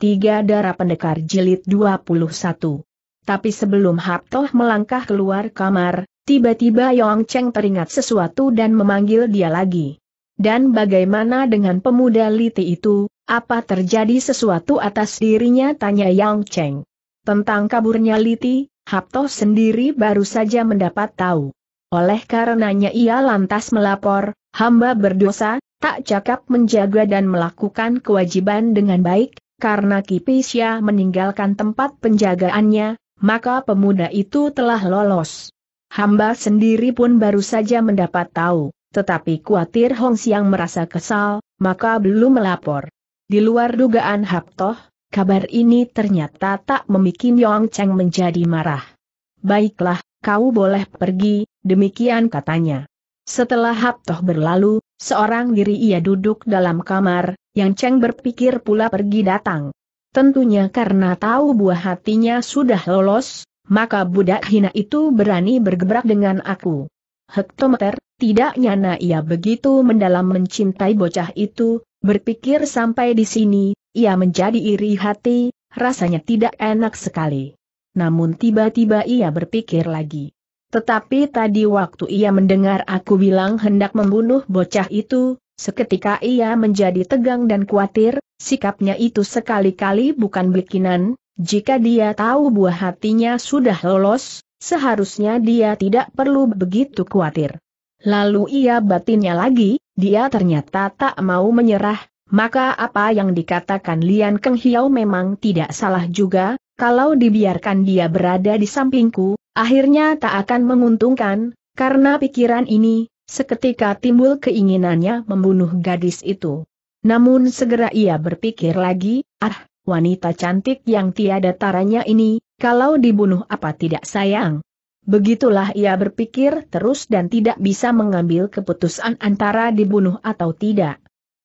Tiga Darah Pendekar Jilid 21 Tapi sebelum Haptoh melangkah keluar kamar, tiba-tiba Yong Cheng teringat sesuatu dan memanggil dia lagi. Dan bagaimana dengan pemuda Liti itu, apa terjadi sesuatu atas dirinya tanya Yong Cheng. Tentang kaburnya Liti, Haptoh sendiri baru saja mendapat tahu. Oleh karenanya ia lantas melapor, hamba berdosa, tak cakap menjaga dan melakukan kewajiban dengan baik, karena Kipisya meninggalkan tempat penjagaannya, maka pemuda itu telah lolos. Hamba sendiri pun baru saja mendapat tahu, tetapi kuatir Hong Siang merasa kesal, maka belum melapor. Di luar dugaan Haptoh, kabar ini ternyata tak membuat Yong Cheng menjadi marah. Baiklah, kau boleh pergi, demikian katanya. Setelah Haptoh berlalu, Seorang diri ia duduk dalam kamar, yang Cheng berpikir pula pergi datang. Tentunya karena tahu buah hatinya sudah lolos, maka budak hina itu berani bergebrak dengan aku. Hektometer, tidak nyana ia begitu mendalam mencintai bocah itu, berpikir sampai di sini, ia menjadi iri hati, rasanya tidak enak sekali. Namun tiba-tiba ia berpikir lagi. Tetapi tadi waktu ia mendengar aku bilang hendak membunuh bocah itu, seketika ia menjadi tegang dan khawatir, sikapnya itu sekali-kali bukan bikinan, jika dia tahu buah hatinya sudah lolos, seharusnya dia tidak perlu begitu khawatir. Lalu ia batinnya lagi, dia ternyata tak mau menyerah, maka apa yang dikatakan Lian Keng Hiao memang tidak salah juga, kalau dibiarkan dia berada di sampingku, akhirnya tak akan menguntungkan, karena pikiran ini, seketika timbul keinginannya membunuh gadis itu. Namun segera ia berpikir lagi, ah, wanita cantik yang tiada taranya ini, kalau dibunuh apa tidak sayang. Begitulah ia berpikir terus dan tidak bisa mengambil keputusan antara dibunuh atau tidak.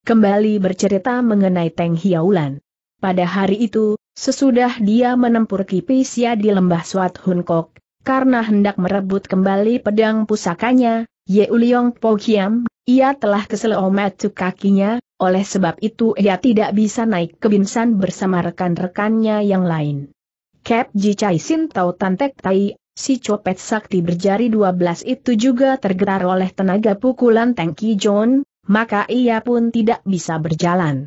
Kembali bercerita mengenai Teng Hiaulan. Pada hari itu, Sesudah dia menempuh Kipisia ya di lembah Suat Hunkok, karena hendak merebut kembali pedang pusakanya, Ye Uliong Po Kiam, ia telah keseleometu kakinya, oleh sebab itu ia tidak bisa naik ke Binsan bersama rekan-rekannya yang lain. Kep Ji Chai Sin Tau Tantek Tai, si copet sakti berjari 12 itu juga tergerak oleh tenaga pukulan Tengki John, maka ia pun tidak bisa berjalan.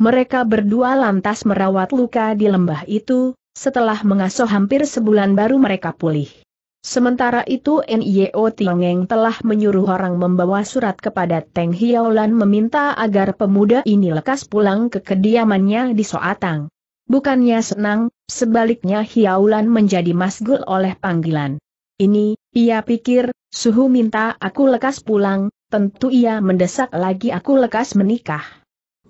Mereka berdua lantas merawat luka di lembah itu, setelah mengasuh hampir sebulan baru mereka pulih. Sementara itu NIO Tiongeng telah menyuruh orang membawa surat kepada Teng Hiaolan meminta agar pemuda ini lekas pulang ke kediamannya di Soatang. Bukannya senang, sebaliknya Hiaulan menjadi masgul oleh panggilan. Ini, ia pikir, suhu minta aku lekas pulang, tentu ia mendesak lagi aku lekas menikah.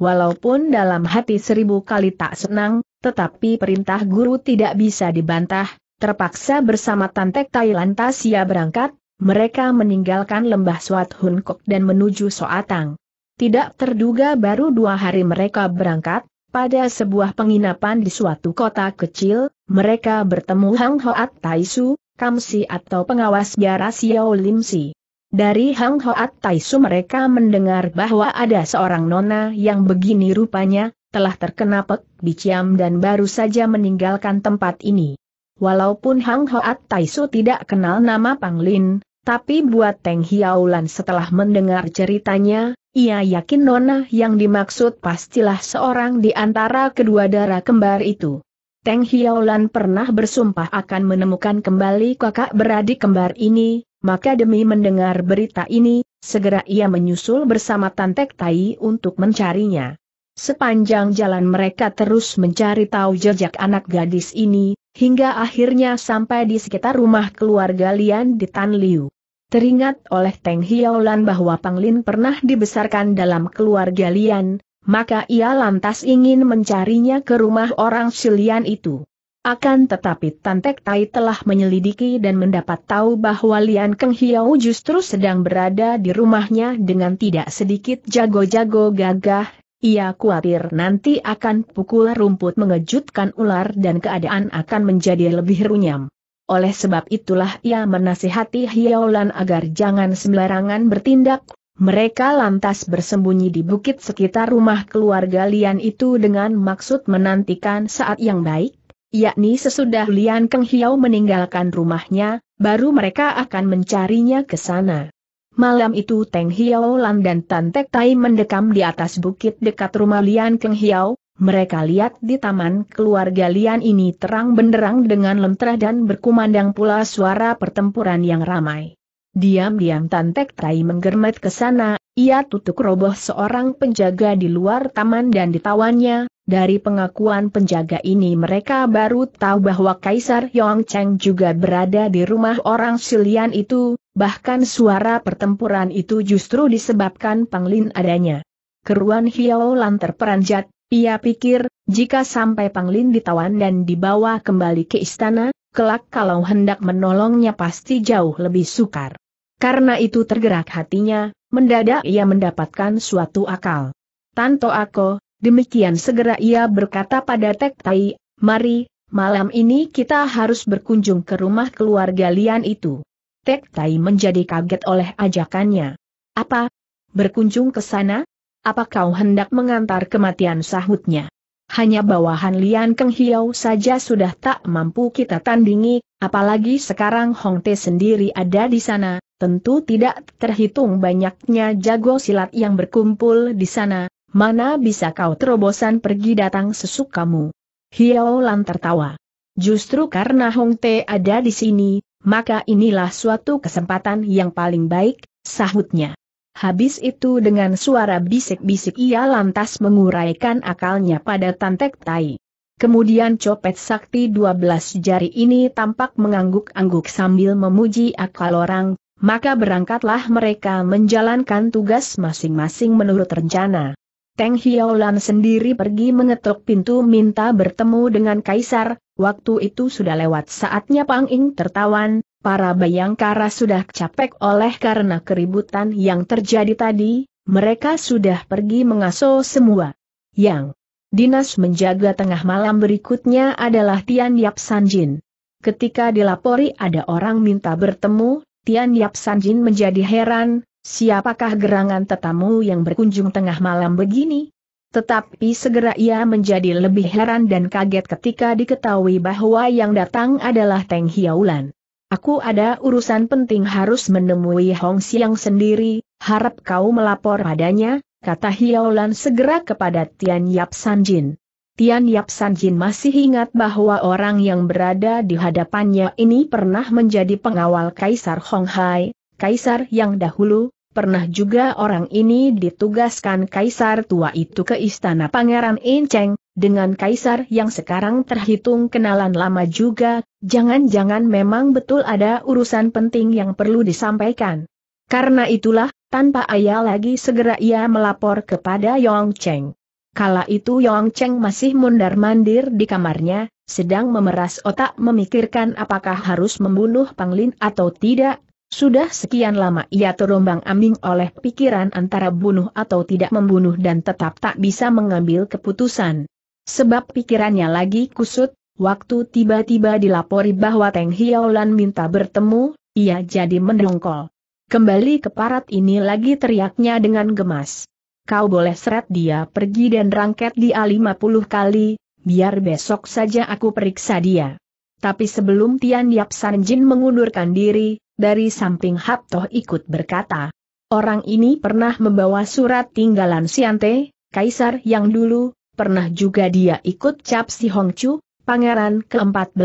Walaupun dalam hati seribu kali tak senang, tetapi perintah guru tidak bisa dibantah, terpaksa bersama Tante Thailand Tasia berangkat, mereka meninggalkan lembah Suat Hun Kok dan menuju Soatang. Tidak terduga baru dua hari mereka berangkat, pada sebuah penginapan di suatu kota kecil, mereka bertemu Hang Hoat Taisu, Kamsi atau pengawas biara Xiao Limsi. Dari Hang Hoat Taisu mereka mendengar bahwa ada seorang nona yang begini rupanya, telah terkena pek biciam dan baru saja meninggalkan tempat ini. Walaupun Hang Hoat Taisu tidak kenal nama Panglin, tapi buat Teng Hiaulan setelah mendengar ceritanya, ia yakin nona yang dimaksud pastilah seorang di antara kedua darah kembar itu. Teng Hiaulan pernah bersumpah akan menemukan kembali kakak beradik kembar ini, maka demi mendengar berita ini, segera ia menyusul bersama Tantek Tai untuk mencarinya. Sepanjang jalan mereka terus mencari tahu jejak anak gadis ini, hingga akhirnya sampai di sekitar rumah keluarga Lian di Tan Liu. Teringat oleh Teng Hiaulan bahwa Panglin pernah dibesarkan dalam keluarga Lian, maka ia lantas ingin mencarinya ke rumah orang Silian itu. Akan tetapi Tantek Tai telah menyelidiki dan mendapat tahu bahwa Lian Keng Hiao justru sedang berada di rumahnya dengan tidak sedikit jago-jago gagah, ia khawatir nanti akan pukul rumput mengejutkan ular dan keadaan akan menjadi lebih runyam. Oleh sebab itulah ia menasihati Lan agar jangan sembarangan bertindak, mereka lantas bersembunyi di bukit sekitar rumah keluarga Lian itu dengan maksud menantikan saat yang baik, yakni sesudah Lian Keng Hiau meninggalkan rumahnya, baru mereka akan mencarinya ke sana. Malam itu Teng Hiau Lan dan Tan Tek Tai mendekam di atas bukit dekat rumah Lian Keng Hiau, mereka lihat di taman keluarga Lian ini terang benderang dengan lentera dan berkumandang pula suara pertempuran yang ramai. Diam-diam Tantek Tai menggermet ke sana, ia tutup roboh seorang penjaga di luar taman dan ditawannya, dari pengakuan penjaga ini mereka baru tahu bahwa Kaisar Yong Cheng juga berada di rumah orang Silian itu, bahkan suara pertempuran itu justru disebabkan Panglin adanya. Keruan Hiao Lan terperanjat, ia pikir, jika sampai Panglin ditawan dan dibawa kembali ke istana, kelak kalau hendak menolongnya pasti jauh lebih sukar. Karena itu tergerak hatinya, mendadak ia mendapatkan suatu akal. Tanto aku, demikian segera ia berkata pada Tek Tai, mari, malam ini kita harus berkunjung ke rumah keluarga Lian itu. Tek Tai menjadi kaget oleh ajakannya. Apa? Berkunjung ke sana? apa kau hendak mengantar kematian sahutnya? Hanya bawahan Lian Keng Hiau saja sudah tak mampu kita tandingi, apalagi sekarang Hong Te sendiri ada di sana, tentu tidak terhitung banyaknya jago silat yang berkumpul di sana, mana bisa kau terobosan pergi datang sesukamu? kamu. Hiau Lan tertawa. Justru karena Hong Te ada di sini, maka inilah suatu kesempatan yang paling baik, sahutnya. Habis itu dengan suara bisik-bisik ia lantas menguraikan akalnya pada Tantek Tai. Kemudian copet sakti 12 jari ini tampak mengangguk-angguk sambil memuji akal orang, maka berangkatlah mereka menjalankan tugas masing-masing menurut rencana. Teng Hiaolan sendiri pergi mengetuk pintu minta bertemu dengan Kaisar, waktu itu sudah lewat saatnya Pang Ing tertawan, Para bayangkara sudah capek oleh karena keributan yang terjadi tadi, mereka sudah pergi mengasuh semua. Yang dinas menjaga tengah malam berikutnya adalah Tian Yap Sanjin. Ketika dilapori ada orang minta bertemu, Tian Yap Sanjin menjadi heran, siapakah gerangan tetamu yang berkunjung tengah malam begini? Tetapi segera ia menjadi lebih heran dan kaget ketika diketahui bahwa yang datang adalah Teng Hiaulan. Aku ada urusan penting harus menemui Hong Xiang sendiri, harap kau melapor padanya, kata Hiaolan segera kepada Tian Yap Jin. Tian Yap Jin masih ingat bahwa orang yang berada di hadapannya ini pernah menjadi pengawal Kaisar Hong Hai, Kaisar yang dahulu, Pernah juga orang ini ditugaskan kaisar tua itu ke istana Pangeran Inceng, dengan kaisar yang sekarang terhitung kenalan lama juga, jangan-jangan memang betul ada urusan penting yang perlu disampaikan. Karena itulah, tanpa ayah lagi segera ia melapor kepada Yong Cheng. Kala itu Yong Cheng masih mondar-mandir di kamarnya, sedang memeras otak memikirkan apakah harus membunuh Panglin atau tidak, sudah sekian lama ia terombang ambing oleh pikiran antara bunuh atau tidak membunuh dan tetap tak bisa mengambil keputusan. Sebab pikirannya lagi kusut, waktu tiba-tiba dilapori bahwa Teng Hiaolan minta bertemu, ia jadi mendongkol. Kembali ke parat ini lagi teriaknya dengan gemas. Kau boleh seret dia pergi dan rangket dia 50 kali, biar besok saja aku periksa dia. Tapi sebelum Tian Yap Sanjin mengundurkan diri, dari samping Haptoh ikut berkata, orang ini pernah membawa surat tinggalan Siante, kaisar yang dulu, pernah juga dia ikut cap si Hongcu, pangeran ke-14,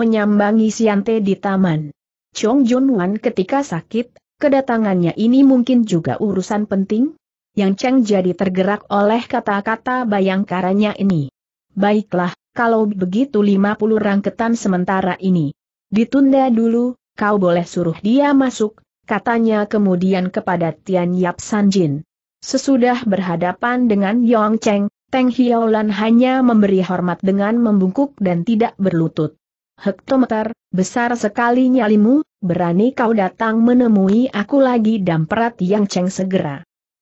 menyambangi Siante di taman. Chong Jun Wan ketika sakit, kedatangannya ini mungkin juga urusan penting? Yang Cheng jadi tergerak oleh kata-kata bayangkaranya ini. Baiklah, kalau begitu 50 rangketan sementara ini. Ditunda dulu, kau boleh suruh dia masuk, katanya kemudian kepada Tian Yap Jin. Sesudah berhadapan dengan Yong Cheng, Teng Hiaolan hanya memberi hormat dengan membungkuk dan tidak berlutut. Hektometer, besar sekali nyalimu, berani kau datang menemui aku lagi damperat Yang Cheng segera.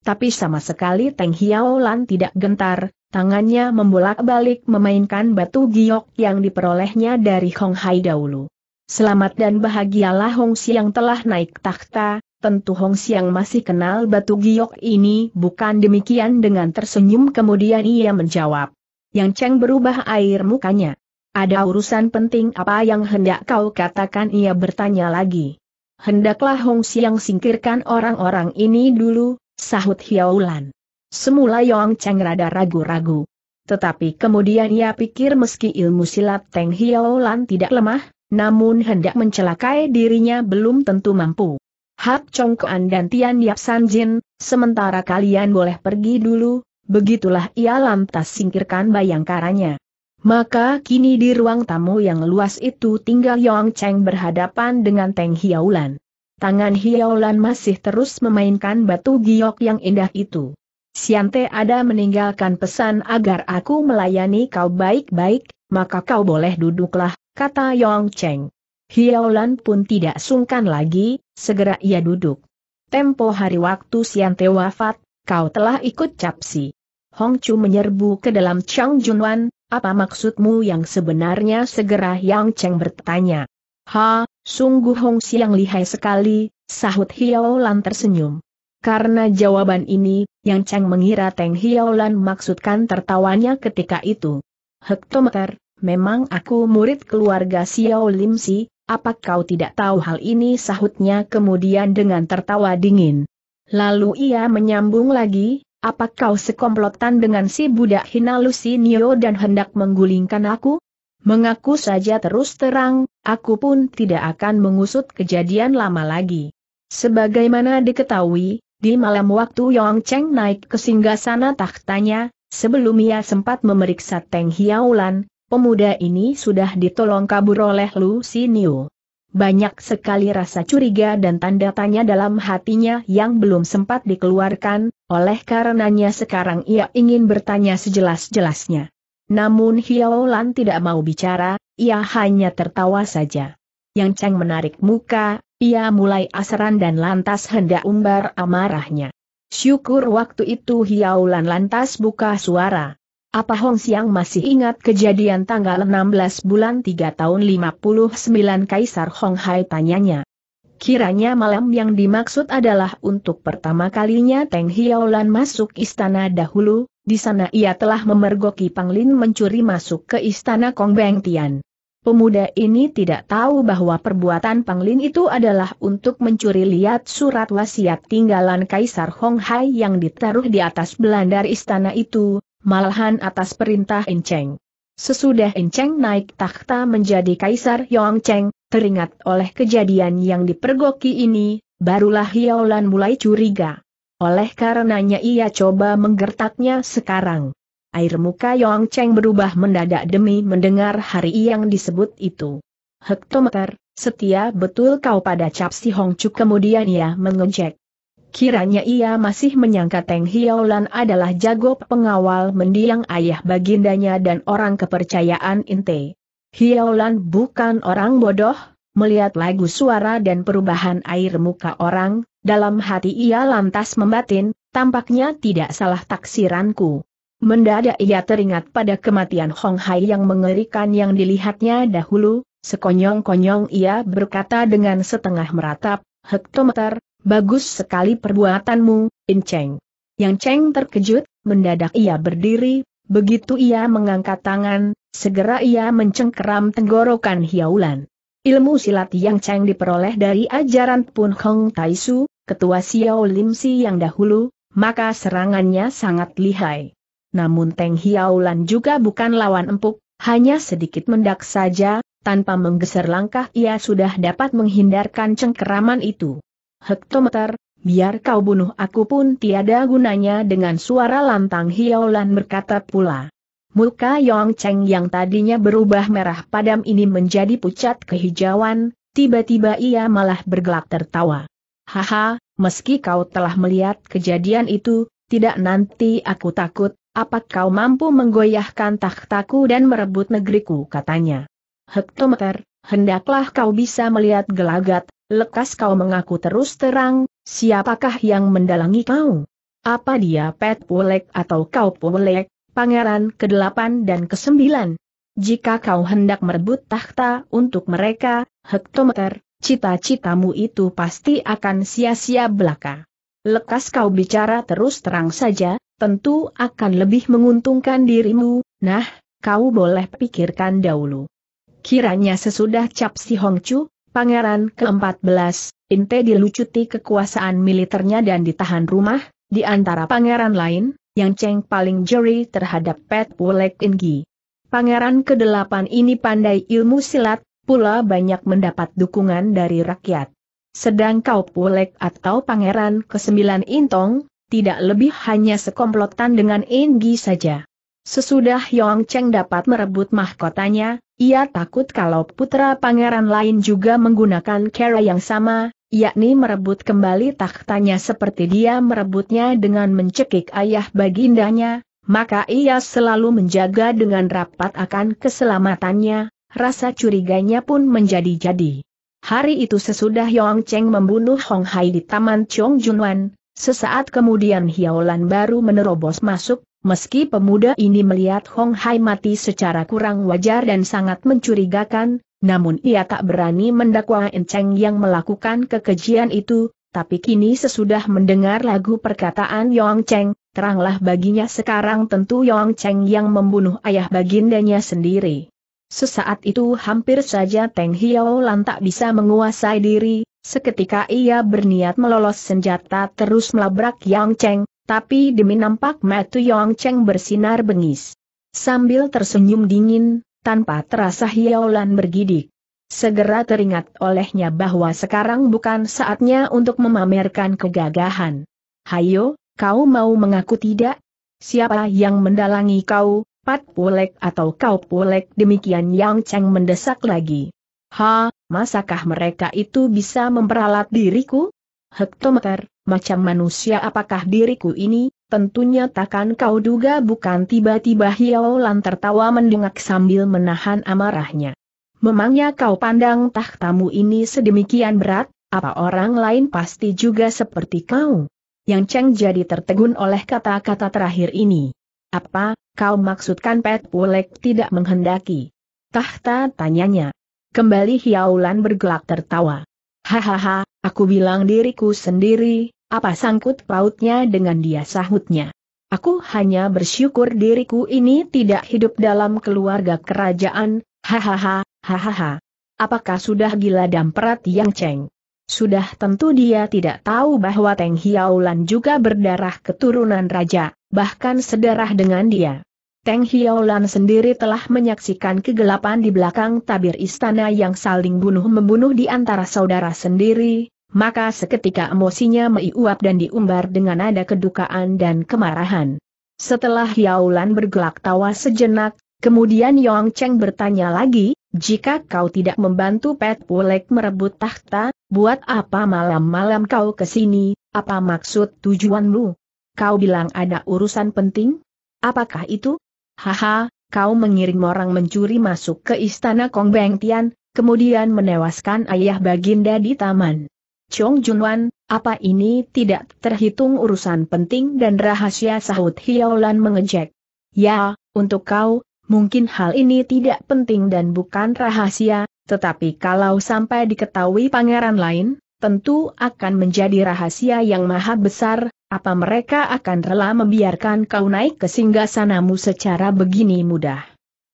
Tapi sama sekali Teng Hiaolan tidak gentar, tangannya membolak-balik memainkan batu giok yang diperolehnya dari Hong Hai dahulu. Selamat dan bahagialah Hong Siang telah naik takhta, tentu Hong Siang masih kenal batu giok ini bukan demikian dengan tersenyum kemudian ia menjawab. Yang Cheng berubah air mukanya. Ada urusan penting apa yang hendak kau katakan ia bertanya lagi. Hendaklah Hong Siang singkirkan orang-orang ini dulu, sahut Hiaulan. Semula Yong Cheng rada ragu-ragu. Tetapi kemudian ia pikir meski ilmu silat Teng Hiaulan tidak lemah, namun hendak mencelakai dirinya belum tentu mampu. Chong Kuan dan Tian Yap San Jin, sementara kalian boleh pergi dulu, begitulah ia lantas singkirkan bayangkaranya. Maka kini di ruang tamu yang luas itu tinggal Yong Cheng berhadapan dengan Teng Hiaulan. Tangan Hiaulan masih terus memainkan batu giok yang indah itu. Siante ada meninggalkan pesan agar aku melayani kau baik-baik, maka kau boleh duduklah, kata Yong Cheng. Hiaolan pun tidak sungkan lagi, segera ia duduk. Tempo hari waktu Siante wafat, kau telah ikut capsi. Hong Chu menyerbu ke dalam Chang Junwan, apa maksudmu yang sebenarnya segera Yang Cheng bertanya. Ha, sungguh Hong Siang lihai sekali, sahut Hiaolan tersenyum. Karena jawaban ini, Yang Cheng mengira Teng Hiaolan maksudkan tertawanya ketika itu. Hektometer, memang aku murid keluarga Xiao Lim Si, apa kau tidak tahu hal ini sahutnya kemudian dengan tertawa dingin. Lalu ia menyambung lagi, apa kau sekomplotan dengan si budak hina Nio dan hendak menggulingkan aku? Mengaku saja terus terang, aku pun tidak akan mengusut kejadian lama lagi. Sebagaimana diketahui, di malam waktu Yong Cheng naik ke singgasana tahtanya, sebelum ia sempat memeriksa Teng Hiaulan, Pemuda ini sudah ditolong kabur oleh Lu New. Banyak sekali rasa curiga dan tanda tanya dalam hatinya yang belum sempat dikeluarkan, oleh karenanya sekarang ia ingin bertanya sejelas-jelasnya. Namun Hiaolan tidak mau bicara, ia hanya tertawa saja. Yang Cheng menarik muka, ia mulai asaran dan lantas hendak umbar amarahnya. Syukur waktu itu Hiaolan lantas buka suara. Apa Hong Xiang masih ingat kejadian tanggal 16 bulan 3 tahun 59 Kaisar Hong Hai tanyanya. Kiranya malam yang dimaksud adalah untuk pertama kalinya Teng Hiaolan masuk istana dahulu, di sana ia telah memergoki Panglin mencuri masuk ke istana Kong Beng Tian. Pemuda ini tidak tahu bahwa perbuatan Panglin itu adalah untuk mencuri lihat surat wasiat tinggalan Kaisar Hong Hai yang ditaruh di atas belandar istana itu, malahan atas perintah Enceng. Sesudah Enceng naik takhta menjadi Kaisar Yongcheng, teringat oleh kejadian yang dipergoki ini, barulah Hiaolan mulai curiga. Oleh karenanya ia coba menggertaknya sekarang. Air muka Yongcheng berubah mendadak demi mendengar hari yang disebut itu. Hektometer, setia betul kau pada Cap Si Hongcu kemudian ia mengejek. Kiranya ia masih menyangka Teng Hiaulan adalah jago pengawal mendiang ayah bagindanya dan orang kepercayaan Inte. Hiaulan bukan orang bodoh, melihat lagu suara dan perubahan air muka orang, dalam hati ia lantas membatin, tampaknya tidak salah taksiranku. Mendadak ia teringat pada kematian Hong Hai yang mengerikan yang dilihatnya dahulu, sekonyong-konyong ia berkata dengan setengah meratap, hektometer, Bagus sekali perbuatanmu, In Cheng. Yang Cheng terkejut, mendadak ia berdiri, begitu ia mengangkat tangan, segera ia mencengkeram tenggorokan Hiaulan. Ilmu silat yang Cheng diperoleh dari ajaran Pun Hong Taisu, ketua Xiao Lim Si yang dahulu, maka serangannya sangat lihai. Namun Teng Hiaulan juga bukan lawan empuk, hanya sedikit mendak saja, tanpa menggeser langkah ia sudah dapat menghindarkan cengkeraman itu hektometer, biar kau bunuh aku pun tiada gunanya dengan suara lantang hiaulan berkata pula. Muka Yong Cheng yang tadinya berubah merah padam ini menjadi pucat kehijauan, tiba-tiba ia malah bergelak tertawa. Haha, meski kau telah melihat kejadian itu, tidak nanti aku takut, apa kau mampu menggoyahkan takhtaku dan merebut negeriku katanya. Hektometer, hendaklah kau bisa melihat gelagat, lekas kau mengaku terus terang, siapakah yang mendalangi kau? Apa dia pet pulek atau kau pulek, pangeran ke-8 dan ke-9? Jika kau hendak merebut tahta untuk mereka, hektometer, cita-citamu itu pasti akan sia-sia belaka. Lekas kau bicara terus terang saja, tentu akan lebih menguntungkan dirimu, nah, kau boleh pikirkan dahulu. Kiranya sesudah Cap Si Hongcu, Pangeran ke-14, Inte dilucuti kekuasaan militernya dan ditahan rumah, di antara pangeran lain, yang Cheng paling jeri terhadap Pet Wolek Ingi. Pangeran ke-8 ini pandai ilmu silat, pula banyak mendapat dukungan dari rakyat. Sedang kau Pulek atau pangeran ke-9 Intong, tidak lebih hanya sekomplotan dengan Ingi saja. Sesudah Yong Cheng dapat merebut mahkotanya, ia takut kalau putra pangeran lain juga menggunakan cara yang sama, yakni merebut kembali takhtanya seperti dia merebutnya dengan mencekik ayah bagindanya, maka ia selalu menjaga dengan rapat akan keselamatannya, rasa curiganya pun menjadi-jadi. Hari itu sesudah Yong Cheng membunuh Hong Hai di Taman Chong Junwan, sesaat kemudian Hiaolan baru menerobos masuk, Meski pemuda ini melihat Hong Hai mati secara kurang wajar dan sangat mencurigakan, namun ia tak berani mendakwa Cheng yang melakukan kekejian itu, tapi kini sesudah mendengar lagu perkataan Yong Cheng, teranglah baginya sekarang tentu Yong Cheng yang membunuh ayah bagindanya sendiri. Sesaat itu hampir saja Teng Hiao Lan tak bisa menguasai diri, seketika ia berniat melolos senjata terus melabrak Yang Cheng, tapi demi nampak Matu Yong Cheng bersinar bengis. Sambil tersenyum dingin, tanpa terasa hiaulan bergidik. Segera teringat olehnya bahwa sekarang bukan saatnya untuk memamerkan kegagahan. Hayo, kau mau mengaku tidak? Siapa yang mendalangi kau, Pat Pulek atau kau Pulek demikian Yang Cheng mendesak lagi. Ha, masakah mereka itu bisa memperalat diriku? hektometer, macam manusia apakah diriku ini, tentunya takkan kau duga bukan tiba-tiba Hiaolan tertawa mendengak sambil menahan amarahnya. Memangnya kau pandang tahtamu ini sedemikian berat, apa orang lain pasti juga seperti kau? Yang Cheng jadi tertegun oleh kata-kata terakhir ini. Apa, kau maksudkan Pet Pulek tidak menghendaki? Tahta tanyanya. Kembali Hiaulan bergelak tertawa. Hahaha, Aku bilang diriku sendiri, apa sangkut pautnya dengan dia sahutnya. Aku hanya bersyukur diriku ini tidak hidup dalam keluarga kerajaan, hahaha, hahaha. Apakah sudah gila damperat yang ceng? Sudah tentu dia tidak tahu bahwa Teng Hiaulan juga berdarah keturunan raja, bahkan sedarah dengan dia. Teng Hiaulan sendiri telah menyaksikan kegelapan di belakang tabir istana yang saling bunuh-membunuh di antara saudara sendiri, maka seketika emosinya meiuap dan diumbar dengan nada kedukaan dan kemarahan. Setelah Yaulan bergelak tawa sejenak, kemudian Yong Cheng bertanya lagi, jika kau tidak membantu Pet Pulek merebut tahta, buat apa malam-malam kau ke sini, apa maksud tujuanmu? Kau bilang ada urusan penting? Apakah itu? Haha, kau mengirim orang mencuri masuk ke istana Kong Beng Tian, kemudian menewaskan ayah baginda di taman. Chong Junwan, apa ini tidak terhitung urusan penting dan rahasia sahut Hiaolan mengejek. Ya, untuk kau, mungkin hal ini tidak penting dan bukan rahasia, tetapi kalau sampai diketahui pangeran lain, tentu akan menjadi rahasia yang maha besar, apa mereka akan rela membiarkan kau naik ke singgasanamu secara begini mudah.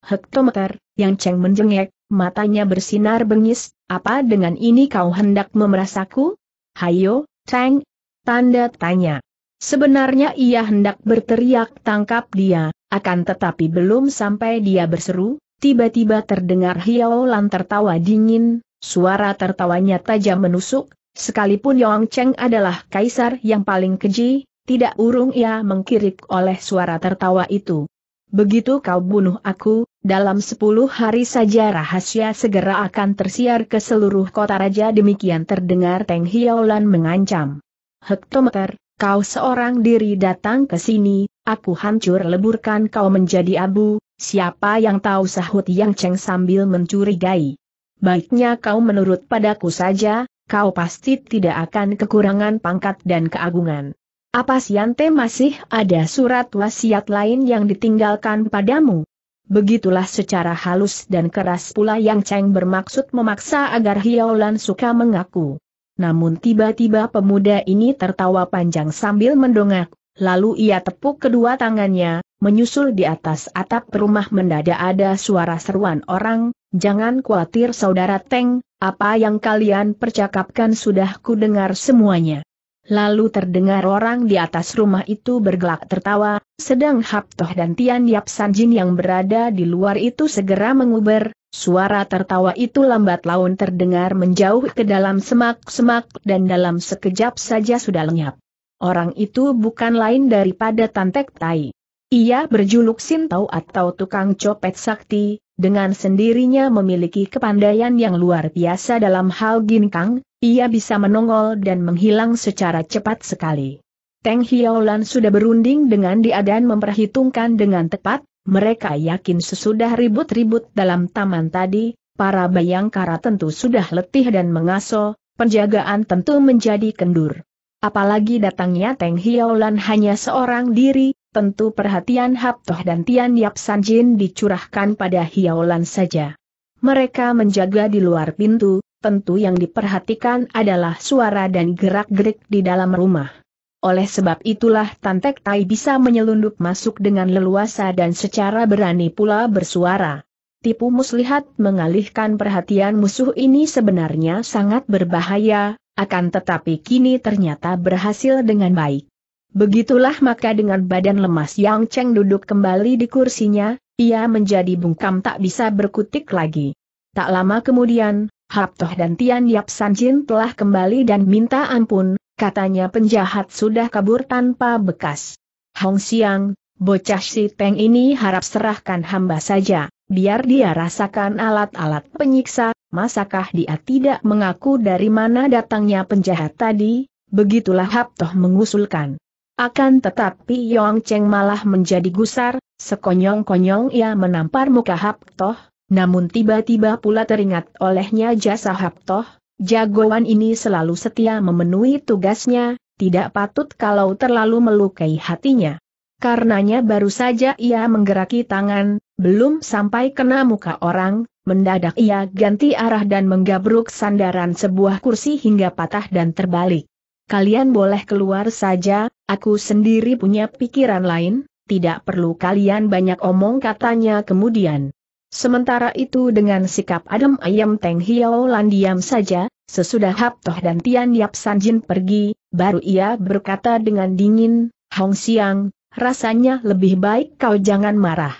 Hektometer, yang ceng menjengek, matanya bersinar bengis, apa dengan ini kau hendak memerasaku? Hayo, Cheng. Tanda tanya. Sebenarnya ia hendak berteriak tangkap dia, akan tetapi belum sampai dia berseru, tiba-tiba terdengar Lan tertawa dingin, suara tertawanya tajam menusuk, sekalipun Yong Cheng adalah kaisar yang paling keji, tidak urung ia mengkirik oleh suara tertawa itu. Begitu kau bunuh aku, dalam sepuluh hari saja rahasia segera akan tersiar ke seluruh kota raja demikian terdengar Teng Hiaolan mengancam. Hektometer, kau seorang diri datang ke sini, aku hancur leburkan kau menjadi abu, siapa yang tahu sahut Yang Cheng sambil mencurigai. Baiknya kau menurut padaku saja, kau pasti tidak akan kekurangan pangkat dan keagungan. Apa Siante masih ada surat wasiat lain yang ditinggalkan padamu? Begitulah secara halus dan keras pula yang Cheng bermaksud memaksa agar Hiaolan suka mengaku. Namun tiba-tiba pemuda ini tertawa panjang sambil mendongak, lalu ia tepuk kedua tangannya, menyusul di atas atap rumah mendadak ada suara seruan orang, jangan khawatir saudara Teng, apa yang kalian percakapkan sudah kudengar semuanya. Lalu terdengar orang di atas rumah itu bergelak tertawa, sedang Haptoh dan Tian Yap Sanjin yang berada di luar itu segera menguber, suara tertawa itu lambat laun terdengar menjauh ke dalam semak-semak dan dalam sekejap saja sudah lenyap. Orang itu bukan lain daripada Tantek Tai. Ia berjuluk Sintau atau tukang copet sakti, dengan sendirinya memiliki kepandaian yang luar biasa dalam hal ginkang, ia bisa menongol dan menghilang secara cepat sekali. Teng Hiaolan sudah berunding dengan dia dan memperhitungkan dengan tepat, mereka yakin sesudah ribut-ribut dalam taman tadi, para bayangkara tentu sudah letih dan mengaso, penjagaan tentu menjadi kendur. Apalagi datangnya Teng Hiaolan hanya seorang diri, tentu perhatian Haptoh dan Tian Yap Sanjin dicurahkan pada Hiaolan saja. Mereka menjaga di luar pintu, tentu yang diperhatikan adalah suara dan gerak-gerik di dalam rumah. Oleh sebab itulah Tante Tai bisa menyelundup masuk dengan leluasa dan secara berani pula bersuara. Tipu muslihat mengalihkan perhatian musuh ini sebenarnya sangat berbahaya, akan tetapi kini ternyata berhasil dengan baik. Begitulah maka dengan badan lemas Yang Cheng duduk kembali di kursinya, ia menjadi bungkam tak bisa berkutik lagi. Tak lama kemudian, Haptoh dan Tian Yap Sanjin telah kembali dan minta ampun, katanya penjahat sudah kabur tanpa bekas. Hong Xiang, bocah si Teng ini harap serahkan hamba saja, biar dia rasakan alat-alat penyiksa, masakah dia tidak mengaku dari mana datangnya penjahat tadi, begitulah Haptoh mengusulkan. Akan tetapi Yong Cheng malah menjadi gusar, sekonyong-konyong ia menampar muka Haptoh, namun tiba-tiba pula teringat olehnya jasa Haptoh, jagoan ini selalu setia memenuhi tugasnya, tidak patut kalau terlalu melukai hatinya. Karenanya baru saja ia menggeraki tangan, belum sampai kena muka orang, mendadak ia ganti arah dan menggabruk sandaran sebuah kursi hingga patah dan terbalik. Kalian boleh keluar saja, aku sendiri punya pikiran lain, tidak perlu kalian banyak omong katanya kemudian. Sementara itu dengan sikap adem ayam Teng Hiao Lan diam saja, sesudah Hap Toh dan Tian Yap Sanjin pergi, baru ia berkata dengan dingin, Hong Siang, rasanya lebih baik kau jangan marah.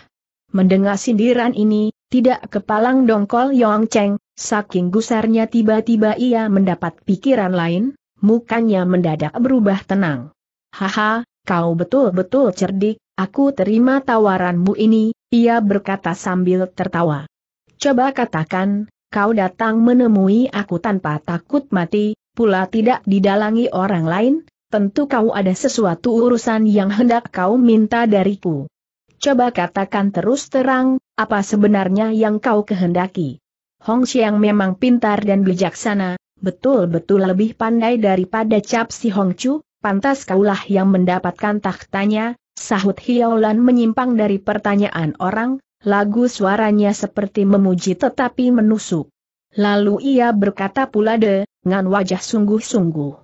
Mendengar sindiran ini, tidak kepalang dongkol Yong Cheng, saking gusarnya tiba-tiba ia mendapat pikiran lain, mukanya mendadak berubah tenang. Haha, kau betul-betul cerdik, aku terima tawaranmu ini, ia berkata sambil tertawa. Coba katakan, kau datang menemui aku tanpa takut mati, pula tidak didalangi orang lain, tentu kau ada sesuatu urusan yang hendak kau minta dariku. Coba katakan terus terang, apa sebenarnya yang kau kehendaki. Hong Xiang memang pintar dan bijaksana, betul-betul lebih pandai daripada Cap Si Hong Chu, pantas kaulah yang mendapatkan tahtanya, Sahut Hiaulan menyimpang dari pertanyaan orang, lagu suaranya seperti memuji tetapi menusuk. Lalu ia berkata pula de, dengan wajah sungguh-sungguh.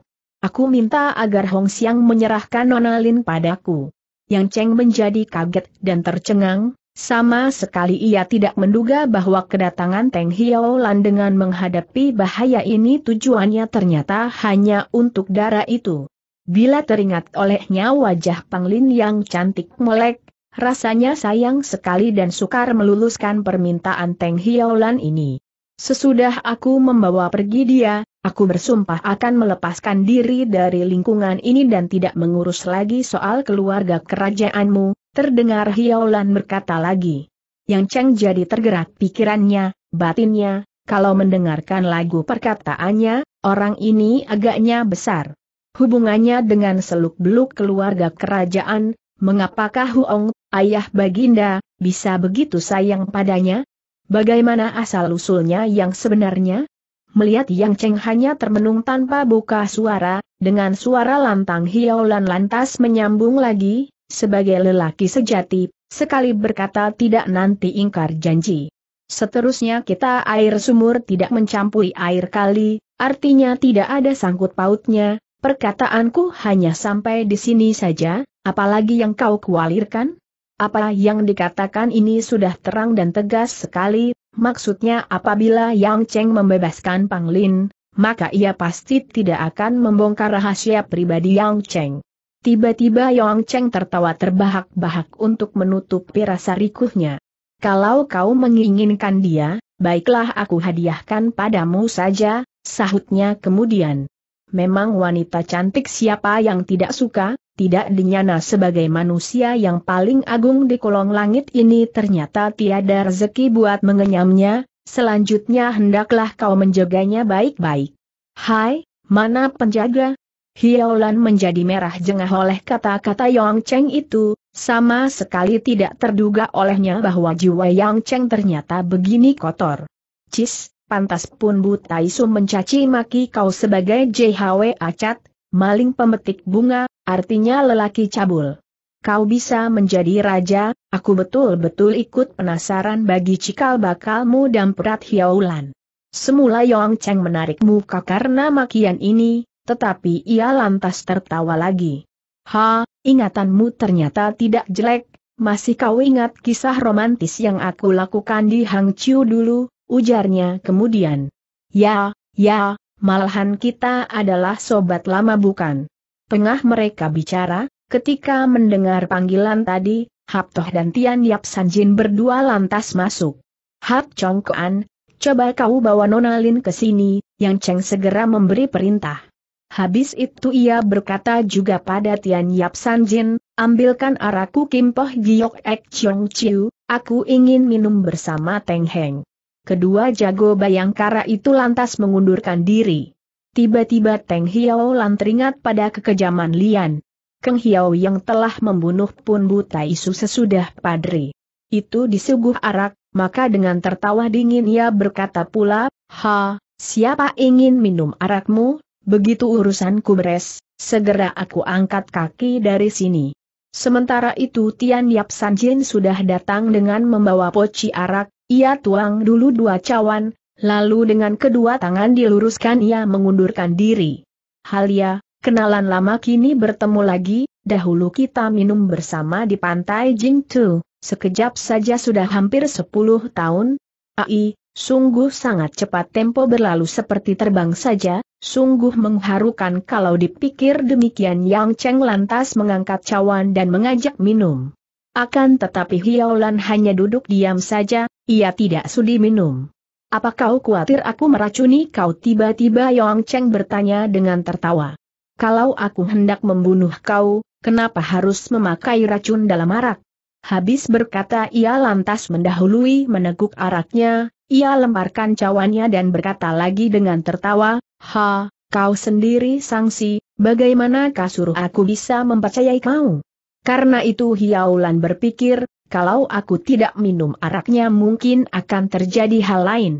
Aku minta agar Hong Xiang menyerahkan Nona Lin padaku. Yang Cheng menjadi kaget dan tercengang, sama sekali ia tidak menduga bahwa kedatangan Teng Lan dengan menghadapi bahaya ini tujuannya ternyata hanya untuk darah itu. Bila teringat olehnya wajah Panglin yang cantik melek, rasanya sayang sekali dan sukar meluluskan permintaan Teng Hiaulan ini. Sesudah aku membawa pergi dia, aku bersumpah akan melepaskan diri dari lingkungan ini dan tidak mengurus lagi soal keluarga kerajaanmu, terdengar Hiaulan berkata lagi. Yang Cheng jadi tergerak pikirannya, batinnya, kalau mendengarkan lagu perkataannya, orang ini agaknya besar. Hubungannya dengan seluk-beluk keluarga kerajaan, mengapakah Huong, ayah Baginda, bisa begitu sayang padanya? Bagaimana asal-usulnya yang sebenarnya? Melihat Yang Cheng hanya termenung tanpa buka suara, dengan suara lantang Hiaulan lantas menyambung lagi, sebagai lelaki sejati, sekali berkata tidak nanti ingkar janji. Seterusnya kita air sumur tidak mencampuri air kali, artinya tidak ada sangkut pautnya, Perkataanku hanya sampai di sini saja, apalagi yang kau kualirkan? Apa yang dikatakan ini sudah terang dan tegas sekali, maksudnya apabila Yang Cheng membebaskan Panglin, maka ia pasti tidak akan membongkar rahasia pribadi Yang Cheng. Tiba-tiba Yang Cheng tertawa terbahak-bahak untuk menutupi rasa rikuhnya. Kalau kau menginginkan dia, baiklah aku hadiahkan padamu saja, sahutnya kemudian memang wanita cantik siapa yang tidak suka, tidak dinyana sebagai manusia yang paling agung di kolong langit ini ternyata tiada rezeki buat mengenyamnya, selanjutnya hendaklah kau menjaganya baik-baik. Hai, mana penjaga? Hiaulan menjadi merah jengah oleh kata-kata Yong Cheng itu, sama sekali tidak terduga olehnya bahwa jiwa Yang Cheng ternyata begini kotor. Cis, pantas pun Butaisu mencaci maki kau sebagai JHW Acat, maling pemetik bunga, artinya lelaki cabul. Kau bisa menjadi raja, aku betul-betul ikut penasaran bagi cikal bakalmu dan perat hiaulan. Semula Yong Cheng menarik muka karena makian ini, tetapi ia lantas tertawa lagi. Ha, ingatanmu ternyata tidak jelek, masih kau ingat kisah romantis yang aku lakukan di Hangzhou dulu, ujarnya kemudian. Ya, ya, malahan kita adalah sobat lama bukan? Tengah mereka bicara, ketika mendengar panggilan tadi, Hap dan Tian Yap Sanjin berdua lantas masuk. Hap Chong Kuan, coba kau bawa Nona Lin ke sini, Yang Cheng segera memberi perintah. Habis itu ia berkata juga pada Tian Yap Sanjin, ambilkan araku Kim Poh Giok Ek Chong Chiu, aku ingin minum bersama Teng Heng kedua jago bayangkara itu lantas mengundurkan diri. Tiba-tiba Teng Hiao Lan teringat pada kekejaman Lian. Keng Hiao yang telah membunuh Pun Buta Isu sesudah Padri. Itu disuguh arak, maka dengan tertawa dingin ia berkata pula, Ha, siapa ingin minum arakmu, begitu urusanku beres, segera aku angkat kaki dari sini. Sementara itu Tian Yap jin sudah datang dengan membawa poci arak, ia tuang dulu dua cawan, lalu dengan kedua tangan diluruskan ia mengundurkan diri. Halia, ya, kenalan lama kini bertemu lagi, dahulu kita minum bersama di pantai Jingtu, sekejap saja sudah hampir sepuluh tahun. Ai, sungguh sangat cepat tempo berlalu seperti terbang saja, sungguh mengharukan kalau dipikir demikian Yang Cheng lantas mengangkat cawan dan mengajak minum. Akan tetapi Hiaulan hanya duduk diam saja, ia tidak sudi minum. Apa kau khawatir aku meracuni kau tiba-tiba Yong Cheng bertanya dengan tertawa. Kalau aku hendak membunuh kau, kenapa harus memakai racun dalam arak? Habis berkata ia lantas mendahului meneguk araknya, ia lemparkan cawannya dan berkata lagi dengan tertawa, Ha, kau sendiri sangsi, bagaimana kau suruh aku bisa mempercayai kau? Karena itu Hiaulan berpikir, kalau aku tidak minum araknya mungkin akan terjadi hal lain.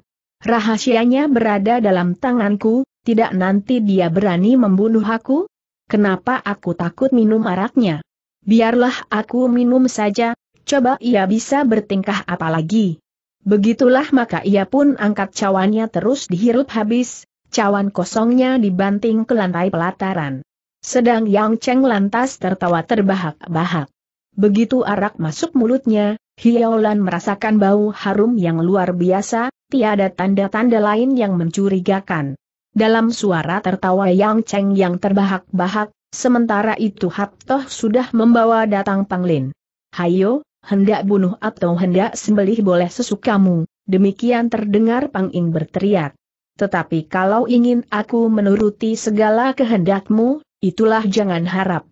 Rahasianya berada dalam tanganku, tidak nanti dia berani membunuh aku? Kenapa aku takut minum araknya? Biarlah aku minum saja, coba ia bisa bertingkah apalagi. Begitulah maka ia pun angkat cawannya terus dihirup habis, cawan kosongnya dibanting ke lantai pelataran. Sedang Yang Cheng lantas tertawa terbahak-bahak. Begitu arak masuk mulutnya, Hiaolan merasakan bau harum yang luar biasa, tiada tanda-tanda lain yang mencurigakan. Dalam suara tertawa Yang Cheng yang terbahak-bahak, sementara itu Hap Toh sudah membawa datang Panglin. Hayo, hendak bunuh atau hendak sembelih boleh sesukamu, demikian terdengar Pang Ing berteriak. Tetapi kalau ingin aku menuruti segala kehendakmu, itulah jangan harap.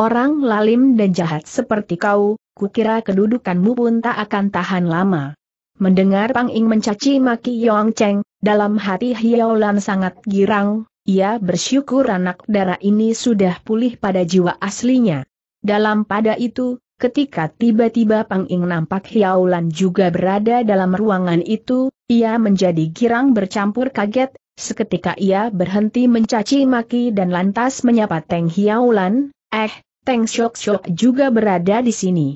Orang lalim dan jahat seperti kau, kukira kedudukanmu pun tak akan tahan lama. Mendengar Pang Ing mencaci maki Yong Cheng, dalam hati Hiolan sangat girang, ia bersyukur anak darah ini sudah pulih pada jiwa aslinya. Dalam pada itu, ketika tiba-tiba Pang Ing nampak Hiaulan juga berada dalam ruangan itu, ia menjadi girang bercampur kaget, Seketika ia berhenti mencaci maki dan lantas menyapa Teng Hiaulan, eh, Teng Shok Shok juga berada di sini.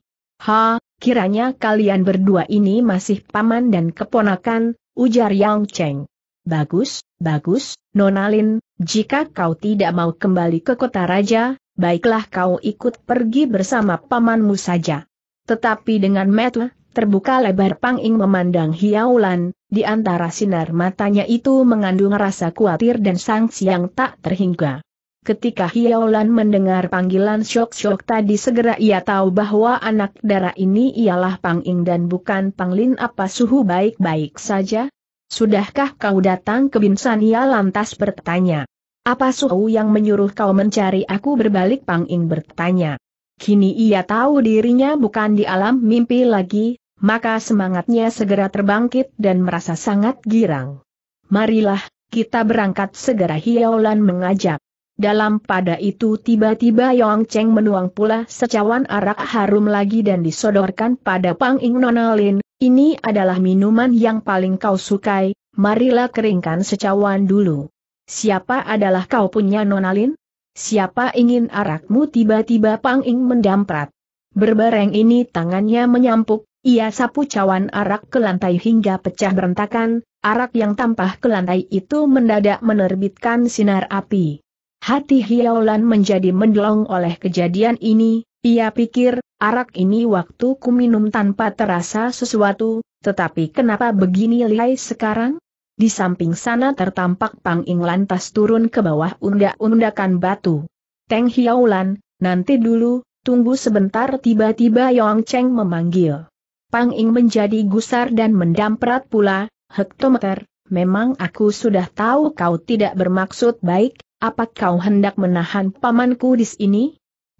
Ha, kiranya kalian berdua ini masih paman dan keponakan, ujar Yang Cheng. Bagus, bagus, Nonalin, jika kau tidak mau kembali ke kota raja, baiklah kau ikut pergi bersama pamanmu saja. Tetapi dengan metu, terbuka lebar Pang Ing memandang Hiaulan, di antara sinar matanya itu mengandung rasa khawatir dan sanksi yang tak terhingga. Ketika Hiaolan mendengar panggilan syok-syok tadi segera ia tahu bahwa anak darah ini ialah Pang Ing dan bukan Pang Lin. apa suhu baik-baik saja? Sudahkah kau datang ke Binsan? Ia lantas bertanya. Apa suhu yang menyuruh kau mencari aku berbalik Pang Ing bertanya. Kini ia tahu dirinya bukan di alam mimpi lagi, maka semangatnya segera terbangkit dan merasa sangat girang. Marilah, kita berangkat segera Hiaolan mengajak. Dalam pada itu tiba-tiba Yong Cheng menuang pula secawan arak harum lagi dan disodorkan pada Pang Ing Nonalin, ini adalah minuman yang paling kau sukai, marilah keringkan secawan dulu. Siapa adalah kau punya Nonalin? Siapa ingin arakmu tiba-tiba Pang Ing mendamprat. Berbareng ini tangannya menyampuk, ia sapu cawan arak ke lantai hingga pecah berantakan, arak yang tampah ke lantai itu mendadak menerbitkan sinar api. Hati Hiaolan menjadi mendelong oleh kejadian ini, ia pikir, arak ini waktu ku minum tanpa terasa sesuatu, tetapi kenapa begini lihai sekarang? Di samping sana tertampak Pang Ing lantas turun ke bawah undak-undakan batu. Teng Hiaolan, nanti dulu, tunggu sebentar tiba-tiba Yong Cheng memanggil. Pang Ing menjadi gusar dan mendamprat pula, Hektometer, memang aku sudah tahu kau tidak bermaksud baik, apa kau hendak menahan pamanku di sini?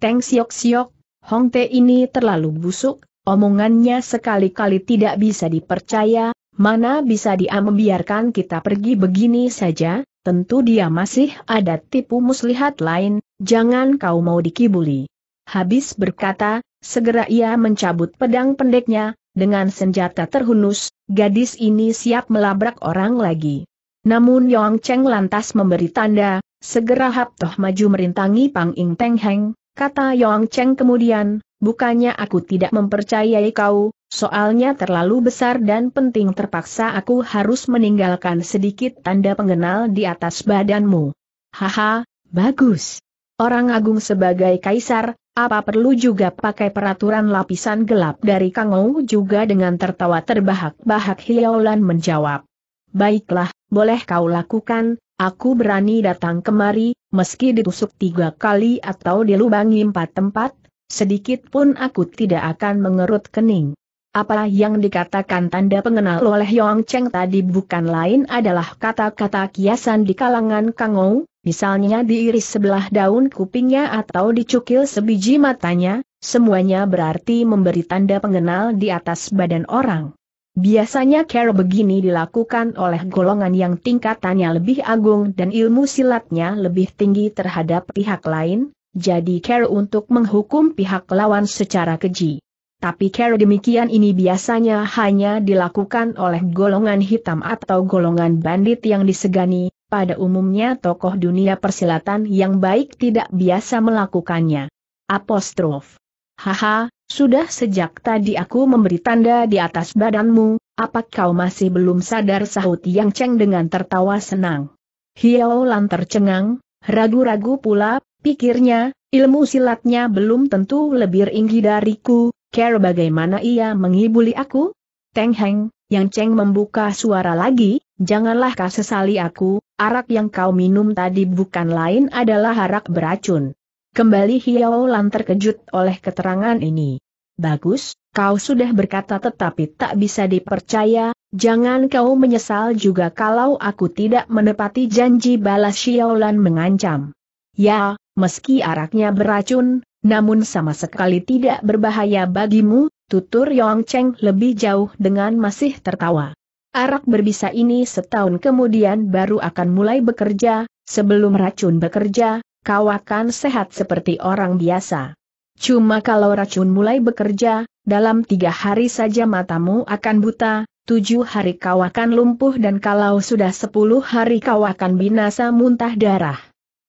Teng Siok Siok, Hong Te ini terlalu busuk, omongannya sekali-kali tidak bisa dipercaya, mana bisa dia membiarkan kita pergi begini saja, tentu dia masih ada tipu muslihat lain, jangan kau mau dikibuli. Habis berkata, Segera ia mencabut pedang pendeknya, dengan senjata terhunus, gadis ini siap melabrak orang lagi. Namun Yong Cheng lantas memberi tanda, segera Hap Toh maju merintangi Pang Ing Teng Heng, kata Yong Cheng kemudian, bukannya aku tidak mempercayai kau, soalnya terlalu besar dan penting terpaksa aku harus meninggalkan sedikit tanda pengenal di atas badanmu. Haha, bagus. Orang agung sebagai kaisar, apa perlu juga pakai peraturan lapisan gelap dari Kangou juga dengan tertawa terbahak-bahak Hiaolan menjawab. Baiklah, boleh kau lakukan, aku berani datang kemari, meski ditusuk tiga kali atau dilubangi empat tempat, sedikit pun aku tidak akan mengerut kening. Apa yang dikatakan tanda pengenal oleh Yong Cheng tadi bukan lain adalah kata-kata kiasan di kalangan Kangou, misalnya diiris sebelah daun kupingnya atau dicukil sebiji matanya, semuanya berarti memberi tanda pengenal di atas badan orang. Biasanya care begini dilakukan oleh golongan yang tingkatannya lebih agung dan ilmu silatnya lebih tinggi terhadap pihak lain, jadi care untuk menghukum pihak lawan secara keji. Tapi care demikian ini biasanya hanya dilakukan oleh golongan hitam atau golongan bandit yang disegani, pada umumnya tokoh dunia persilatan yang baik tidak biasa melakukannya. Apostrof. Haha, sudah sejak tadi aku memberi tanda di atas badanmu, apa kau masih belum sadar sahut Yang Cheng dengan tertawa senang. Hiao Lan tercengang, ragu-ragu pula, pikirnya, ilmu silatnya belum tentu lebih tinggi dariku, care bagaimana ia mengibuli aku? Teng Heng, Yang Cheng membuka suara lagi, janganlah kau sesali aku, Arak yang kau minum tadi bukan lain adalah arak beracun. Kembali Hiao Lan terkejut oleh keterangan ini. Bagus, kau sudah berkata tetapi tak bisa dipercaya, jangan kau menyesal juga kalau aku tidak menepati janji balas Xiao Lan mengancam. Ya, meski araknya beracun, namun sama sekali tidak berbahaya bagimu, tutur Yong Cheng lebih jauh dengan masih tertawa. Arak berbisa ini setahun kemudian baru akan mulai bekerja, sebelum racun bekerja, kau akan sehat seperti orang biasa. Cuma kalau racun mulai bekerja, dalam tiga hari saja matamu akan buta, tujuh hari kau akan lumpuh dan kalau sudah sepuluh hari kau akan binasa muntah darah.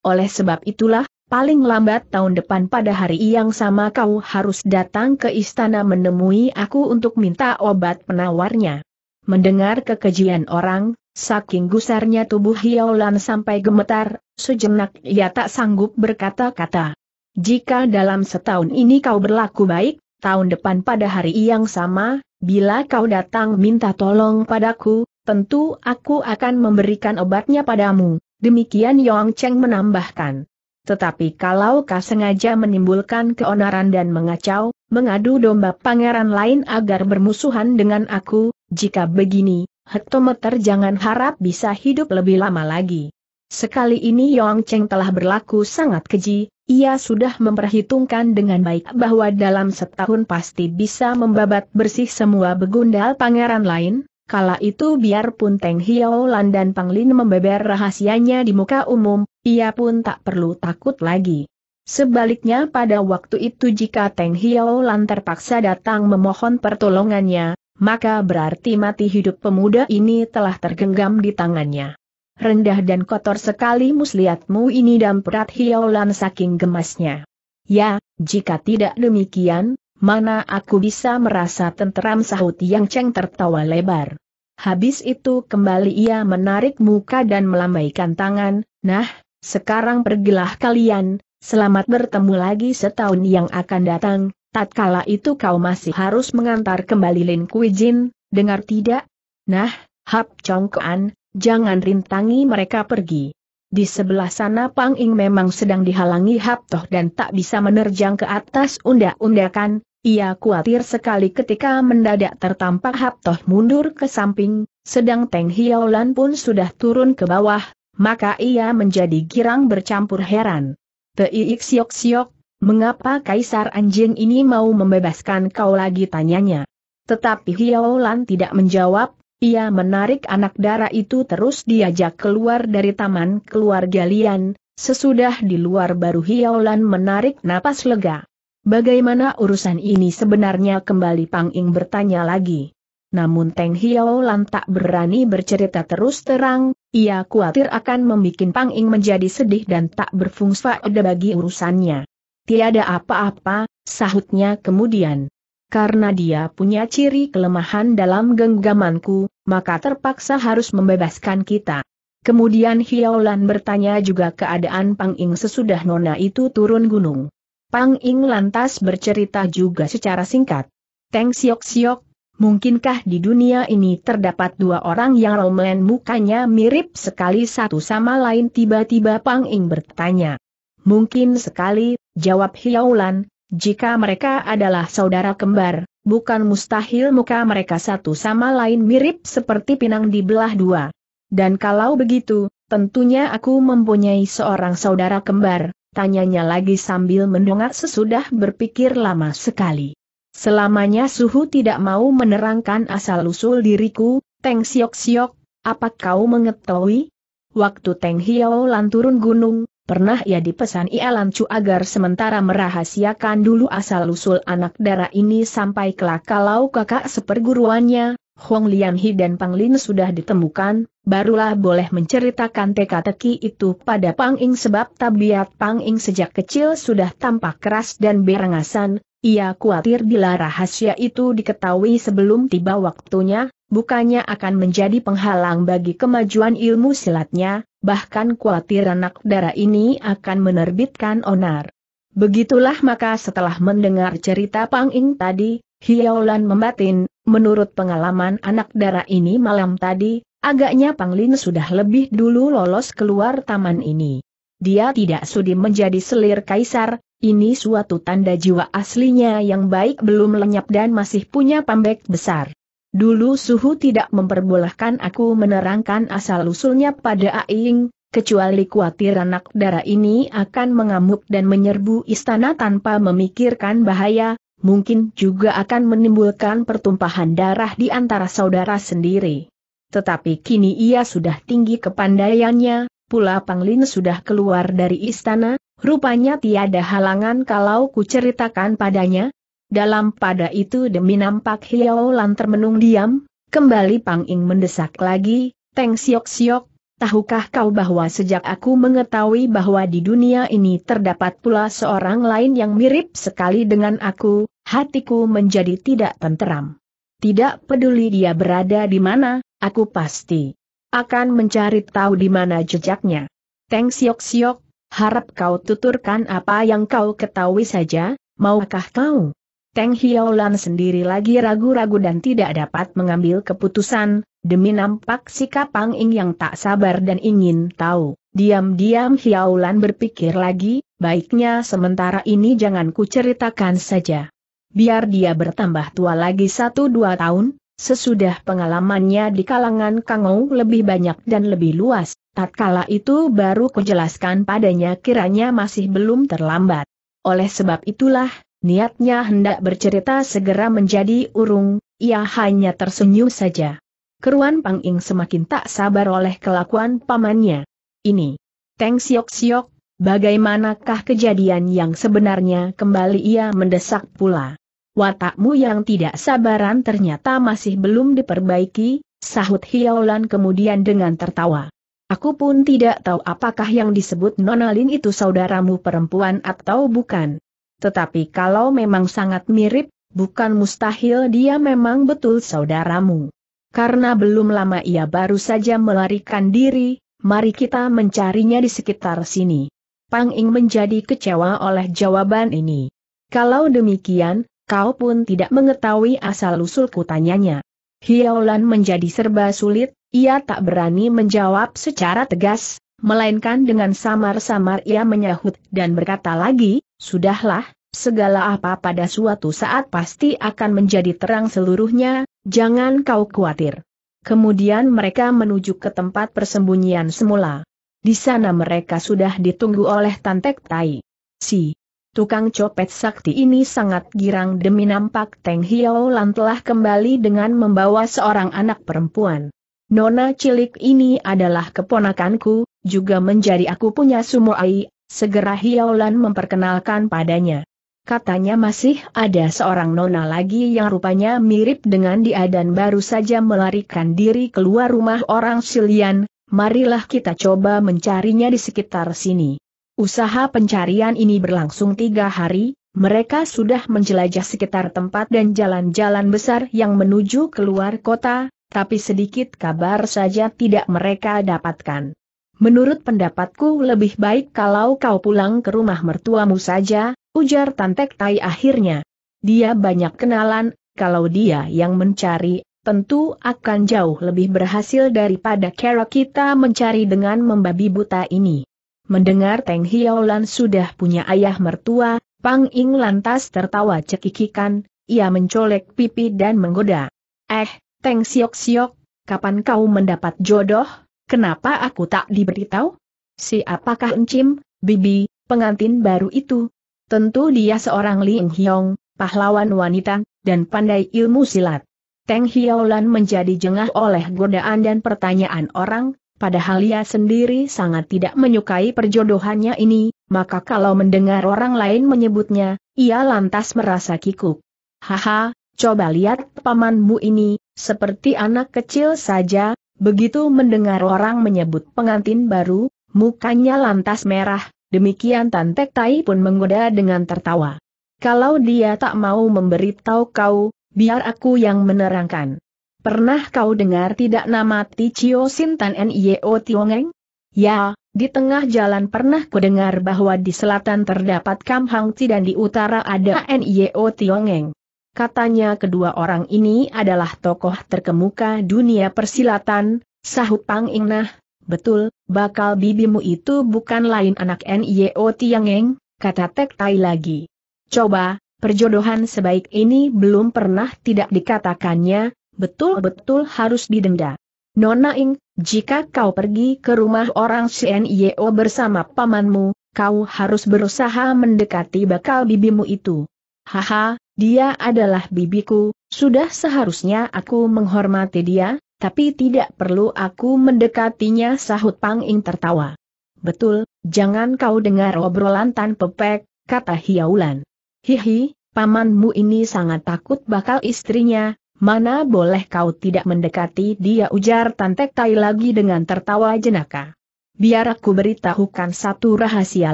Oleh sebab itulah, Paling lambat tahun depan pada hari yang sama kau harus datang ke istana menemui aku untuk minta obat penawarnya. Mendengar kekejian orang, saking gusarnya tubuh Hiaulan sampai gemetar, sejenak ia tak sanggup berkata-kata. Jika dalam setahun ini kau berlaku baik, tahun depan pada hari yang sama, bila kau datang minta tolong padaku, tentu aku akan memberikan obatnya padamu. Demikian Yong Cheng menambahkan. Tetapi kalau kau sengaja menimbulkan keonaran dan mengacau, mengadu domba pangeran lain agar bermusuhan dengan aku, jika begini, hektometer jangan harap bisa hidup lebih lama lagi. Sekali ini Yong Cheng telah berlaku sangat keji, ia sudah memperhitungkan dengan baik bahwa dalam setahun pasti bisa membabat bersih semua begundal pangeran lain, Kala itu biarpun Teng Hiaolan dan Panglin membeber rahasianya di muka umum, ia pun tak perlu takut lagi. Sebaliknya pada waktu itu jika Teng Hiaolan terpaksa datang memohon pertolongannya, maka berarti mati hidup pemuda ini telah tergenggam di tangannya. Rendah dan kotor sekali muslihatmu ini dan perat Hiaolan saking gemasnya. Ya, jika tidak demikian, mana aku bisa merasa tenteram sahut Yang Cheng tertawa lebar. Habis itu kembali ia menarik muka dan melambaikan tangan, nah, sekarang pergilah kalian, selamat bertemu lagi setahun yang akan datang, tatkala itu kau masih harus mengantar kembali Lin Kui Jin, dengar tidak? Nah, Hap Kuan, jangan rintangi mereka pergi. Di sebelah sana Pang Ing memang sedang dihalangi Hap Toh dan tak bisa menerjang ke atas undak undakan ia khawatir sekali ketika mendadak tertampak Haptoh mundur ke samping, sedang Teng Hiaulan pun sudah turun ke bawah, maka ia menjadi girang bercampur heran. Tiik siok siok, mengapa kaisar anjing ini mau membebaskan kau lagi tanyanya. Tetapi Hiaulan tidak menjawab, ia menarik anak dara itu terus diajak keluar dari taman keluarga Lian, sesudah di luar baru Hiaulan menarik napas lega. Bagaimana urusan ini sebenarnya kembali Pang Ing bertanya lagi. Namun Teng Hiao Lan tak berani bercerita terus terang, ia khawatir akan membuat Pang Ing menjadi sedih dan tak berfungsi ada bagi urusannya. Tiada apa-apa, sahutnya kemudian. Karena dia punya ciri kelemahan dalam genggamanku, maka terpaksa harus membebaskan kita. Kemudian Hiaolan bertanya juga keadaan Pang Ing sesudah Nona itu turun gunung. Pang Ing lantas bercerita juga secara singkat. Teng Siok Siok, mungkinkah di dunia ini terdapat dua orang yang romen mukanya mirip sekali satu sama lain tiba-tiba Pang Ing bertanya. Mungkin sekali, jawab Hiaulan, jika mereka adalah saudara kembar, bukan mustahil muka mereka satu sama lain mirip seperti pinang di belah dua. Dan kalau begitu, tentunya aku mempunyai seorang saudara kembar, Tanyanya lagi sambil mendongak sesudah berpikir lama sekali. Selamanya Suhu tidak mau menerangkan asal-usul diriku, Teng Siok Siok, apa kau mengetahui? Waktu Teng Hiao Lan turun gunung, pernah ia dipesan Ia Lan Chu agar sementara merahasiakan dulu asal-usul anak darah ini sampai kelak kalau kakak seperguruannya, Hong Lianhi dan Pang Lin sudah ditemukan, barulah boleh menceritakan teka-teki itu pada Pang Ing sebab tabiat Pang Ing sejak kecil sudah tampak keras dan berangasan, ia khawatir bila rahasia itu diketahui sebelum tiba waktunya, bukannya akan menjadi penghalang bagi kemajuan ilmu silatnya, bahkan khawatir anak darah ini akan menerbitkan onar. Begitulah maka setelah mendengar cerita Pang Ing tadi, Hiaulan membatin, menurut pengalaman anak darah ini malam tadi, agaknya Panglin sudah lebih dulu lolos keluar taman ini. Dia tidak sudi menjadi selir kaisar, ini suatu tanda jiwa aslinya yang baik belum lenyap dan masih punya pambek besar. Dulu suhu tidak memperbolehkan aku menerangkan asal-usulnya pada Aing, kecuali khawatir anak darah ini akan mengamuk dan menyerbu istana tanpa memikirkan bahaya, mungkin juga akan menimbulkan pertumpahan darah di antara saudara sendiri. Tetapi kini ia sudah tinggi kepandaiannya, pula Panglin sudah keluar dari istana, rupanya tiada halangan kalau kuceritakan padanya. Dalam pada itu demi nampak Hiao Lan termenung diam, kembali Pang Ing mendesak lagi, Teng Siok Siok, Tahukah kau bahwa sejak aku mengetahui bahwa di dunia ini terdapat pula seorang lain yang mirip sekali dengan aku, hatiku menjadi tidak tenteram. Tidak peduli dia berada di mana, aku pasti akan mencari tahu di mana jejaknya. Teng Siok Siok, harap kau tuturkan apa yang kau ketahui saja, maukah kau? Teng Hiaulan sendiri lagi ragu-ragu dan tidak dapat mengambil keputusan, demi nampak sikap Pang Ing yang tak sabar dan ingin tahu. Diam-diam Hiaulan berpikir lagi, baiknya sementara ini jangan kuceritakan saja. Biar dia bertambah tua lagi satu dua tahun, sesudah pengalamannya di kalangan Kangou lebih banyak dan lebih luas, tatkala itu baru kujelaskan padanya kiranya masih belum terlambat. Oleh sebab itulah, Niatnya hendak bercerita segera menjadi urung, ia hanya tersenyum saja. Keruan Pang Ing semakin tak sabar oleh kelakuan pamannya. Ini, Teng Siok Siok, bagaimanakah kejadian yang sebenarnya kembali ia mendesak pula. Watakmu yang tidak sabaran ternyata masih belum diperbaiki, sahut Hiaulan kemudian dengan tertawa. Aku pun tidak tahu apakah yang disebut Nonalin itu saudaramu perempuan atau bukan. Tetapi kalau memang sangat mirip, bukan mustahil dia memang betul saudaramu. Karena belum lama ia baru saja melarikan diri, mari kita mencarinya di sekitar sini. Pang Ing menjadi kecewa oleh jawaban ini. Kalau demikian, kau pun tidak mengetahui asal-usul kutanyanya. Hiaulan menjadi serba sulit, ia tak berani menjawab secara tegas, melainkan dengan samar-samar ia menyahut dan berkata lagi, Sudahlah, segala apa pada suatu saat pasti akan menjadi terang seluruhnya, jangan kau khawatir. Kemudian mereka menuju ke tempat persembunyian semula. Di sana mereka sudah ditunggu oleh Tantek Tai. Si tukang copet sakti ini sangat girang demi nampak Teng Hiao Lan telah kembali dengan membawa seorang anak perempuan. Nona cilik ini adalah keponakanku, juga menjadi aku punya sumoai, segera Hiaolan memperkenalkan padanya. Katanya masih ada seorang nona lagi yang rupanya mirip dengan dia dan baru saja melarikan diri keluar rumah orang Silian, marilah kita coba mencarinya di sekitar sini. Usaha pencarian ini berlangsung tiga hari, mereka sudah menjelajah sekitar tempat dan jalan-jalan besar yang menuju keluar kota, tapi sedikit kabar saja tidak mereka dapatkan. Menurut pendapatku lebih baik kalau kau pulang ke rumah mertuamu saja, ujar Tantek Tai akhirnya. Dia banyak kenalan, kalau dia yang mencari, tentu akan jauh lebih berhasil daripada cara kita mencari dengan membabi buta ini. Mendengar Teng lan sudah punya ayah mertua, Pang Ing lantas tertawa cekikikan, ia mencolek pipi dan menggoda. Eh, Teng Siok Siok, kapan kau mendapat jodoh? Kenapa aku tak diberitahu? Siapakah Encim, Bibi, pengantin baru itu? Tentu dia seorang Ling Hiong, pahlawan wanita, dan pandai ilmu silat. Teng Hiaolan menjadi jengah oleh godaan dan pertanyaan orang, padahal ia sendiri sangat tidak menyukai perjodohannya ini, maka kalau mendengar orang lain menyebutnya, ia lantas merasa kikuk. Haha, coba lihat pamanmu ini, seperti anak kecil saja, Begitu mendengar orang menyebut pengantin baru, mukanya lantas merah, demikian Tan Tek Tai pun menggoda dengan tertawa. Kalau dia tak mau memberitahu kau, biar aku yang menerangkan. Pernah kau dengar tidak nama Ticio Sintan N.I.O. Tiongeng? Ya, di tengah jalan pernah kudengar bahwa di selatan terdapat Kam Hang Ti dan di utara ada N.I.O. Tiongeng. Katanya kedua orang ini adalah tokoh terkemuka dunia persilatan, sahut Pang Ingnah, betul, bakal bibimu itu bukan lain anak NIO Tiangeng, kata Tek Tai lagi. Coba, perjodohan sebaik ini belum pernah tidak dikatakannya, betul-betul harus didenda. Nona Ing, jika kau pergi ke rumah orang CNIO bersama pamanmu, kau harus berusaha mendekati bakal bibimu itu. Haha, dia adalah bibiku, sudah seharusnya aku menghormati dia, tapi tidak perlu aku mendekatinya sahut Pang Ing tertawa. Betul, jangan kau dengar obrolan tan pepek,” kata Hiaulan. Hihi, pamanmu ini sangat takut bakal istrinya, mana boleh kau tidak mendekati dia ujar Tantek Tai lagi dengan tertawa jenaka. Biar aku beritahukan satu rahasia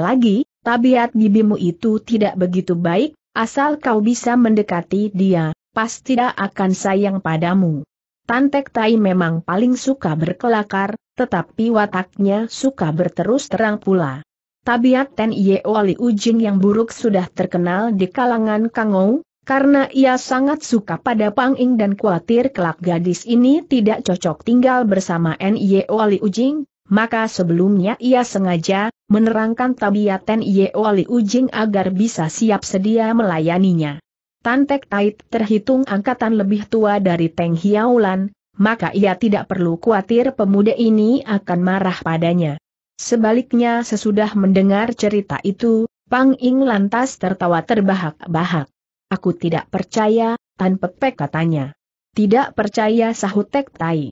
lagi, tabiat bibimu itu tidak begitu baik, Asal kau bisa mendekati dia, pasti tidak akan sayang padamu. Tantek Tai memang paling suka berkelakar, tetapi wataknya suka berterus terang pula. Tabiat Ten Yeoli Ujing yang buruk sudah terkenal di kalangan Kangou, karena ia sangat suka pada Pang Ing dan khawatir kelak gadis ini tidak cocok tinggal bersama Nye Wali Ujing, maka sebelumnya ia sengaja menerangkan tabiat Ten Yeo Ujing agar bisa siap sedia melayaninya. Tan Tek Tait terhitung angkatan lebih tua dari Teng Hiaulan, maka ia tidak perlu khawatir pemuda ini akan marah padanya. Sebaliknya sesudah mendengar cerita itu, Pang Ing lantas tertawa terbahak-bahak. Aku tidak percaya, Tan Pepek katanya. Tidak percaya sahut Tek Tai.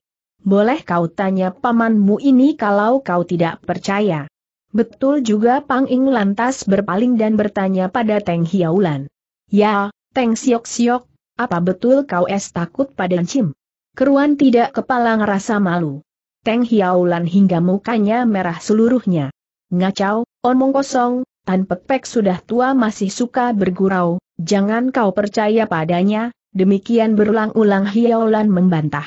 Boleh kau tanya pamanmu ini kalau kau tidak percaya. Betul juga Pang Ing lantas berpaling dan bertanya pada Teng Hiaulan. Ya, Teng Siok Siok, apa betul kau es takut pada Cim? Keruan tidak kepala ngerasa malu. Teng Hiaulan hingga mukanya merah seluruhnya. Ngacau, omong kosong, Tan pepek sudah tua masih suka bergurau, jangan kau percaya padanya, demikian berulang-ulang Hiaulan membantah.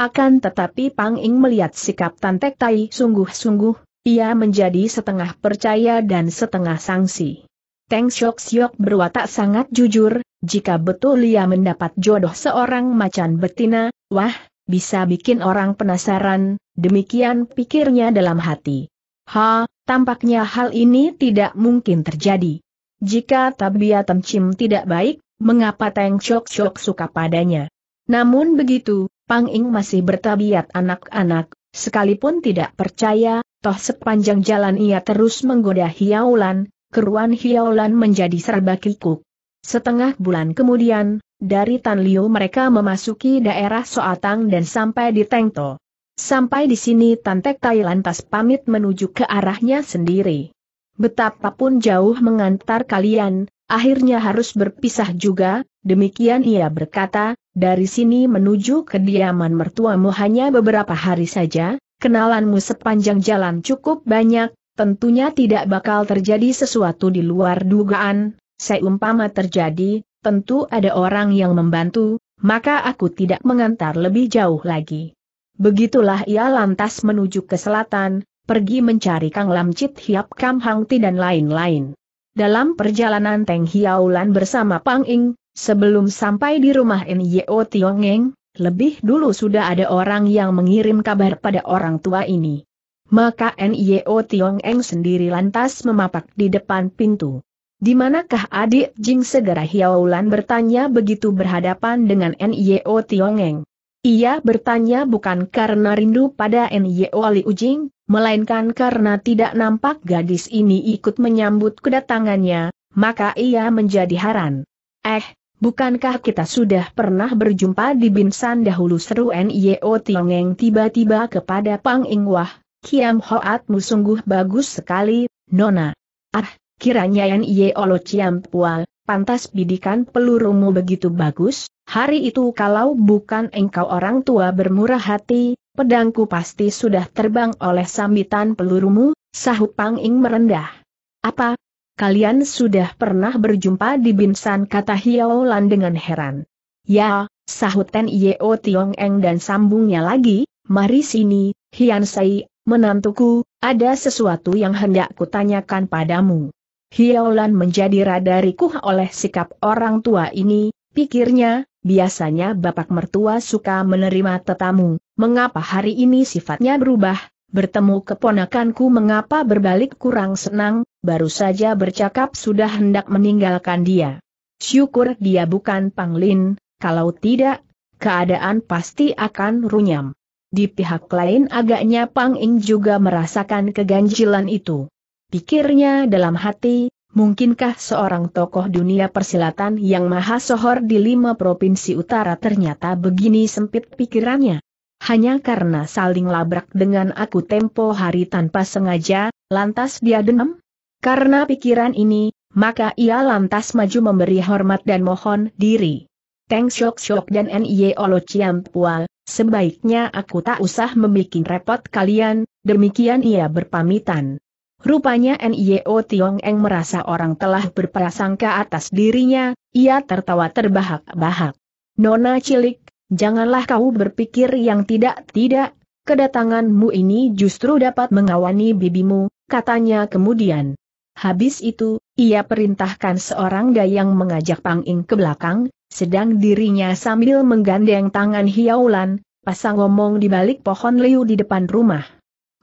Akan tetapi Pang Ing melihat sikap Tan Tek Tai sungguh-sungguh, ia menjadi setengah percaya dan setengah sangsi. Teng Shok Siok berwatak sangat jujur, jika betul ia mendapat jodoh seorang macan betina, wah, bisa bikin orang penasaran, demikian pikirnya dalam hati. Ha, tampaknya hal ini tidak mungkin terjadi. Jika tabiat Temcim tidak baik, mengapa Teng Shok Shok suka padanya? Namun begitu, Pang Ing masih bertabiat anak-anak, sekalipun tidak percaya, toh sepanjang jalan ia terus menggoda Hiaulan, keruan Hiaulan menjadi serba kikuk. Setengah bulan kemudian, dari Tan Liu mereka memasuki daerah Soatang dan sampai di Tengto. Sampai di sini Tantek Tai lantas pamit menuju ke arahnya sendiri. Betapapun jauh mengantar kalian, akhirnya harus berpisah juga, demikian ia berkata, dari sini menuju kediaman mertuamu hanya beberapa hari saja, kenalanmu sepanjang jalan cukup banyak, tentunya tidak bakal terjadi sesuatu di luar dugaan, seumpama terjadi, tentu ada orang yang membantu, maka aku tidak mengantar lebih jauh lagi. Begitulah ia lantas menuju ke selatan, pergi mencari Kang Lamcit Hiap Kam Hangti dan lain-lain. Dalam perjalanan Teng Hiaulan bersama Pang Ing, Sebelum sampai di rumah Nyo Tiongeng, lebih dulu sudah ada orang yang mengirim kabar pada orang tua ini. Maka Nyo Tiongeng sendiri lantas memapak di depan pintu. Di manakah adik Jing segera Hiaulan bertanya begitu berhadapan dengan Nyo Tiongeng. Ia bertanya bukan karena rindu pada Nyo Ali Ujing, melainkan karena tidak nampak gadis ini ikut menyambut kedatangannya, maka ia menjadi heran. Eh, Bukankah kita sudah pernah berjumpa di Binsan dahulu seru Nio Tiongeng tiba-tiba kepada Pang Ing Wah, Kiam Hoatmu sungguh bagus sekali, Nona. Ah, kiranya Nio Lo Chiam Pual, pantas bidikan pelurumu begitu bagus, hari itu kalau bukan engkau orang tua bermurah hati, pedangku pasti sudah terbang oleh sambitan pelurumu, sahut Pang Ing merendah. Apa, Kalian sudah pernah berjumpa di Binsan kata Lan dengan heran. Ya, sahut Ten Yeo Tiong Eng dan sambungnya lagi, mari sini, Hian Sai, menantuku, ada sesuatu yang hendak kutanyakan padamu. Lan menjadi rada rikuh oleh sikap orang tua ini, pikirnya, biasanya bapak mertua suka menerima tetamu, mengapa hari ini sifatnya berubah, Bertemu keponakanku mengapa berbalik kurang senang, baru saja bercakap sudah hendak meninggalkan dia. Syukur dia bukan Panglin, kalau tidak, keadaan pasti akan runyam. Di pihak lain agaknya Pang Ing juga merasakan keganjilan itu. Pikirnya dalam hati, mungkinkah seorang tokoh dunia persilatan yang maha sohor di lima provinsi utara ternyata begini sempit pikirannya? Hanya karena saling labrak dengan aku tempo hari tanpa sengaja, lantas dia dendam? Karena pikiran ini, maka ia lantas maju memberi hormat dan mohon diri. Teng Shok Shok dan Nye Olo Chiam Pual, sebaiknya aku tak usah membuat repot kalian, demikian ia berpamitan. Rupanya N.I.O. Tiong Eng merasa orang telah berprasangka atas dirinya, ia tertawa terbahak-bahak. Nona cilik, Janganlah kau berpikir yang tidak-tidak, kedatanganmu ini justru dapat mengawani bibimu, katanya kemudian. Habis itu, ia perintahkan seorang dayang mengajak Pang Ing ke belakang, sedang dirinya sambil menggandeng tangan Hiaulan, pasang ngomong di balik pohon liu di depan rumah.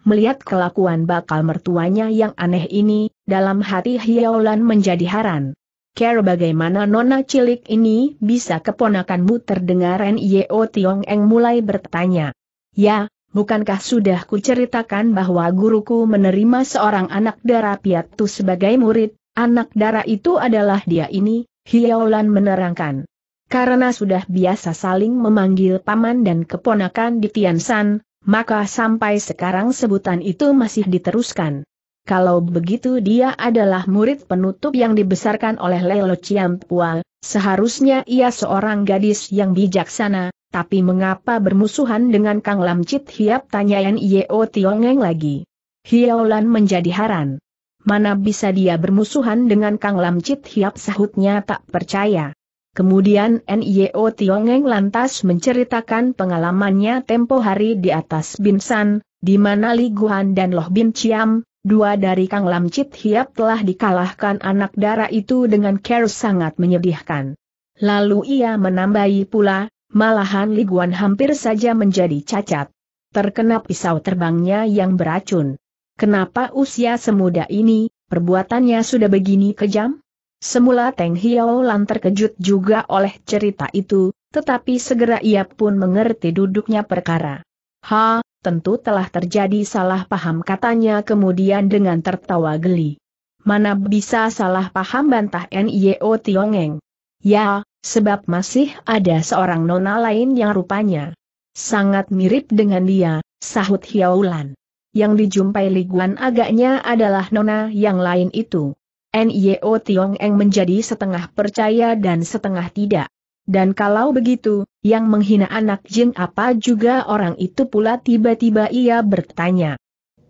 Melihat kelakuan bakal mertuanya yang aneh ini, dalam hati Hiaulan menjadi haran. Care bagaimana nona cilik ini bisa keponakanmu terdengar Nio Tiong Eng mulai bertanya. Ya, bukankah sudah kuceritakan bahwa guruku menerima seorang anak darah piatu sebagai murid, anak darah itu adalah dia ini, Hiaolan menerangkan. Karena sudah biasa saling memanggil paman dan keponakan di Tiansan, maka sampai sekarang sebutan itu masih diteruskan. Kalau begitu dia adalah murid penutup yang dibesarkan oleh Lelo Ciampual, seharusnya ia seorang gadis yang bijaksana, tapi mengapa bermusuhan dengan Kang Lam Chit Hiap tanyaan Yeo Tiongeng lagi. Hiaulan menjadi haran. Mana bisa dia bermusuhan dengan Kang Lam Chit Hiap sahutnya tak percaya. Kemudian Nio Tiongeng lantas menceritakan pengalamannya tempo hari di atas Binsan, di mana Liguan dan Loh Bin Chiam, dua dari Kang Lam Chit Hiap telah dikalahkan anak darah itu dengan care sangat menyedihkan. Lalu ia menambahi pula, malahan Liguan hampir saja menjadi cacat. Terkena pisau terbangnya yang beracun. Kenapa usia semuda ini, perbuatannya sudah begini kejam? Semula Teng Hiao Lan terkejut juga oleh cerita itu, tetapi segera ia pun mengerti duduknya perkara. Ha, tentu telah terjadi salah paham katanya kemudian dengan tertawa geli. Mana bisa salah paham bantah NIO Tiongeng. Ya, sebab masih ada seorang nona lain yang rupanya sangat mirip dengan dia, sahut Hiaulan. Yang dijumpai Liguan agaknya adalah nona yang lain itu. NIO Tiongeng menjadi setengah percaya dan setengah tidak. Dan kalau begitu, yang menghina anak Jing apa juga orang itu pula tiba-tiba ia bertanya.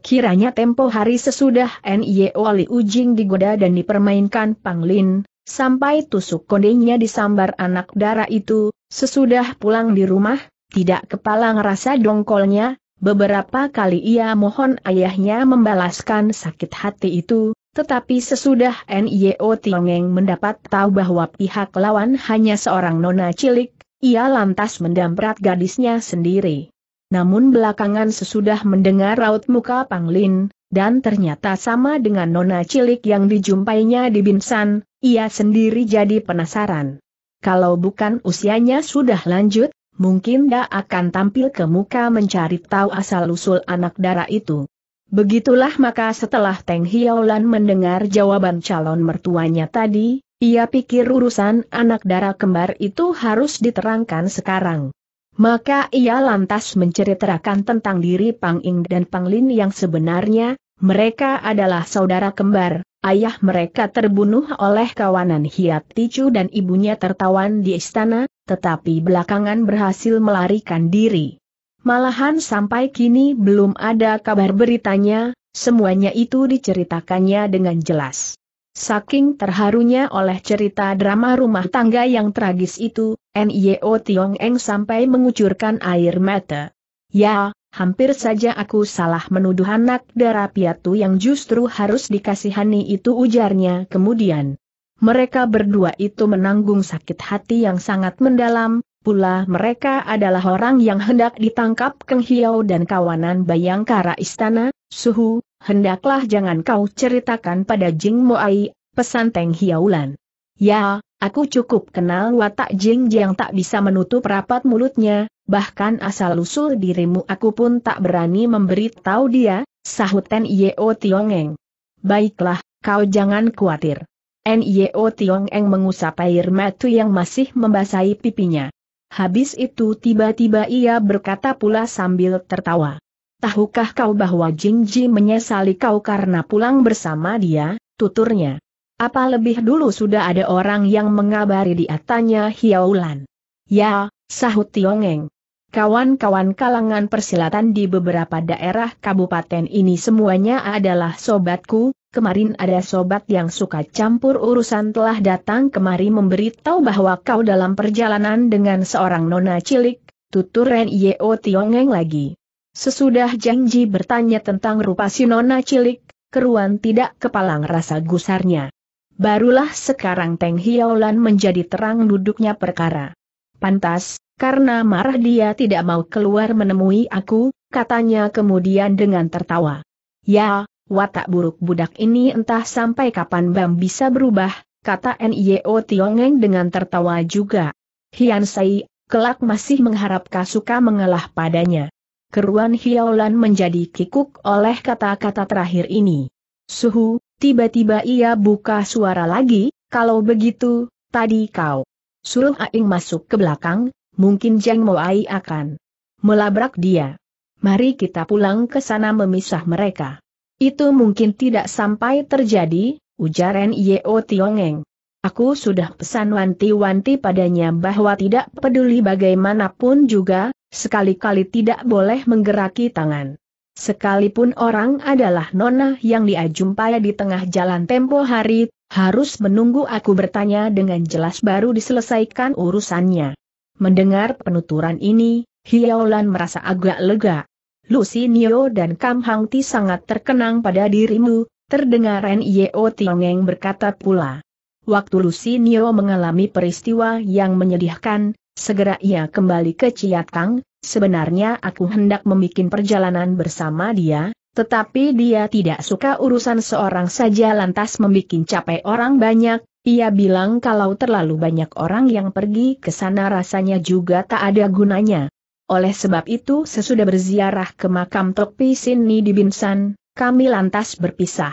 Kiranya tempo hari sesudah Nye Wali Ujing digoda dan dipermainkan Panglin, sampai tusuk kondenya disambar anak darah itu, sesudah pulang di rumah, tidak kepala ngerasa dongkolnya, beberapa kali ia mohon ayahnya membalaskan sakit hati itu, tetapi sesudah NIO Tiongeng mendapat tahu bahwa pihak lawan hanya seorang nona cilik, ia lantas mendamprat gadisnya sendiri. Namun belakangan sesudah mendengar raut muka Panglin, dan ternyata sama dengan nona cilik yang dijumpainya di Binsan, ia sendiri jadi penasaran. Kalau bukan usianya sudah lanjut, mungkin dia akan tampil ke muka mencari tahu asal-usul anak darah itu. Begitulah maka setelah Teng Hiaulan mendengar jawaban calon mertuanya tadi, ia pikir urusan anak darah kembar itu harus diterangkan sekarang. Maka ia lantas menceritakan tentang diri Pang Ing dan Pang Lin yang sebenarnya, mereka adalah saudara kembar, ayah mereka terbunuh oleh kawanan Hiat Ticu dan ibunya tertawan di istana, tetapi belakangan berhasil melarikan diri. Malahan sampai kini belum ada kabar beritanya, semuanya itu diceritakannya dengan jelas. Saking terharunya oleh cerita drama rumah tangga yang tragis itu, N.I.O. Tiong Eng sampai mengucurkan air mata. Ya, hampir saja aku salah menuduh anak darah piatu yang justru harus dikasihani itu ujarnya kemudian. Mereka berdua itu menanggung sakit hati yang sangat mendalam, Pula mereka adalah orang yang hendak ditangkap Keng Hiau dan kawanan Bayangkara Istana, Suhu, hendaklah jangan kau ceritakan pada Jing Moai, pesan Teng Hiaulan. Ya, aku cukup kenal watak Jing yang tak bisa menutup rapat mulutnya, bahkan asal-usul dirimu aku pun tak berani memberitahu dia, sahut N.I.O. Tiongeng. Baiklah, kau jangan khawatir. N.I.O. Eng mengusap air matu yang masih membasahi pipinya. Habis itu tiba-tiba ia berkata pula sambil tertawa. Tahukah kau bahwa Jingji menyesali kau karena pulang bersama dia, tuturnya. Apa lebih dulu sudah ada orang yang mengabari di atanya Hiaulan. Ya, sahut Tiongeng. Kawan-kawan kalangan persilatan di beberapa daerah kabupaten ini semuanya adalah sobatku, kemarin ada sobat yang suka campur urusan telah datang kemari memberitahu bahwa kau dalam perjalanan dengan seorang nona cilik, tutur Ren Yeo Tiongeng lagi. Sesudah janji bertanya tentang rupa si nona cilik, keruan tidak kepalang rasa gusarnya. Barulah sekarang Teng Hiolan menjadi terang duduknya perkara. Pantas, karena marah dia tidak mau keluar menemui aku, katanya kemudian dengan tertawa. Ya, watak buruk budak ini entah sampai kapan Bam bisa berubah, kata Nio Tiongeng dengan tertawa juga. Hian Sai, kelak masih mengharap Kasuka mengalah padanya. Keruan Hiaolan menjadi kikuk oleh kata-kata terakhir ini. Suhu, tiba-tiba ia buka suara lagi, kalau begitu, tadi kau suruh Aing masuk ke belakang, mungkin Jeng Moai akan melabrak dia. Mari kita pulang ke sana memisah mereka. Itu mungkin tidak sampai terjadi, ujar N.Y.O. Tiongeng. Aku sudah pesan wanti-wanti padanya bahwa tidak peduli bagaimanapun juga, sekali-kali tidak boleh menggeraki tangan. Sekalipun orang adalah nona yang diajumpai di tengah jalan tempo hari, harus menunggu aku bertanya dengan jelas baru diselesaikan urusannya. Mendengar penuturan ini, Hiaolan merasa agak lega. Lucy Nio dan Kam Hang Ti sangat terkenang pada dirimu, terdengar N.I.O. Tiongeng berkata pula. Waktu Lucy Nio mengalami peristiwa yang menyedihkan, segera ia kembali ke Ciatang, sebenarnya aku hendak membuat perjalanan bersama dia, tetapi dia tidak suka urusan seorang saja lantas membuat capek orang banyak, ia bilang kalau terlalu banyak orang yang pergi ke sana rasanya juga tak ada gunanya. Oleh sebab itu sesudah berziarah ke makam Tokpi Sini di Binsan, kami lantas berpisah.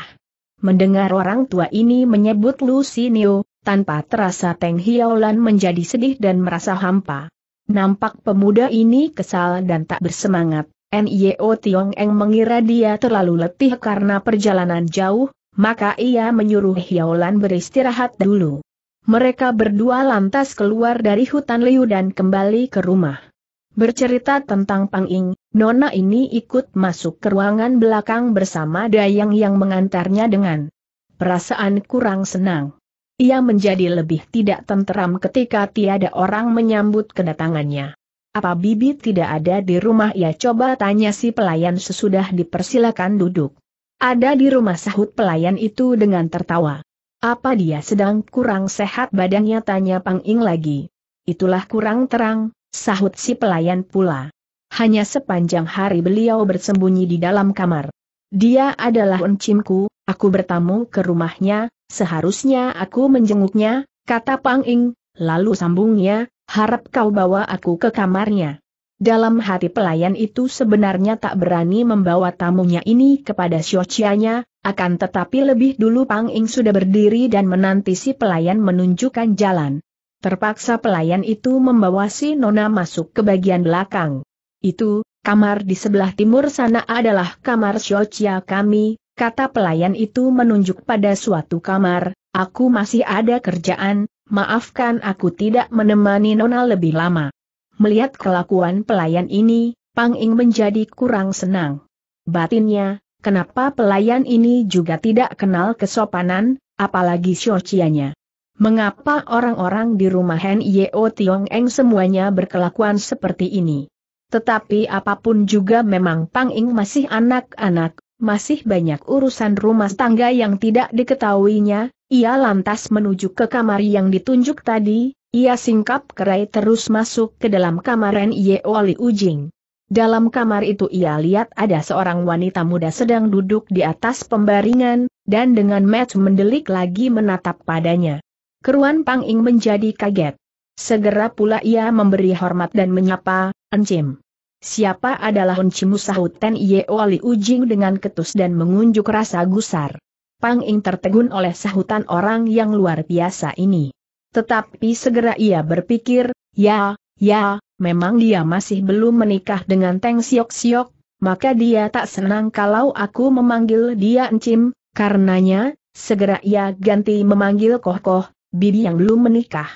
Mendengar orang tua ini menyebut Neo, tanpa terasa Teng Hiaolan menjadi sedih dan merasa hampa. Nampak pemuda ini kesal dan tak bersemangat, N.I.O. Tiong Eng mengira dia terlalu letih karena perjalanan jauh, maka ia menyuruh Hiaolan beristirahat dulu. Mereka berdua lantas keluar dari hutan Liu dan kembali ke rumah. Bercerita tentang Pang Ing, Nona ini ikut masuk ke ruangan belakang bersama Dayang yang mengantarnya dengan perasaan kurang senang. Ia menjadi lebih tidak tenteram ketika tiada orang menyambut kedatangannya. Apa Bibi tidak ada di rumah? Ia ya, coba tanya si pelayan sesudah dipersilakan duduk. Ada di rumah sahut pelayan itu dengan tertawa. Apa dia sedang kurang sehat badannya tanya Pang Ing lagi. Itulah kurang terang, sahut si pelayan pula. Hanya sepanjang hari beliau bersembunyi di dalam kamar. Dia adalah uncimku, aku bertamu ke rumahnya, seharusnya aku menjenguknya, kata Pang Ing, lalu sambungnya, harap kau bawa aku ke kamarnya. Dalam hati pelayan itu sebenarnya tak berani membawa tamunya ini kepada Xiaoqianya, akan tetapi lebih dulu Pang Ing sudah berdiri dan menanti si pelayan menunjukkan jalan. Terpaksa pelayan itu membawa si Nona masuk ke bagian belakang. Itu, kamar di sebelah timur sana adalah kamar Shochia kami, kata pelayan itu menunjuk pada suatu kamar, aku masih ada kerjaan, maafkan aku tidak menemani Nona lebih lama. Melihat kelakuan pelayan ini, Pang Ing menjadi kurang senang. Batinnya, kenapa pelayan ini juga tidak kenal kesopanan, apalagi Shochianya. Mengapa orang-orang di rumah Yeo Tiong Eng semuanya berkelakuan seperti ini? Tetapi apapun juga memang Pang Ing masih anak-anak, masih banyak urusan rumah tangga yang tidak diketahuinya, ia lantas menuju ke kamar yang ditunjuk tadi, ia singkap kerai terus masuk ke dalam kamar Yeo Li Ujing. Dalam kamar itu ia lihat ada seorang wanita muda sedang duduk di atas pembaringan, dan dengan match mendelik lagi menatap padanya. Keruan Pang Ing menjadi kaget. Segera pula ia memberi hormat dan menyapa, Encim. Siapa adalah Encimu sahut Ten Ye Ujing dengan ketus dan mengunjuk rasa gusar. Pang Ing tertegun oleh sahutan orang yang luar biasa ini. Tetapi segera ia berpikir, ya, ya, memang dia masih belum menikah dengan Teng Siok Siok, maka dia tak senang kalau aku memanggil dia Encim, karenanya, segera ia ganti memanggil Koh Koh, bibi yang belum menikah.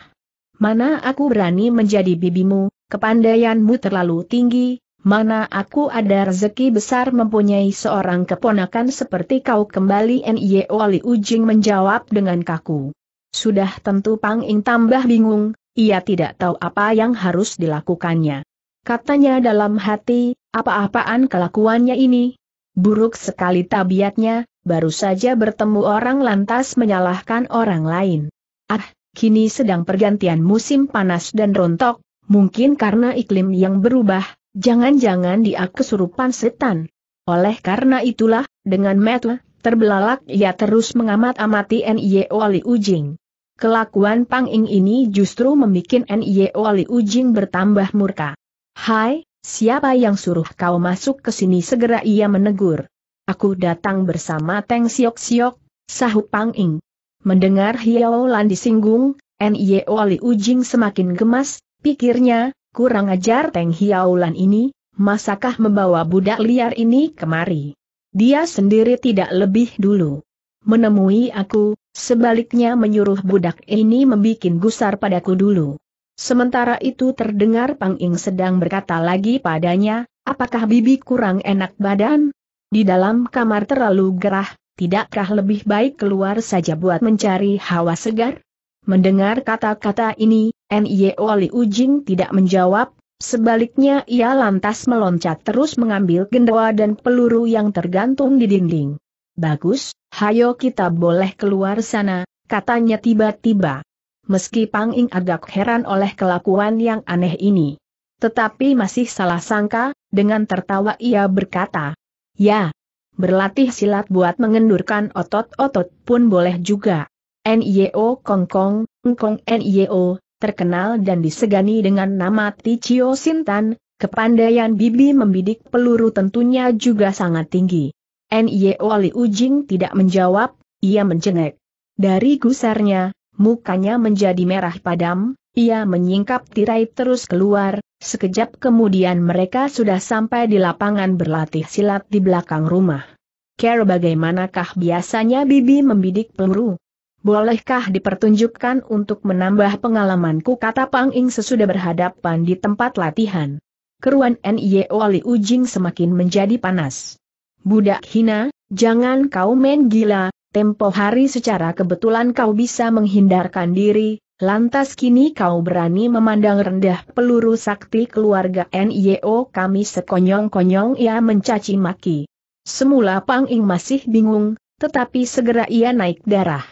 Mana aku berani menjadi bibimu, kepandaianmu terlalu tinggi, mana aku ada rezeki besar mempunyai seorang keponakan seperti kau kembali N.Y.O. E Wali Ujing menjawab dengan kaku. Sudah tentu Pang Ing tambah bingung, ia tidak tahu apa yang harus dilakukannya. Katanya dalam hati, apa-apaan kelakuannya ini? Buruk sekali tabiatnya, baru saja bertemu orang lantas menyalahkan orang lain. Ah, kini sedang pergantian musim panas dan rontok, mungkin karena iklim yang berubah, jangan-jangan dia kesurupan setan. Oleh karena itulah, dengan metu, terbelalak ia terus mengamat-amati NIO e Ali Ujing. Kelakuan Pang Ing ini justru membuat NIO e Wali Ujing bertambah murka. Hai, siapa yang suruh kau masuk ke sini segera ia menegur. Aku datang bersama Teng Siok Siok, sahut Pang Ing. Mendengar Hiao Lan disinggung, N.I.O. Li Ujing semakin gemas, pikirnya, kurang ajar Teng Hiao Lan ini, masakah membawa budak liar ini kemari? Dia sendiri tidak lebih dulu. Menemui aku, sebaliknya menyuruh budak ini membuat gusar padaku dulu. Sementara itu terdengar Pang Ing sedang berkata lagi padanya, apakah bibi kurang enak badan? Di dalam kamar terlalu gerah, tidakkah lebih baik keluar saja buat mencari hawa segar? Mendengar kata-kata ini, N.I.O. Li Ujing tidak menjawab, sebaliknya ia lantas meloncat terus mengambil gendawa dan peluru yang tergantung di dinding. Bagus, hayo kita boleh keluar sana, katanya tiba-tiba. Meski Pang Ing agak heran oleh kelakuan yang aneh ini. Tetapi masih salah sangka, dengan tertawa ia berkata, Ya, berlatih silat buat mengendurkan otot-otot pun boleh juga. NIO e Kong Kong NIO, e terkenal dan disegani dengan nama Ticio Sintan, kepandaian Bibi membidik peluru tentunya juga sangat tinggi. NIO e Ali Ujing tidak menjawab, ia menjengek. Dari gusarnya, mukanya menjadi merah padam, ia menyingkap tirai terus keluar, sekejap kemudian mereka sudah sampai di lapangan berlatih silat di belakang rumah. Care bagaimanakah biasanya Bibi membidik peluru? Bolehkah dipertunjukkan untuk menambah pengalamanku kata Pang Ing sesudah berhadapan di tempat latihan. Keruan N.Y.O. Li Ujing semakin menjadi panas. Budak hina, jangan kau main gila, tempo hari secara kebetulan kau bisa menghindarkan diri, Lantas kini kau berani memandang rendah peluru sakti keluarga NIO kami sekonyong-konyong ia mencaci maki. Semula Pang Ing masih bingung, tetapi segera ia naik darah.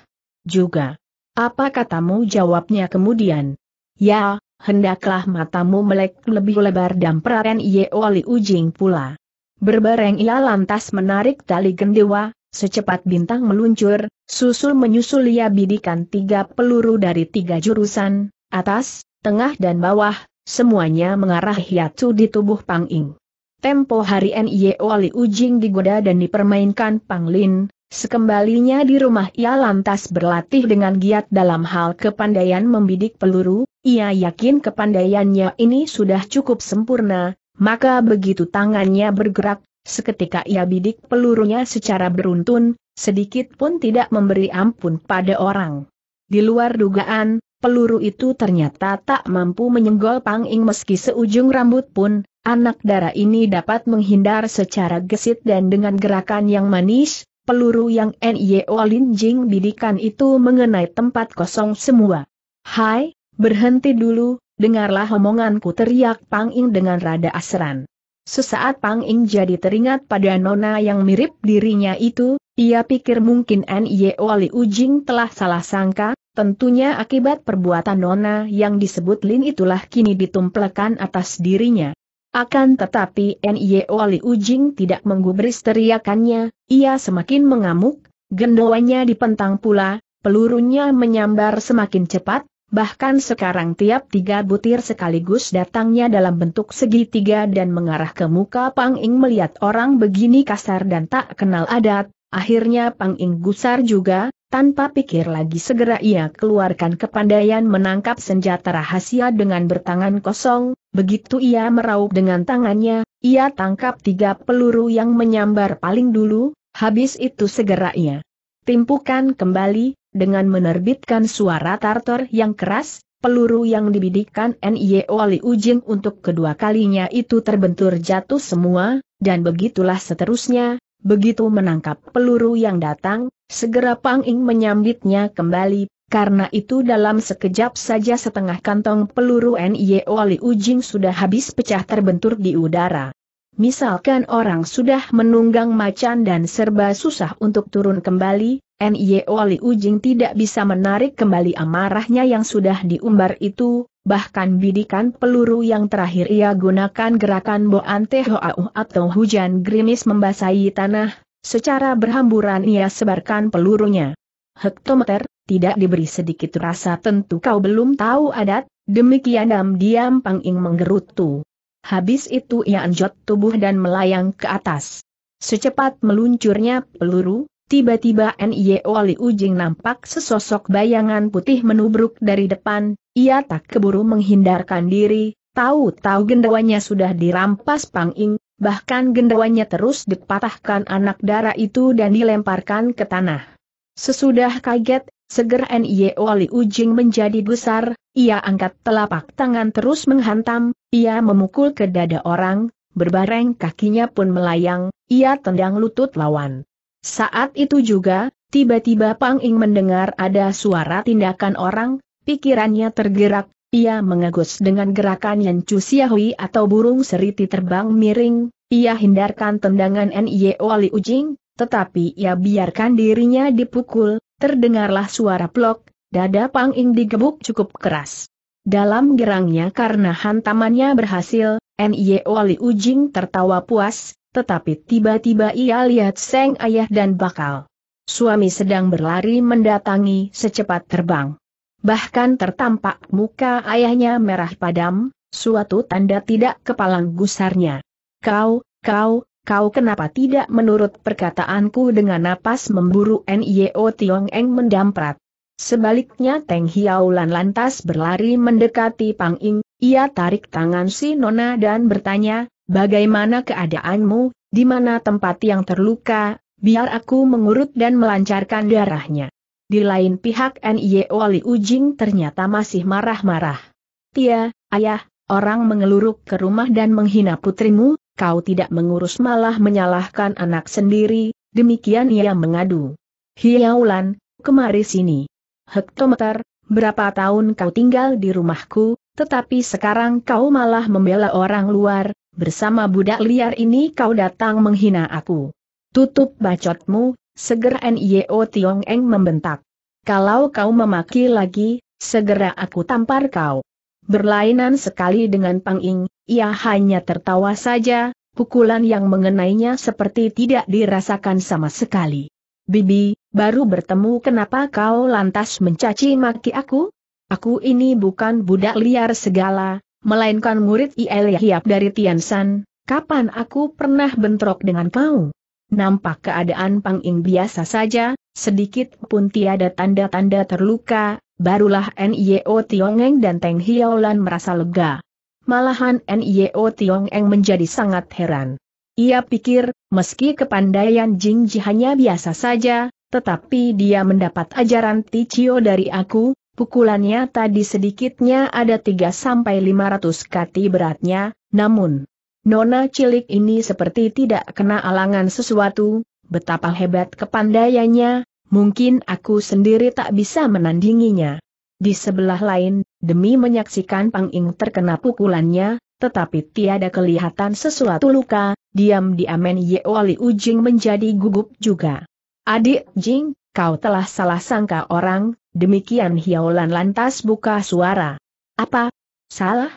Juga. Apa katamu jawabnya kemudian? Ya, hendaklah matamu melek lebih lebar dan peran Yeo Li Ujing pula. Berbareng ia lantas menarik tali gendewa, Secepat bintang meluncur, susul menyusul ia bidikan tiga peluru dari tiga jurusan, atas, tengah dan bawah, semuanya mengarah hiatu di tubuh Pang Ing. Tempo hari NIO Ali Ujing digoda dan dipermainkan Pang Lin, sekembalinya di rumah ia lantas berlatih dengan giat dalam hal kepandaian membidik peluru, ia yakin kepandaiannya ini sudah cukup sempurna, maka begitu tangannya bergerak, Seketika ia bidik pelurunya secara beruntun, sedikit pun tidak memberi ampun pada orang. Di luar dugaan, peluru itu ternyata tak mampu menyenggol Pang Ing meski seujung rambut pun, anak darah ini dapat menghindar secara gesit dan dengan gerakan yang manis, peluru yang N.Y.O. Lin bidikan itu mengenai tempat kosong semua. Hai, berhenti dulu, dengarlah omonganku teriak Pang Ing dengan rada asran. Sesaat Pang Ing jadi teringat pada nona yang mirip dirinya itu, ia pikir mungkin N.Y.O. Wali Ujing telah salah sangka, tentunya akibat perbuatan nona yang disebut Lin itulah kini ditumplekan atas dirinya. Akan tetapi N.Y.O. Wali Ujing tidak menggubris teriakannya, ia semakin mengamuk, gendawanya dipentang pula, pelurunya menyambar semakin cepat, Bahkan sekarang tiap tiga butir sekaligus datangnya dalam bentuk segitiga dan mengarah ke muka Pang Ing melihat orang begini kasar dan tak kenal adat, akhirnya Pang Ing gusar juga, tanpa pikir lagi segera ia keluarkan kepandaian menangkap senjata rahasia dengan bertangan kosong, begitu ia meraup dengan tangannya, ia tangkap tiga peluru yang menyambar paling dulu, habis itu segera ia timpukan kembali, dengan menerbitkan suara tartor yang keras, peluru yang dibidikan NIO Li Ujing untuk kedua kalinya itu terbentur jatuh semua, dan begitulah seterusnya, begitu menangkap peluru yang datang, segera Pang Ing menyambitnya kembali, karena itu dalam sekejap saja setengah kantong peluru NIO Li Ujing sudah habis pecah terbentur di udara. Misalkan orang sudah menunggang macan dan serba susah untuk turun kembali, NIO Liu Ujing tidak bisa menarik kembali amarahnya yang sudah diumbar itu, bahkan bidikan peluru yang terakhir ia gunakan gerakan Boan Tehoau atau hujan gerimis membasahi tanah, secara berhamburan ia sebarkan pelurunya. Hektometer, tidak diberi sedikit rasa tentu kau belum tahu adat, demikian diam-diam Pang Ing menggerutu. Habis itu ia anjot tubuh dan melayang ke atas. Secepat meluncurnya peluru, Tiba-tiba N.Y.O. Wali Ujing nampak sesosok bayangan putih menubruk dari depan, ia tak keburu menghindarkan diri, tahu-tahu gendawanya sudah dirampas Pang Ing, bahkan gendawanya terus dipatahkan anak darah itu dan dilemparkan ke tanah. Sesudah kaget, segera N.Y.O. Wali Ujing menjadi besar. ia angkat telapak tangan terus menghantam, ia memukul ke dada orang, berbareng kakinya pun melayang, ia tendang lutut lawan. Saat itu juga, tiba-tiba Pang Ing mendengar ada suara tindakan orang, pikirannya tergerak, ia mengegus dengan gerakan yang cusiahui atau burung seriti terbang miring, ia hindarkan tendangan Nye Wali Ujing, tetapi ia biarkan dirinya dipukul, terdengarlah suara plok, dada Pang Ing digebuk cukup keras. Dalam gerangnya karena hantamannya berhasil, Nye Wali Ujing tertawa puas, tetapi tiba-tiba ia lihat Seng Ayah dan Bakal. Suami sedang berlari mendatangi secepat terbang. Bahkan tertampak muka ayahnya merah padam, suatu tanda tidak kepalang gusarnya. Kau, kau, kau kenapa tidak menurut perkataanku dengan napas memburu Nio Tiong Eng mendamprat. Sebaliknya Teng Hiaulan lantas berlari mendekati Pang Ing, ia tarik tangan si Nona dan bertanya, Bagaimana keadaanmu, di mana tempat yang terluka, biar aku mengurut dan melancarkan darahnya. Di lain pihak NIO Wali Ujing ternyata masih marah-marah. Tia, ayah, orang mengeluruk ke rumah dan menghina putrimu, kau tidak mengurus malah menyalahkan anak sendiri, demikian ia mengadu. Hiaulan, kemari sini. Hektometer, berapa tahun kau tinggal di rumahku, tetapi sekarang kau malah membela orang luar, bersama budak liar ini kau datang menghina aku. Tutup bacotmu, segera N.Y.O. Tiong Eng membentak. Kalau kau memaki lagi, segera aku tampar kau. Berlainan sekali dengan Pang Ing, ia hanya tertawa saja, pukulan yang mengenainya seperti tidak dirasakan sama sekali. Bibi, baru bertemu kenapa kau lantas mencaci maki aku? Aku ini bukan budak liar segala, melainkan murid Ielihiap dari Tiansan, kapan aku pernah bentrok dengan kau? Nampak keadaan Pang Ing biasa saja, sedikit pun tiada tanda-tanda terluka, barulah N.I.O. Tiongeng dan Teng Hiaolan merasa lega. Malahan N.I.O. Tiongeng menjadi sangat heran. Ia pikir, meski kepandaian Jing Ji hanya biasa saja, tetapi dia mendapat ajaran Ticio dari aku, Pukulannya tadi sedikitnya ada 3-500 kati beratnya, namun Nona cilik ini seperti tidak kena alangan sesuatu, betapa hebat kepandaiannya, mungkin aku sendiri tak bisa menandinginya. Di sebelah lain, demi menyaksikan Pang Ing terkena pukulannya, tetapi tiada kelihatan sesuatu luka, diam-diam Wali Ujing menjadi gugup juga. Adik Jing, kau telah salah sangka orang, Demikian Hiaulan lantas buka suara. Apa? Salah?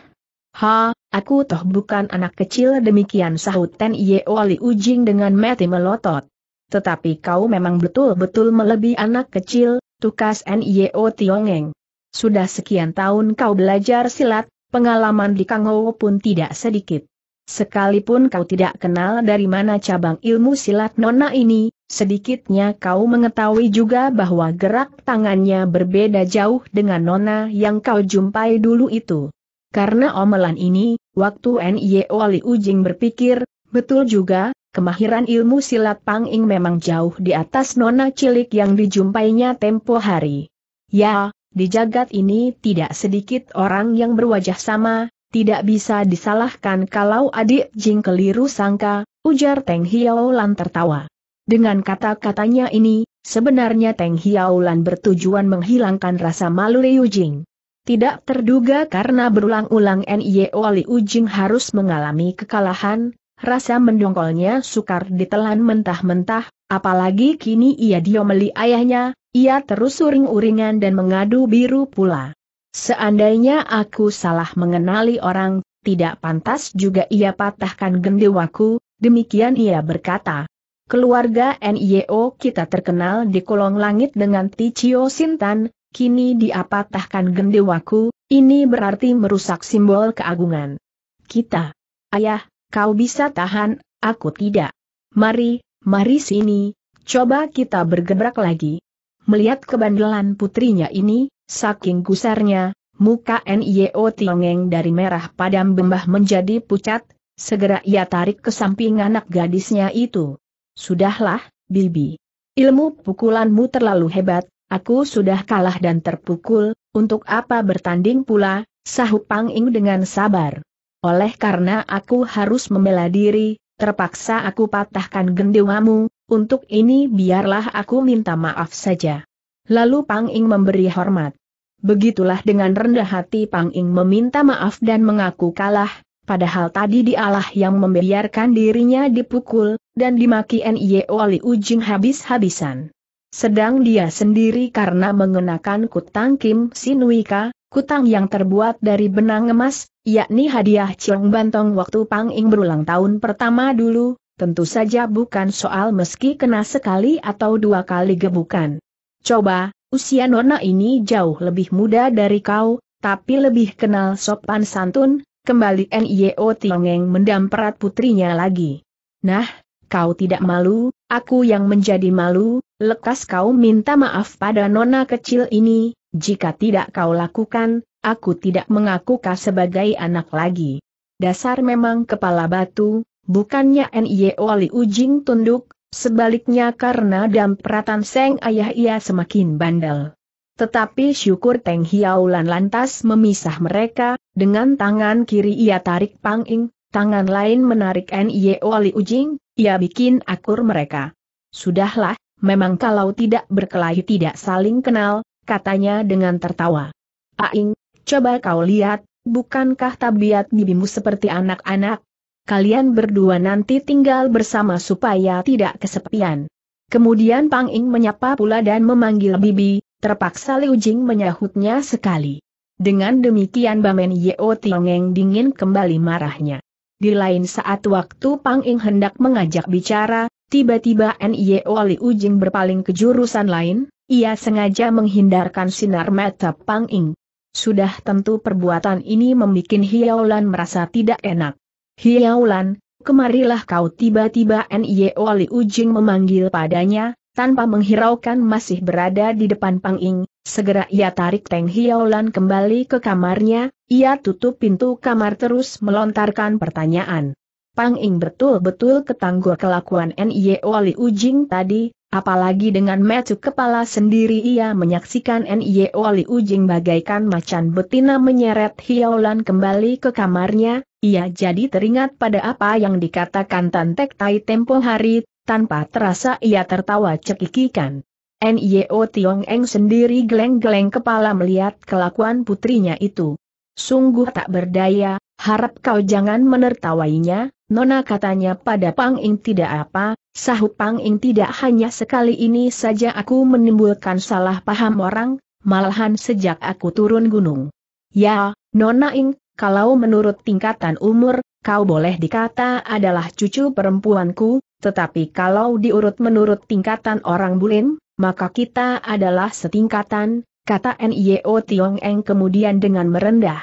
Ha, aku toh bukan anak kecil demikian sahut Ten ali Ujing dengan mati melotot. Tetapi kau memang betul-betul melebihi anak kecil, tukas Yeo Tiongeng. Sudah sekian tahun kau belajar silat, pengalaman di Kangou pun tidak sedikit. Sekalipun kau tidak kenal dari mana cabang ilmu silat nona ini, Sedikitnya kau mengetahui juga bahwa gerak tangannya berbeda jauh dengan nona yang kau jumpai dulu itu. Karena omelan ini, waktu N.Y.O. Wali Ujing berpikir, betul juga, kemahiran ilmu silat Pang Ing memang jauh di atas nona cilik yang dijumpainya tempo hari. Ya, di jagat ini tidak sedikit orang yang berwajah sama, tidak bisa disalahkan kalau adik Jing keliru sangka, ujar Teng Hiao Lan tertawa. Dengan kata-katanya ini, sebenarnya Teng Hiaulan bertujuan menghilangkan rasa malu Liu Jing. Tidak terduga karena berulang-ulang Nye Liu Jing harus mengalami kekalahan, rasa mendongkolnya sukar ditelan mentah-mentah, apalagi kini ia diomeli ayahnya, ia terus uring-uringan dan mengadu biru pula. Seandainya aku salah mengenali orang, tidak pantas juga ia patahkan gendewaku, demikian ia berkata. Keluarga NIO kita terkenal di kolong langit dengan Ticio Sintan, kini diapatahkan gendewaku, ini berarti merusak simbol keagungan. Kita. Ayah, kau bisa tahan, aku tidak. Mari, mari sini, coba kita bergerak lagi. Melihat kebandelan putrinya ini, saking gusarnya, muka NIO Tiongeng dari merah padam bembah menjadi pucat, segera ia tarik ke samping anak gadisnya itu. Sudahlah, Bilbi. Ilmu pukulanmu terlalu hebat, aku sudah kalah dan terpukul, untuk apa bertanding pula, sahut Pang Ing dengan sabar. Oleh karena aku harus membela diri, terpaksa aku patahkan gendewamu, untuk ini biarlah aku minta maaf saja. Lalu Pang Ing memberi hormat. Begitulah dengan rendah hati Pang Ing meminta maaf dan mengaku kalah, padahal tadi dialah yang membiarkan dirinya dipukul, dan dimaki NIE oleh ujing habis-habisan. Sedang dia sendiri karena mengenakan kutang Kim Sinuika, kutang yang terbuat dari benang emas, yakni hadiah Ciong Bantong waktu Pang Ing berulang tahun pertama dulu, tentu saja bukan soal meski kena sekali atau dua kali gebukan. Coba, usia Nona ini jauh lebih muda dari kau, tapi lebih kenal sopan santun, Kembali Nio Tiongeng mendamperat putrinya lagi. Nah, kau tidak malu, aku yang menjadi malu, lekas kau minta maaf pada nona kecil ini, jika tidak kau lakukan, aku tidak mengaku kau sebagai anak lagi. Dasar memang kepala batu, bukannya Nio Li Ujing tunduk, sebaliknya karena peratan seng ayah ia semakin bandel. Tetapi syukur Teng Hiaulan lantas memisah mereka, dengan tangan kiri ia tarik Pang Ing, tangan lain menarik N.I.O. Li Ujing, ia bikin akur mereka. Sudahlah, memang kalau tidak berkelahi tidak saling kenal, katanya dengan tertawa. Aing, coba kau lihat, bukankah tabiat bibimu seperti anak-anak? Kalian berdua nanti tinggal bersama supaya tidak kesepian. Kemudian Pang Ing menyapa pula dan memanggil Bibi, Terpaksa Liu Jing menyahutnya sekali. Dengan demikian Bamen Yeo Tiongeng dingin kembali marahnya. Di lain saat waktu Pang Ing hendak mengajak bicara, tiba-tiba Nyeo Liu Jing berpaling ke jurusan lain, ia sengaja menghindarkan sinar mata Pang Ing. Sudah tentu perbuatan ini membuat Hiaulan merasa tidak enak. Hiaulan, kemarilah kau tiba-tiba Nyeo Liu Jing memanggil padanya, tanpa menghiraukan masih berada di depan Pang Ing, segera ia tarik Teng Hiaolan kembali ke kamarnya, ia tutup pintu kamar terus melontarkan pertanyaan. Pang Ing betul-betul ketangguh kelakuan Nye Wali Ujing tadi, apalagi dengan metu kepala sendiri ia menyaksikan Nye Wali Ujing bagaikan macan betina menyeret Hiaolan kembali ke kamarnya, ia jadi teringat pada apa yang dikatakan Tantek Tai tempo hari, tanpa terasa ia tertawa cekikikan. Nio Tiong Eng sendiri geleng-geleng kepala melihat kelakuan putrinya itu. Sungguh tak berdaya, harap kau jangan menertawainya, Nona katanya pada Pang Ing tidak apa, sahut Pang Ing tidak hanya sekali ini saja aku menimbulkan salah paham orang, malahan sejak aku turun gunung. Ya, Nona Ing, kalau menurut tingkatan umur, kau boleh dikata adalah cucu perempuanku, tetapi kalau diurut menurut tingkatan orang Bulin, maka kita adalah setingkatan, kata NIO Tiong Eng kemudian dengan merendah.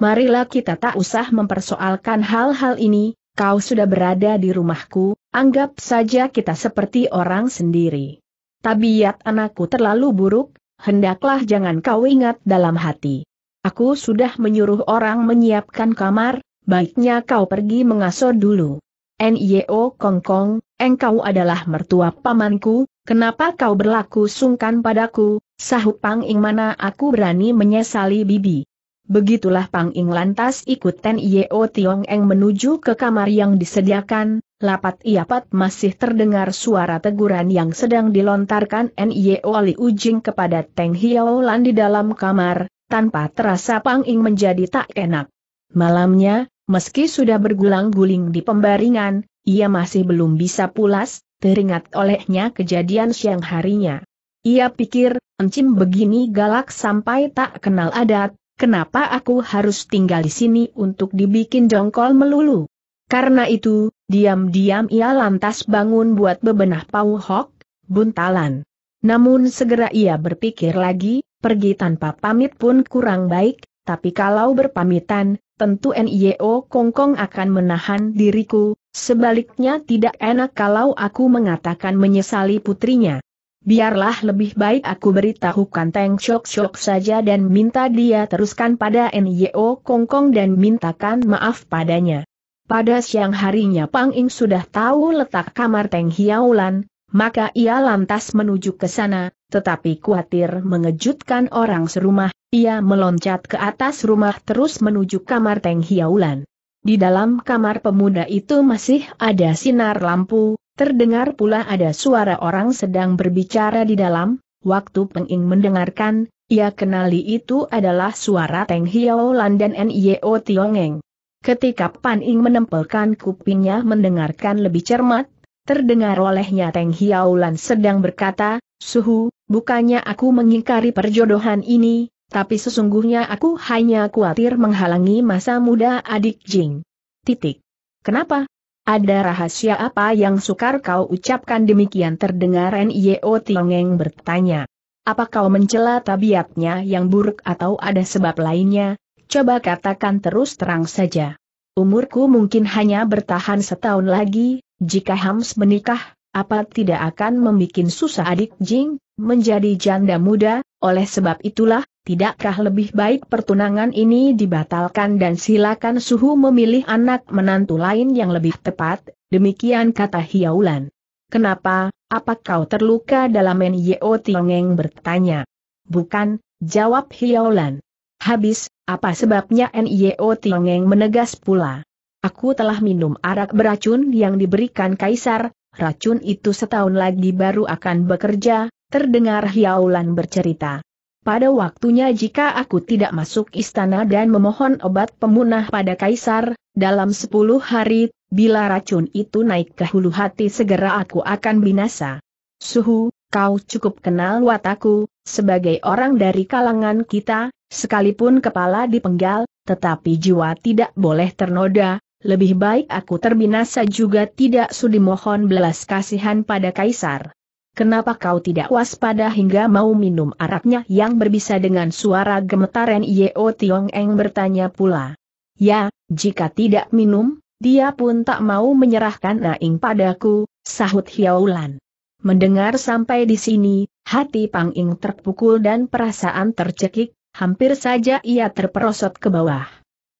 Marilah kita tak usah mempersoalkan hal-hal ini, kau sudah berada di rumahku, anggap saja kita seperti orang sendiri. Tabiat anakku terlalu buruk, hendaklah jangan kau ingat dalam hati. Aku sudah menyuruh orang menyiapkan kamar, baiknya kau pergi mengasuh dulu. N.I.O. Kong Kong, engkau adalah mertua pamanku, kenapa kau berlaku sungkan padaku, sahut Pang Ing mana aku berani menyesali bibi. Begitulah Pang Ing lantas ikut Nio Tiong Eng menuju ke kamar yang disediakan, lapat iapat masih terdengar suara teguran yang sedang dilontarkan Nio Li Ujing kepada Teng Hiao Lan di dalam kamar, tanpa terasa Pang Ing menjadi tak enak. Malamnya, Meski sudah bergulang-guling di pembaringan, ia masih belum bisa pulas, teringat olehnya kejadian siang harinya. Ia pikir, encim begini galak sampai tak kenal adat, kenapa aku harus tinggal di sini untuk dibikin jongkol melulu? Karena itu, diam-diam ia lantas bangun buat bebenah pauhok, buntalan. Namun segera ia berpikir lagi, pergi tanpa pamit pun kurang baik, tapi kalau berpamitan, tentu NIO Kongkong akan menahan diriku, sebaliknya tidak enak kalau aku mengatakan menyesali putrinya. Biarlah lebih baik aku beritahukan Teng Shok Shok saja dan minta dia teruskan pada NIO Kongkong dan mintakan maaf padanya. Pada siang harinya Pang Ing sudah tahu letak kamar Teng Hiaulan, maka ia lantas menuju ke sana, tetapi khawatir mengejutkan orang serumah, ia meloncat ke atas rumah terus menuju kamar Teng Hiaulan. Di dalam kamar pemuda itu masih ada sinar lampu, terdengar pula ada suara orang sedang berbicara di dalam, waktu Penging mendengarkan, ia kenali itu adalah suara Teng Hiaulan dan N.I.O. Tiongeng. Ketika Pan Ing menempelkan kupingnya mendengarkan lebih cermat, terdengar olehnya Teng Hiaulan sedang berkata, Suhu, bukannya aku mengingkari perjodohan ini, tapi sesungguhnya aku hanya khawatir menghalangi masa muda adik Jing. Titik. Kenapa? Ada rahasia apa yang sukar kau ucapkan demikian terdengar N.I.O. Tiongeng bertanya. Apa kau mencela tabiatnya yang buruk atau ada sebab lainnya? Coba katakan terus terang saja. Umurku mungkin hanya bertahan setahun lagi, jika Hams menikah, apa tidak akan membuat susah adik Jing, menjadi janda muda, oleh sebab itulah, Tidakkah lebih baik pertunangan ini dibatalkan dan silakan Suhu memilih anak menantu lain yang lebih tepat, demikian kata Hiaulan. Kenapa, apa kau terluka dalam N.Y.O. Tiongeng bertanya? Bukan, jawab Hiaulan. Habis, apa sebabnya N.Y.O. Tiongeng menegas pula? Aku telah minum arak beracun yang diberikan kaisar, racun itu setahun lagi baru akan bekerja, terdengar Hiaulan bercerita. Pada waktunya jika aku tidak masuk istana dan memohon obat pemunah pada kaisar, dalam sepuluh hari, bila racun itu naik ke hulu hati segera aku akan binasa. Suhu, kau cukup kenal wataku, sebagai orang dari kalangan kita, sekalipun kepala dipenggal, tetapi jiwa tidak boleh ternoda, lebih baik aku terbinasa juga tidak sudi mohon belas kasihan pada kaisar. Kenapa kau tidak waspada hingga mau minum araknya yang berbisa dengan suara gemetaran Yeo Tiong Eng bertanya pula. Ya, jika tidak minum, dia pun tak mau menyerahkan Naing padaku, sahut Hiaulan. Mendengar sampai di sini, hati Pang Ing terpukul dan perasaan tercekik, hampir saja ia terperosot ke bawah.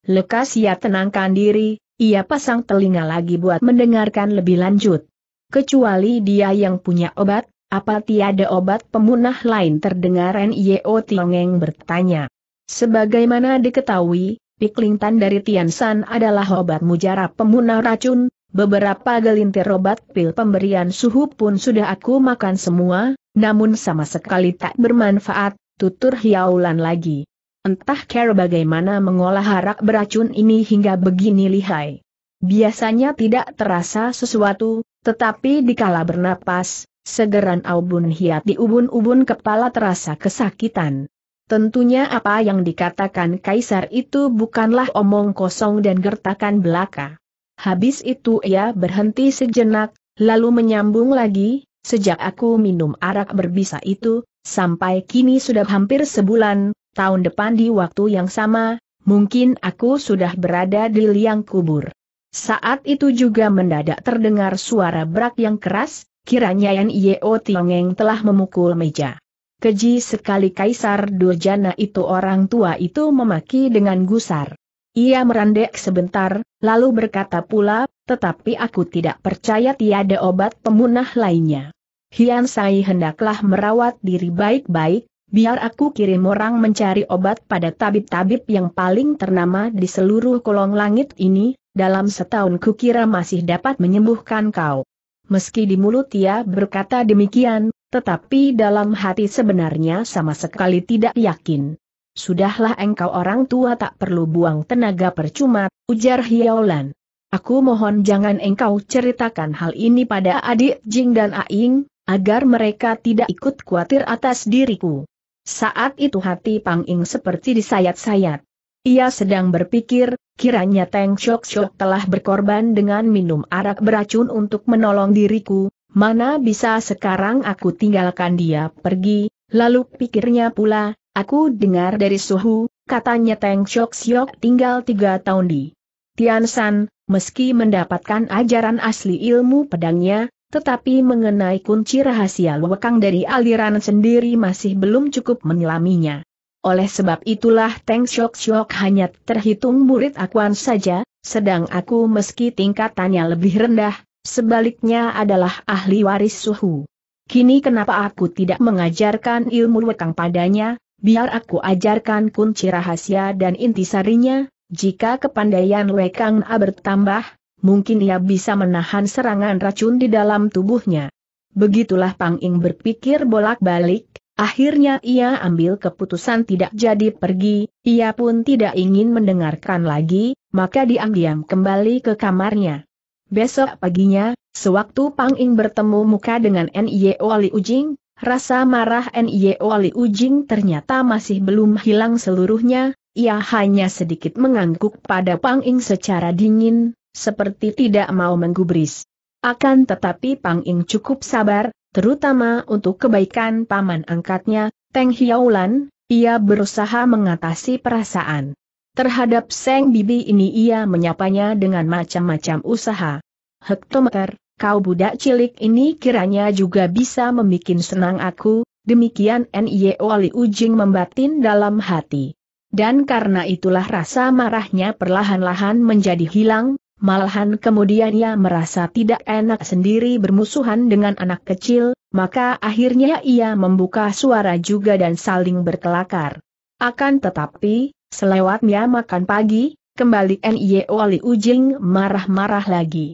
Lekas ia tenangkan diri, ia pasang telinga lagi buat mendengarkan lebih lanjut. Kecuali dia yang punya obat, apa tiada obat pemunah lain terdengar N.I.O. Tiongeng bertanya. Sebagaimana diketahui, piklintan dari Tiansan adalah obat mujarab pemunah racun, beberapa gelintir obat pil pemberian suhu pun sudah aku makan semua, namun sama sekali tak bermanfaat, tutur Hiaulan lagi. Entah care bagaimana mengolah harak beracun ini hingga begini lihai. Biasanya tidak terasa sesuatu, tetapi dikala bernapas, segeran Aubun Hiat di ubun-ubun kepala terasa kesakitan. Tentunya apa yang dikatakan Kaisar itu bukanlah omong kosong dan gertakan belaka. Habis itu ia berhenti sejenak, lalu menyambung lagi, sejak aku minum arak berbisa itu, sampai kini sudah hampir sebulan, tahun depan di waktu yang sama, mungkin aku sudah berada di liang kubur. Saat itu juga mendadak terdengar suara berak yang keras, kiranya Yan Yeo Tiongeng telah memukul meja. Keji sekali Kaisar Durjana itu orang tua itu memaki dengan gusar. Ia merendek sebentar, lalu berkata pula, tetapi aku tidak percaya tiada obat pemunah lainnya. Hian Sai hendaklah merawat diri baik-baik, biar aku kirim orang mencari obat pada tabib-tabib yang paling ternama di seluruh kolong langit ini, dalam setahun kukira masih dapat menyembuhkan kau. Meski di mulut ia berkata demikian, tetapi dalam hati sebenarnya sama sekali tidak yakin. Sudahlah engkau orang tua tak perlu buang tenaga percuma, ujar Hiaolan. Aku mohon jangan engkau ceritakan hal ini pada adik Jing dan Aing, agar mereka tidak ikut khawatir atas diriku. Saat itu hati Pang Ing seperti disayat-sayat. Ia sedang berpikir, kiranya Teng Shok Shok telah berkorban dengan minum arak beracun untuk menolong diriku, mana bisa sekarang aku tinggalkan dia pergi, lalu pikirnya pula, aku dengar dari Suhu, katanya Teng Shok Shok tinggal tiga tahun di Tian San, meski mendapatkan ajaran asli ilmu pedangnya, tetapi mengenai kunci rahasia Luwekang dari aliran sendiri masih belum cukup menyelaminya. Oleh sebab itulah Teng Shok Shok hanya terhitung murid akuan saja, sedang aku meski tingkatannya lebih rendah, sebaliknya adalah ahli waris suhu. Kini kenapa aku tidak mengajarkan ilmu wekang padanya, biar aku ajarkan kunci rahasia dan intisarinya, jika kepandaian wekang A bertambah, mungkin ia bisa menahan serangan racun di dalam tubuhnya. Begitulah Pang Ing berpikir bolak-balik, Akhirnya ia ambil keputusan tidak jadi pergi, ia pun tidak ingin mendengarkan lagi, maka diam-diam kembali ke kamarnya. Besok paginya, sewaktu Pang Ing bertemu muka dengan N.Y.O. Oli Ujing, rasa marah N.Y.O. Oli Ujing ternyata masih belum hilang seluruhnya, ia hanya sedikit mengangguk pada Pang Ing secara dingin, seperti tidak mau menggubris. Akan tetapi Pang Ing cukup sabar, terutama untuk kebaikan paman angkatnya, Teng Hiaulan, ia berusaha mengatasi perasaan. Terhadap Seng Bibi ini ia menyapanya dengan macam-macam usaha. Hektometer, kau budak cilik ini kiranya juga bisa membuat senang aku, demikian Nie Ali Ujing membatin dalam hati. Dan karena itulah rasa marahnya perlahan-lahan menjadi hilang, Malahan kemudian ia merasa tidak enak sendiri bermusuhan dengan anak kecil, maka akhirnya ia membuka suara juga dan saling berkelakar. Akan tetapi, selewatnya makan pagi, kembali N.Y.O. Li Ujing marah-marah lagi.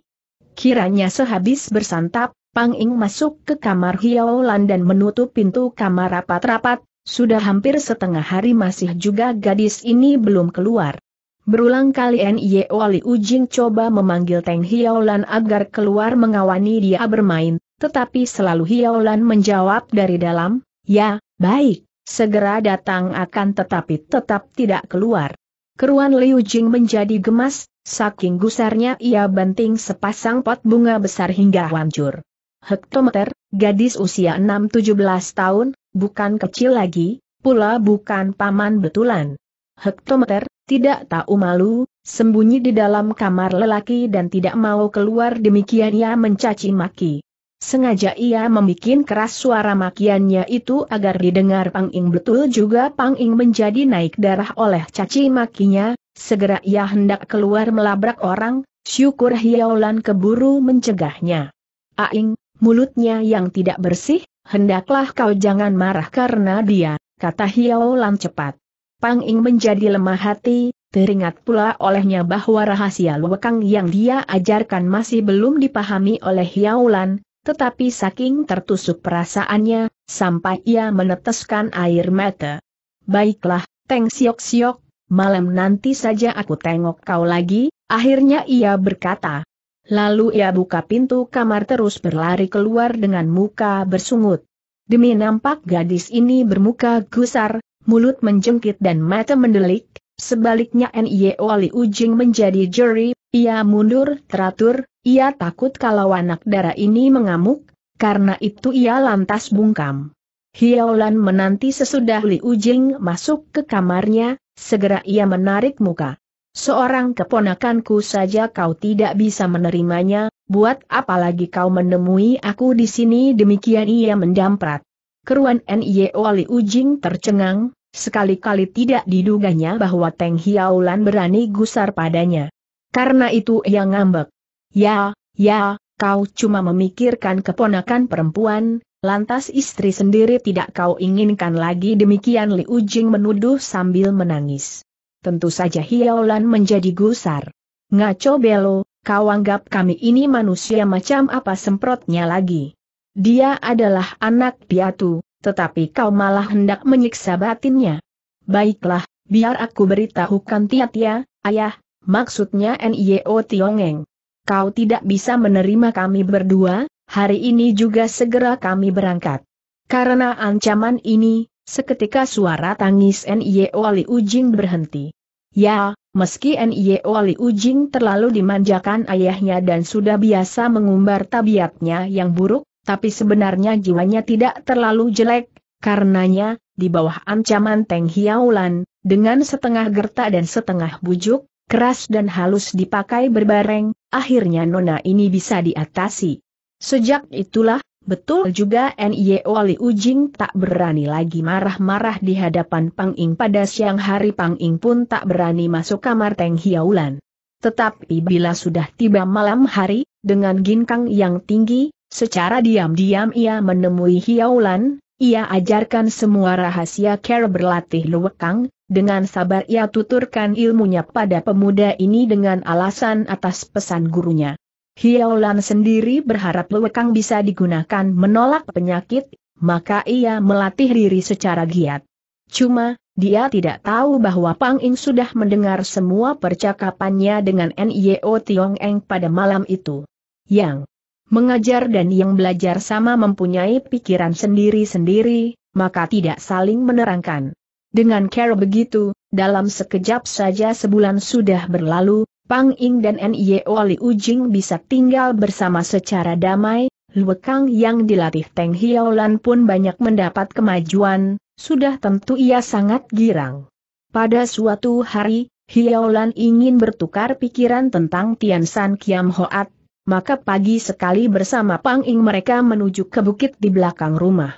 Kiranya sehabis bersantap, Pang Ing masuk ke kamar Hiaolan dan menutup pintu kamar rapat-rapat, sudah hampir setengah hari masih juga gadis ini belum keluar. Berulang kali Nio Wali Ujing coba memanggil Teng Hiaolan agar keluar mengawani dia bermain, tetapi selalu Hiaolan menjawab dari dalam, ya, baik, segera datang akan tetapi tetap tidak keluar. Keruan Liu Jing menjadi gemas, saking gusarnya ia banting sepasang pot bunga besar hingga hancur. Hektometer, gadis usia 6-17 tahun, bukan kecil lagi, pula bukan paman betulan. Hektometer, tidak tahu malu, sembunyi di dalam kamar lelaki dan tidak mau keluar demikian ia mencaci maki. Sengaja ia membuat keras suara makiannya itu agar didengar Pang Ing betul juga Pang Ing menjadi naik darah oleh caci makinya, segera ia hendak keluar melabrak orang, syukur Hiaolan keburu mencegahnya. Aing, mulutnya yang tidak bersih, hendaklah kau jangan marah karena dia, kata Hiaolan cepat. Pang Ing menjadi lemah hati, teringat pula olehnya bahwa rahasia luwekang yang dia ajarkan masih belum dipahami oleh Yaulan, tetapi saking tertusuk perasaannya, sampai ia meneteskan air mata. Baiklah, Teng Siok Siok, malam nanti saja aku tengok kau lagi, akhirnya ia berkata. Lalu ia buka pintu kamar terus berlari keluar dengan muka bersungut. Demi nampak gadis ini bermuka gusar, mulut menjengkit dan mata mendelik, sebaliknya N.I.O. Li Ujing menjadi juri, ia mundur teratur, ia takut kalau anak darah ini mengamuk, karena itu ia lantas bungkam. Hiaolan menanti sesudah Li Ujing masuk ke kamarnya, segera ia menarik muka. Seorang keponakanku saja kau tidak bisa menerimanya, buat apalagi kau menemui aku di sini demikian ia mendamprat. Keruan N.Y.E. Wali Ujing tercengang, sekali-kali tidak diduganya bahwa Teng Hiaulan berani gusar padanya. Karena itu ia ngambek. Ya, ya, kau cuma memikirkan keponakan perempuan, lantas istri sendiri tidak kau inginkan lagi demikian Li Ujing menuduh sambil menangis. Tentu saja Hiaulan menjadi gusar. Ngaco Belo, kau anggap kami ini manusia macam apa semprotnya lagi. Dia adalah anak piatu, tetapi kau malah hendak menyiksa batinnya. Baiklah, biar aku beritahukan Tiatia, ayah, maksudnya NIO Tiongeng. Kau tidak bisa menerima kami berdua, hari ini juga segera kami berangkat. Karena ancaman ini, seketika suara tangis NIO Li Ujing berhenti. Ya, meski NIO Li Ujing terlalu dimanjakan ayahnya dan sudah biasa mengumbar tabiatnya yang buruk, tapi sebenarnya jiwanya tidak terlalu jelek, karenanya, di bawah ancaman Teng Hiaulan, dengan setengah gerta dan setengah bujuk, keras dan halus dipakai berbareng, akhirnya nona ini bisa diatasi. Sejak itulah, Betul juga Nye Wali Ujing tak berani lagi marah-marah di hadapan Pang Ing pada siang hari Pang Ing pun tak berani masuk kamar Teng Hiaulan. Tetapi bila sudah tiba malam hari, dengan ginkang yang tinggi, Secara diam-diam ia menemui Hiaulan, ia ajarkan semua rahasia care berlatih luwekang, dengan sabar ia tuturkan ilmunya pada pemuda ini dengan alasan atas pesan gurunya. Hiaulan sendiri berharap luwekang bisa digunakan menolak penyakit, maka ia melatih diri secara giat. Cuma, dia tidak tahu bahwa Pang Ing sudah mendengar semua percakapannya dengan NIO Tiong Eng pada malam itu. Yang mengajar dan yang belajar sama mempunyai pikiran sendiri-sendiri, maka tidak saling menerangkan. Dengan cara begitu, dalam sekejap saja sebulan sudah berlalu, Pang Ing dan Nye Wali Ujing bisa tinggal bersama secara damai, Luekang yang dilatih Teng Hiaolan pun banyak mendapat kemajuan, sudah tentu ia sangat girang. Pada suatu hari, Hiaolan ingin bertukar pikiran tentang Tian San Kiam Hoat maka pagi sekali bersama Pang Ing mereka menuju ke bukit di belakang rumah.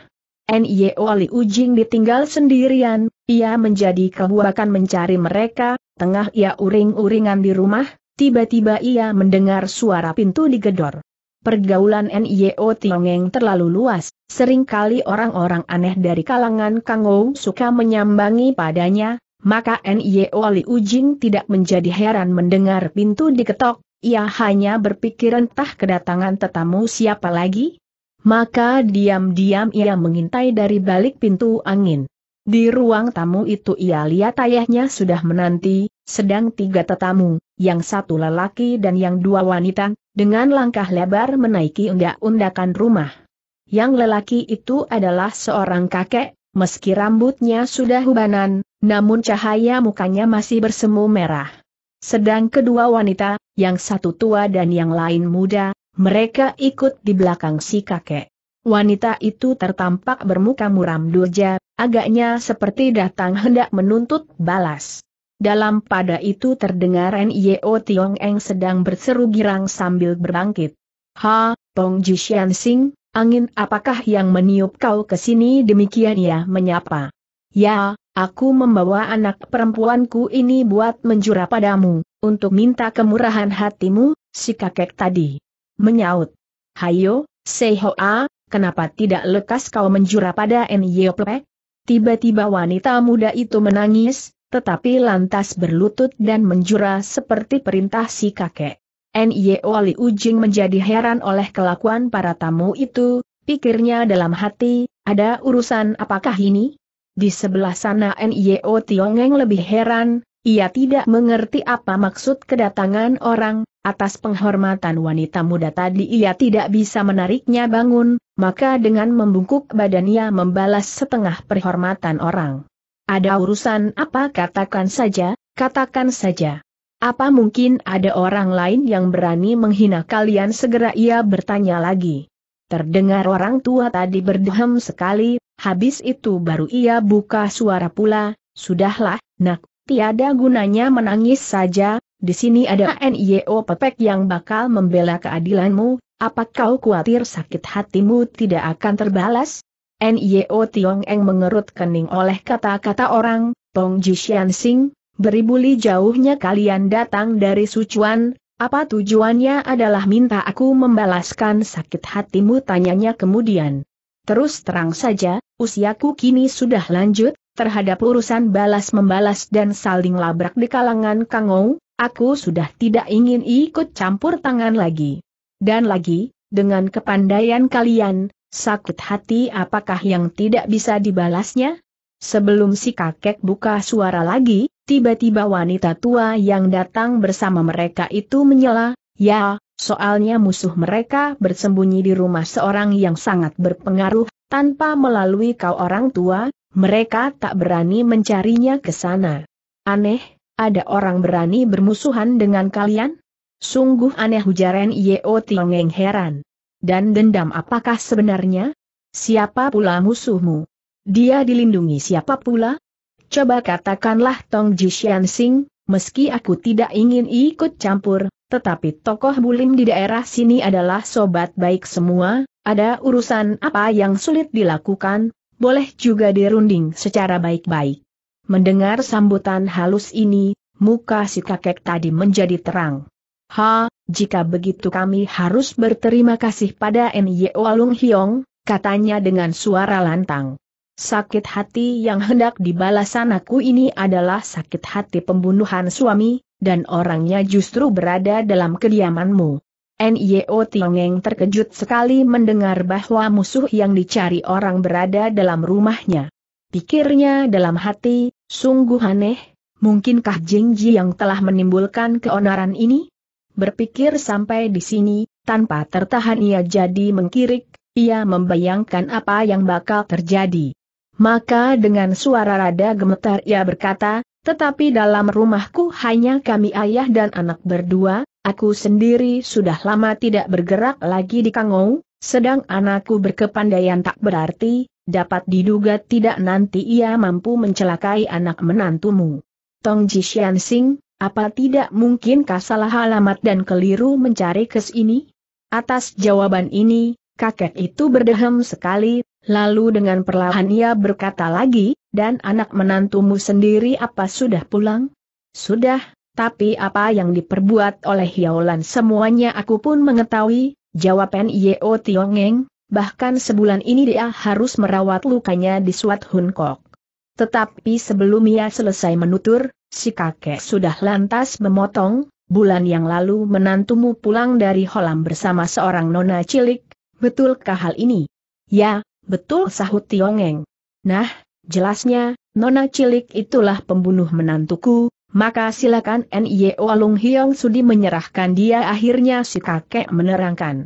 N.I.O. Li Ujing ditinggal sendirian, ia menjadi kebuakan mencari mereka, tengah ia uring-uringan di rumah, tiba-tiba ia mendengar suara pintu digedor. Pergaulan N.I.O. Tiongeng terlalu luas, seringkali orang-orang aneh dari kalangan Kangou suka menyambangi padanya, maka N.I.O. Li Ujing tidak menjadi heran mendengar pintu diketok, ia hanya berpikir entah kedatangan tetamu siapa lagi? Maka diam-diam ia mengintai dari balik pintu angin. Di ruang tamu itu ia lihat ayahnya sudah menanti, sedang tiga tetamu, yang satu lelaki dan yang dua wanita, dengan langkah lebar menaiki undak-undakan rumah. Yang lelaki itu adalah seorang kakek, meski rambutnya sudah hubanan, namun cahaya mukanya masih bersemu merah. Sedang kedua wanita, yang satu tua dan yang lain muda, mereka ikut di belakang si kakek. Wanita itu tertampak bermuka muram durja, agaknya seperti datang hendak menuntut balas. Dalam pada itu terdengar N.I.O. Tiong Eng sedang berseru girang sambil berbangkit. Ha, Tong Xian Sing, angin apakah yang meniup kau ke sini demikian ya menyapa. Ya, Aku membawa anak perempuanku ini buat menjura padamu, untuk minta kemurahan hatimu, si kakek tadi. Menyaut. Hayo, Seihoa, kenapa tidak lekas kau menjura pada Nyopek? Tiba-tiba wanita muda itu menangis, tetapi lantas berlutut dan menjura seperti perintah si kakek. Nyo Ujing menjadi heran oleh kelakuan para tamu itu, pikirnya dalam hati, ada urusan apakah ini? Di sebelah sana NIO Tiongeng lebih heran, ia tidak mengerti apa maksud kedatangan orang, atas penghormatan wanita muda tadi ia tidak bisa menariknya bangun, maka dengan membungkuk badannya membalas setengah perhormatan orang. Ada urusan apa katakan saja, katakan saja. Apa mungkin ada orang lain yang berani menghina kalian segera ia bertanya lagi. Terdengar orang tua tadi berdehem sekali, habis itu baru ia buka suara pula, Sudahlah, nak, tiada gunanya menangis saja, di sini ada NIO Pepek yang bakal membela keadilanmu, apa kau khawatir sakit hatimu tidak akan terbalas? NIO Tiong Eng mengerut kening oleh kata-kata orang, Pong Xian Sing, beribu li jauhnya kalian datang dari Sujuan. Apa tujuannya adalah minta aku membalaskan sakit hatimu tanyanya kemudian. Terus terang saja, usiaku kini sudah lanjut, terhadap urusan balas-membalas dan saling labrak di kalangan Kangou, aku sudah tidak ingin ikut campur tangan lagi. Dan lagi, dengan kepandaian kalian, sakit hati apakah yang tidak bisa dibalasnya? Sebelum si kakek buka suara lagi, Tiba-tiba wanita tua yang datang bersama mereka itu menyela, ya, soalnya musuh mereka bersembunyi di rumah seorang yang sangat berpengaruh, tanpa melalui kau orang tua, mereka tak berani mencarinya ke sana. Aneh, ada orang berani bermusuhan dengan kalian? Sungguh aneh ujaran Yeo Tiongeng heran. Dan dendam apakah sebenarnya? Siapa pula musuhmu? Dia dilindungi siapa pula? Coba katakanlah Tong Ji Sing, meski aku tidak ingin ikut campur, tetapi tokoh bulim di daerah sini adalah sobat baik semua, ada urusan apa yang sulit dilakukan, boleh juga dirunding secara baik-baik. Mendengar sambutan halus ini, muka si kakek tadi menjadi terang. Ha, jika begitu kami harus berterima kasih pada N.Y. Walung Hyong, katanya dengan suara lantang. Sakit hati yang hendak dibalas anakku ini adalah sakit hati pembunuhan suami, dan orangnya justru berada dalam kediamanmu. Nyo Tiongeng terkejut sekali mendengar bahwa musuh yang dicari orang berada dalam rumahnya. Pikirnya dalam hati, sungguh aneh, mungkinkah Jingji yang telah menimbulkan keonaran ini? Berpikir sampai di sini, tanpa tertahan ia jadi mengkirik, ia membayangkan apa yang bakal terjadi. Maka dengan suara rada gemetar ia berkata, tetapi dalam rumahku hanya kami ayah dan anak berdua, aku sendiri sudah lama tidak bergerak lagi di Kangou, sedang anakku berkepandaian tak berarti, dapat diduga tidak nanti ia mampu mencelakai anak menantumu. Tong Ji Xian Sing, apa tidak mungkin salah alamat dan keliru mencari kes ini? Atas jawaban ini, kakek itu berdehem sekali, Lalu dengan perlahan ia berkata lagi, dan anak menantumu sendiri apa sudah pulang? Sudah, tapi apa yang diperbuat oleh Yaolan semuanya aku pun mengetahui, jawab N.I.O. Tiongeng, bahkan sebulan ini dia harus merawat lukanya di Suat Hunkok. Tetapi sebelum ia selesai menutur, si kakek sudah lantas memotong, bulan yang lalu menantumu pulang dari Holam bersama seorang nona cilik, betulkah hal ini? Ya, Betul sahut Tiongeng. Nah, jelasnya, nona cilik itulah pembunuh menantuku, maka silakan N.I.O. Alung Hiong Sudi menyerahkan dia akhirnya si kakek menerangkan.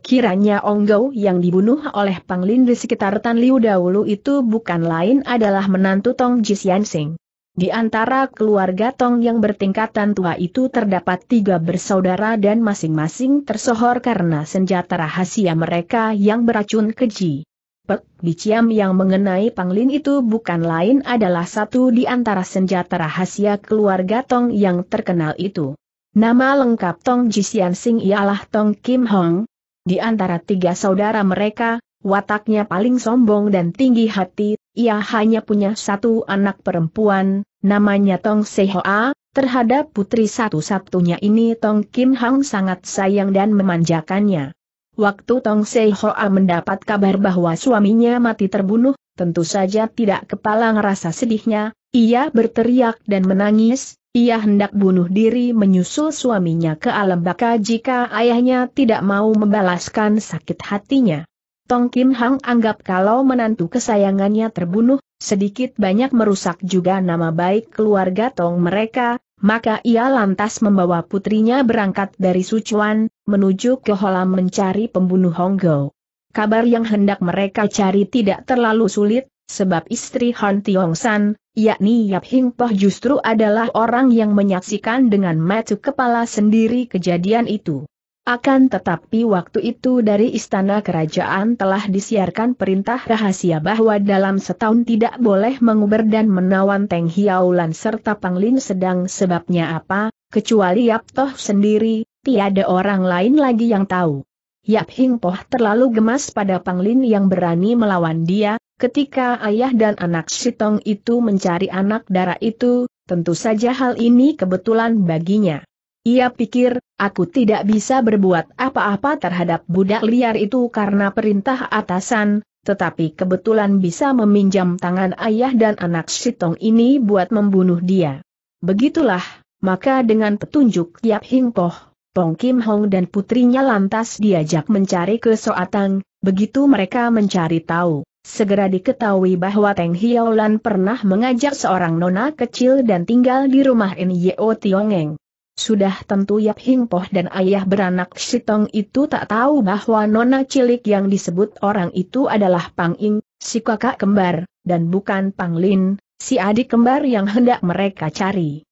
Kiranya Onggau yang dibunuh oleh Panglin di sekitar Tan Liu dahulu itu bukan lain adalah menantu Tong Jisian Sing. Di antara keluarga Tong yang bertingkatan tua itu terdapat tiga bersaudara dan masing-masing tersohor karena senjata rahasia mereka yang beracun keji. Pek Biciam yang mengenai Panglin itu bukan lain adalah satu di antara senjata rahasia keluarga Tong yang terkenal itu. Nama lengkap Tong Jisian Sing ialah Tong Kim Hong. Di antara tiga saudara mereka, wataknya paling sombong dan tinggi hati, ia hanya punya satu anak perempuan, namanya Tong Sehoa, terhadap putri satu-satunya ini Tong Kim Hong sangat sayang dan memanjakannya. Waktu Tong Sei Hoa mendapat kabar bahwa suaminya mati terbunuh, tentu saja tidak kepala ngerasa sedihnya, ia berteriak dan menangis, ia hendak bunuh diri menyusul suaminya ke alam baka jika ayahnya tidak mau membalaskan sakit hatinya. Tong Kim Hang anggap kalau menantu kesayangannya terbunuh, sedikit banyak merusak juga nama baik keluarga Tong mereka, maka ia lantas membawa putrinya berangkat dari Sichuan, menuju ke Holam mencari pembunuh Honggou. Kabar yang hendak mereka cari tidak terlalu sulit, sebab istri Han Tiong San, yakni Yap Hing Poh justru adalah orang yang menyaksikan dengan mata kepala sendiri kejadian itu. Akan tetapi waktu itu dari istana kerajaan telah disiarkan perintah rahasia bahwa dalam setahun tidak boleh menguber dan menawan Teng Hiaulan serta Panglin sedang sebabnya apa, kecuali Yap Toh sendiri, Tiada orang lain lagi yang tahu. Yap Hing Poh terlalu gemas pada Panglin yang berani melawan dia, ketika ayah dan anak Sitong itu mencari anak darah itu, tentu saja hal ini kebetulan baginya. Ia pikir, aku tidak bisa berbuat apa-apa terhadap budak liar itu karena perintah atasan, tetapi kebetulan bisa meminjam tangan ayah dan anak Sitong ini buat membunuh dia. Begitulah, maka dengan petunjuk Yap Hing Poh, Tong Kim Hong dan putrinya lantas diajak mencari ke Soatang, begitu mereka mencari tahu, segera diketahui bahwa Teng Hiaolan pernah mengajak seorang nona kecil dan tinggal di rumah Nyo Tiongeng. Sudah tentu Yap Hing Poh dan ayah beranak Sitong itu tak tahu bahwa nona cilik yang disebut orang itu adalah Pang Ing, si kakak kembar, dan bukan Pang Lin, si adik kembar yang hendak mereka cari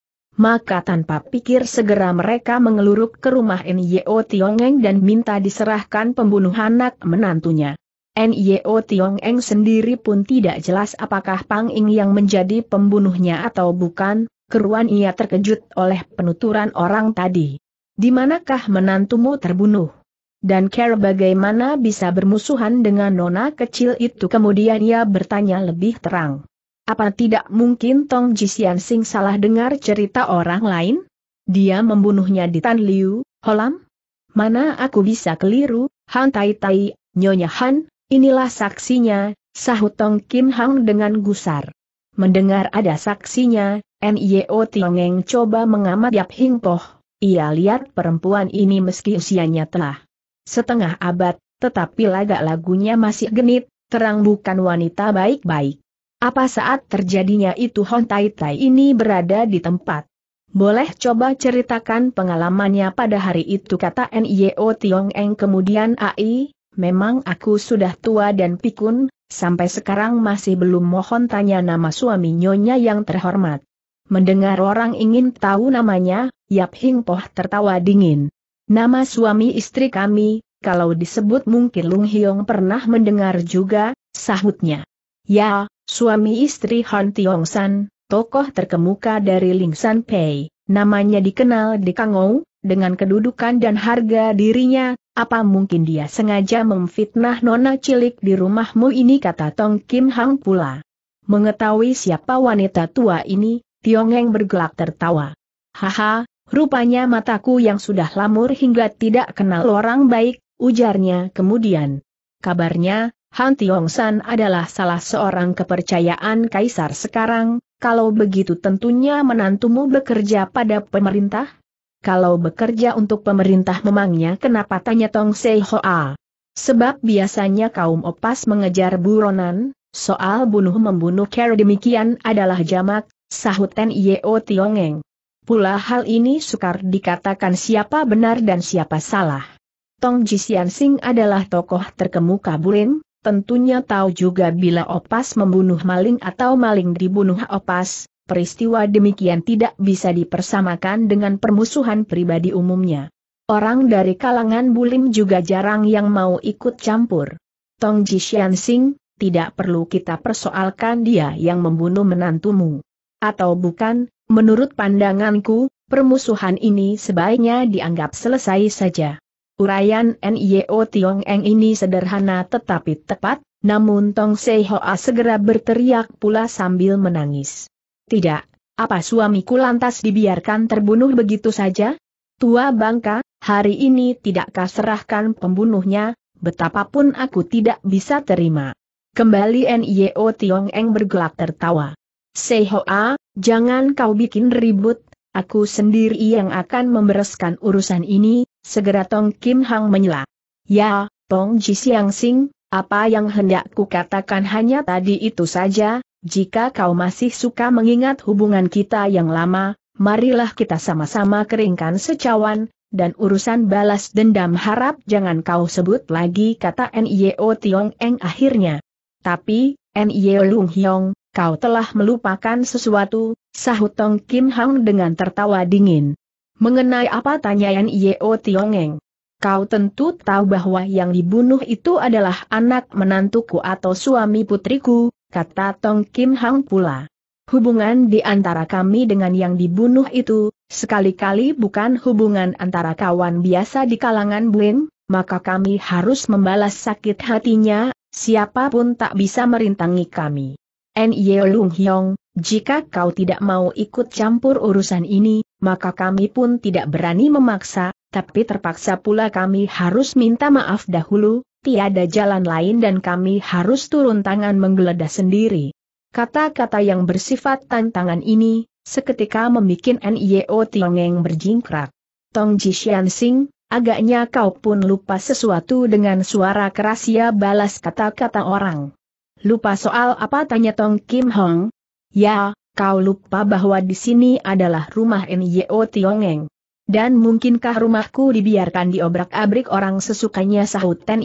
maka tanpa pikir segera mereka mengeluruk ke rumah N.Y.O. Tiongeng dan minta diserahkan pembunuhan anak menantunya. N.Y.O. Tiongeng sendiri pun tidak jelas apakah Pang Ing yang menjadi pembunuhnya atau bukan, keruan ia terkejut oleh penuturan orang tadi. Di manakah menantumu terbunuh? Dan Care bagaimana bisa bermusuhan dengan nona kecil itu? Kemudian ia bertanya lebih terang. Apa tidak mungkin Tong Jisian Sing salah dengar cerita orang lain? Dia membunuhnya di Tan Liu, Holam? Mana aku bisa keliru, Han Tai Tai, Nyonya Han, inilah saksinya, sahut Tong Kim Hang dengan gusar. Mendengar ada saksinya, N.I.O. Tiongeng coba mengamat Yap Hing Poh. Ia lihat perempuan ini meski usianya telah setengah abad, tetapi lagak lagunya masih genit, terang bukan wanita baik-baik. Apa saat terjadinya itu Hon Tai Tai ini berada di tempat? Boleh coba ceritakan pengalamannya pada hari itu kata N.Y.O. Tiong Eng kemudian A.I., memang aku sudah tua dan pikun, sampai sekarang masih belum mohon tanya nama suami nyonya yang terhormat. Mendengar orang ingin tahu namanya, Yap Hing Poh tertawa dingin. Nama suami istri kami, kalau disebut mungkin Lung Hiong pernah mendengar juga, sahutnya. Ya, Suami istri Han Tiong San, tokoh terkemuka dari Ling San Pei, namanya dikenal di Kangou, dengan kedudukan dan harga dirinya, apa mungkin dia sengaja memfitnah nona cilik di rumahmu ini kata Tong Kim Hang pula. Mengetahui siapa wanita tua ini, Tiong Tiongeng bergelak tertawa. Haha, rupanya mataku yang sudah lamur hingga tidak kenal orang baik, ujarnya kemudian. Kabarnya, Han Tiong San adalah salah seorang kepercayaan kaisar sekarang, kalau begitu tentunya menantumu bekerja pada pemerintah? Kalau bekerja untuk pemerintah memangnya kenapa tanya Tong Sei Hoa? Sebab biasanya kaum opas mengejar buronan, soal bunuh-membunuh kera demikian adalah jamak, sahut Ten Yeo Tiongeng. Pula hal ini sukar dikatakan siapa benar dan siapa salah. Tong Jisian Sing adalah tokoh terkemuka Burin, tentunya tahu juga bila Opas membunuh maling atau maling dibunuh Opas, peristiwa demikian tidak bisa dipersamakan dengan permusuhan pribadi umumnya. Orang dari kalangan Bulim juga jarang yang mau ikut campur. Tong Ji Sing, tidak perlu kita persoalkan dia yang membunuh menantumu. Atau bukan, menurut pandanganku, permusuhan ini sebaiknya dianggap selesai saja. Urayan NIO Tiong Eng ini sederhana tetapi tepat, namun Tong Sei Hoa segera berteriak pula sambil menangis. Tidak, apa suamiku lantas dibiarkan terbunuh begitu saja? Tua bangka, hari ini tidakkah serahkan pembunuhnya, betapapun aku tidak bisa terima. Kembali NIO Tiong Eng bergelak tertawa. Hoa, jangan kau bikin ribut, aku sendiri yang akan membereskan urusan ini, Segera Tong Kim Hang menyela. Ya, Tong Ji Siang Sing, apa yang hendak ku katakan hanya tadi itu saja, jika kau masih suka mengingat hubungan kita yang lama, marilah kita sama-sama keringkan secawan, dan urusan balas dendam harap jangan kau sebut lagi kata N.I.O. Tiong Eng akhirnya. Tapi, N.I.O. Lung Hyong, kau telah melupakan sesuatu, sahut Tong Kim Hang dengan tertawa dingin. Mengenai apa tanyaan Yeo Tiongeng? Kau tentu tahu bahwa yang dibunuh itu adalah anak menantuku atau suami putriku, kata Tong Kim Hang pula. Hubungan di antara kami dengan yang dibunuh itu, sekali-kali bukan hubungan antara kawan biasa di kalangan bling, maka kami harus membalas sakit hatinya, siapapun tak bisa merintangi kami. Nye Lung Hyong, jika kau tidak mau ikut campur urusan ini, maka kami pun tidak berani memaksa, tapi terpaksa pula kami harus minta maaf dahulu, tiada jalan lain dan kami harus turun tangan menggeledah sendiri. Kata-kata yang bersifat tantangan ini, seketika membuat NIO Tiongeng berjingkrak. Tong Jishan Sing, agaknya kau pun lupa sesuatu dengan suara keras ia balas kata-kata orang. Lupa soal apa tanya Tong Kim Hong? Ya, Kau lupa bahwa di sini adalah rumah Nyo Tiongeng. Dan mungkinkah rumahku dibiarkan diobrak-abrik orang sesukanya sahut Ten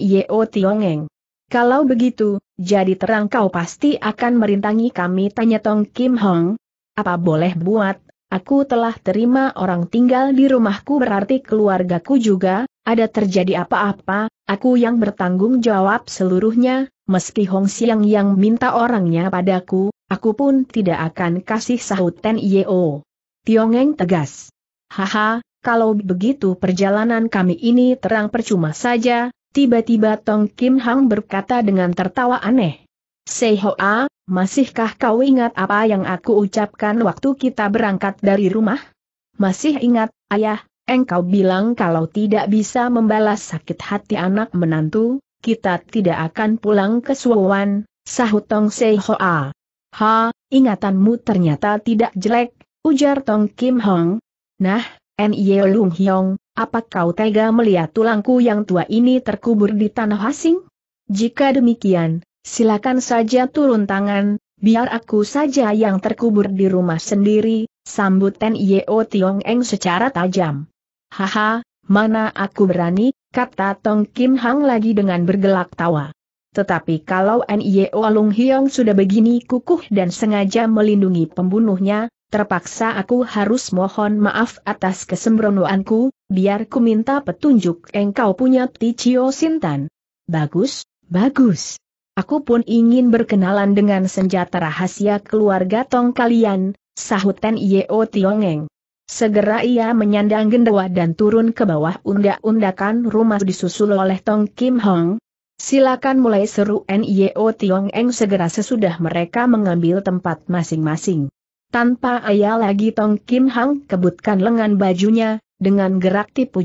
Tiongeng. Kalau begitu, jadi terang kau pasti akan merintangi kami tanya Tong Kim Hong. Apa boleh buat, aku telah terima orang tinggal di rumahku berarti keluargaku juga, ada terjadi apa-apa, aku yang bertanggung jawab seluruhnya, meski Hong Siang yang minta orangnya padaku, Aku pun tidak akan kasih sahut Ten Yeo. Tiongeng tegas. Haha, kalau begitu perjalanan kami ini terang percuma saja, tiba-tiba Tong Kim Hang berkata dengan tertawa aneh. Sei Hoa, masihkah kau ingat apa yang aku ucapkan waktu kita berangkat dari rumah? Masih ingat, ayah, engkau bilang kalau tidak bisa membalas sakit hati anak menantu, kita tidak akan pulang ke Suwan, sahut Tong Sei Hoa. Ha, ingatanmu ternyata tidak jelek, ujar Tong Kim Hong. Nah, Nye Lung Hyong, apa kau tega melihat tulangku yang tua ini terkubur di tanah asing? Jika demikian, silakan saja turun tangan, biar aku saja yang terkubur di rumah sendiri, sambut Nye Tiong Eng secara tajam. Haha, mana aku berani, kata Tong Kim Hang lagi dengan bergelak tawa. Tetapi kalau N.I.O. Lung Hiong sudah begini kukuh dan sengaja melindungi pembunuhnya, terpaksa aku harus mohon maaf atas kesembronoanku, biar ku minta petunjuk engkau punya Ticio Sintan. Bagus, bagus. Aku pun ingin berkenalan dengan senjata rahasia keluarga Tong kalian, sahut N.I.O. Tiongeng. Segera ia menyandang gendawa dan turun ke bawah undak-undakan rumah disusul oleh Tong Kim Hong, Silakan mulai seru NIO Tiong Eng segera sesudah mereka mengambil tempat masing-masing. Tanpa ayah lagi Tong Kim Hang kebutkan lengan bajunya, dengan gerak tipu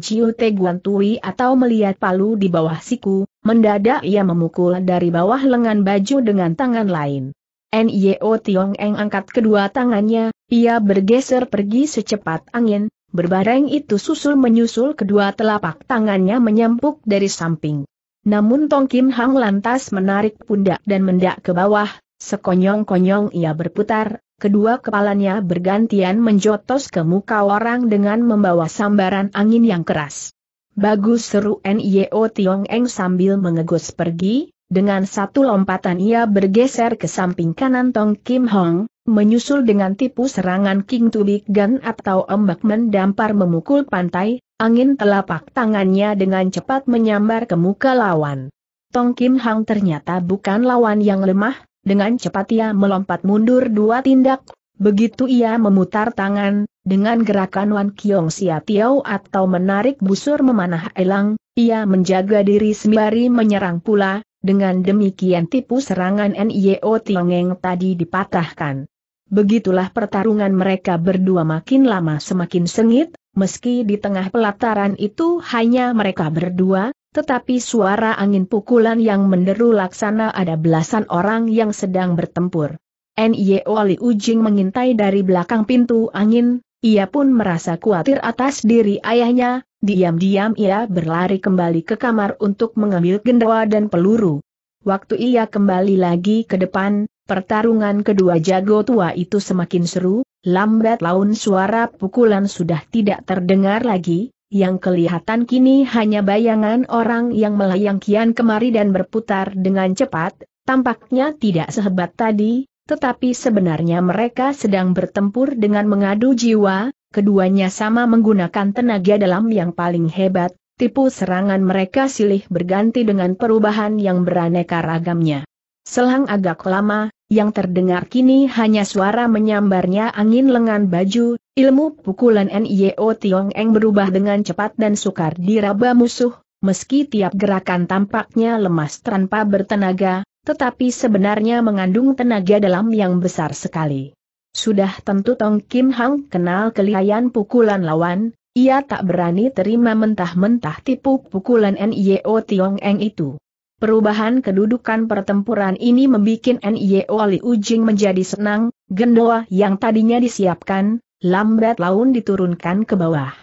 Guan Tui atau melihat palu di bawah siku, mendadak ia memukul dari bawah lengan baju dengan tangan lain. NIO Tiong Eng angkat kedua tangannya, ia bergeser pergi secepat angin, berbareng itu susul menyusul kedua telapak tangannya menyempuk dari samping. Namun Tong Kim Hang lantas menarik pundak dan mendak ke bawah, sekonyong-konyong ia berputar, kedua kepalanya bergantian menjotos ke muka orang dengan membawa sambaran angin yang keras. Bagus seru N.I.O. Tiong Eng sambil mengegus pergi, dengan satu lompatan ia bergeser ke samping kanan Tong Kim Hong, menyusul dengan tipu serangan King Tubik Gun atau embak mendampar memukul pantai, Angin telapak tangannya dengan cepat menyambar ke muka lawan. Tong Kim Hang ternyata bukan lawan yang lemah, dengan cepat ia melompat mundur dua tindak, begitu ia memutar tangan, dengan gerakan Wan Kiong Sia Tiao atau menarik busur memanah elang, ia menjaga diri sembari menyerang pula, dengan demikian tipu serangan NIO Tiongeng tadi dipatahkan. Begitulah pertarungan mereka berdua makin lama semakin sengit, Meski di tengah pelataran itu hanya mereka berdua, tetapi suara angin pukulan yang menderu laksana ada belasan orang yang sedang bertempur. N.Y.O. Li Ujing mengintai dari belakang pintu angin, ia pun merasa khawatir atas diri ayahnya, diam-diam ia berlari kembali ke kamar untuk mengambil gendawa dan peluru. Waktu ia kembali lagi ke depan, pertarungan kedua jago tua itu semakin seru, Lambat laun suara pukulan sudah tidak terdengar lagi, yang kelihatan kini hanya bayangan orang yang melayang kian kemari dan berputar dengan cepat, tampaknya tidak sehebat tadi, tetapi sebenarnya mereka sedang bertempur dengan mengadu jiwa, keduanya sama menggunakan tenaga dalam yang paling hebat, tipu serangan mereka silih berganti dengan perubahan yang beraneka ragamnya. Selang agak lama, yang terdengar kini hanya suara menyambarnya angin lengan baju, ilmu pukulan NIO Tiong Eng berubah dengan cepat dan sukar diraba musuh, meski tiap gerakan tampaknya lemas tanpa bertenaga, tetapi sebenarnya mengandung tenaga dalam yang besar sekali. Sudah tentu Tong Kim Hang kenal kelihayan pukulan lawan, ia tak berani terima mentah-mentah tipu pukulan NIO Tiong Eng itu. Perubahan kedudukan pertempuran ini membuat N.I.O. Li Ujing menjadi senang, gendoa yang tadinya disiapkan, lambat laun diturunkan ke bawah.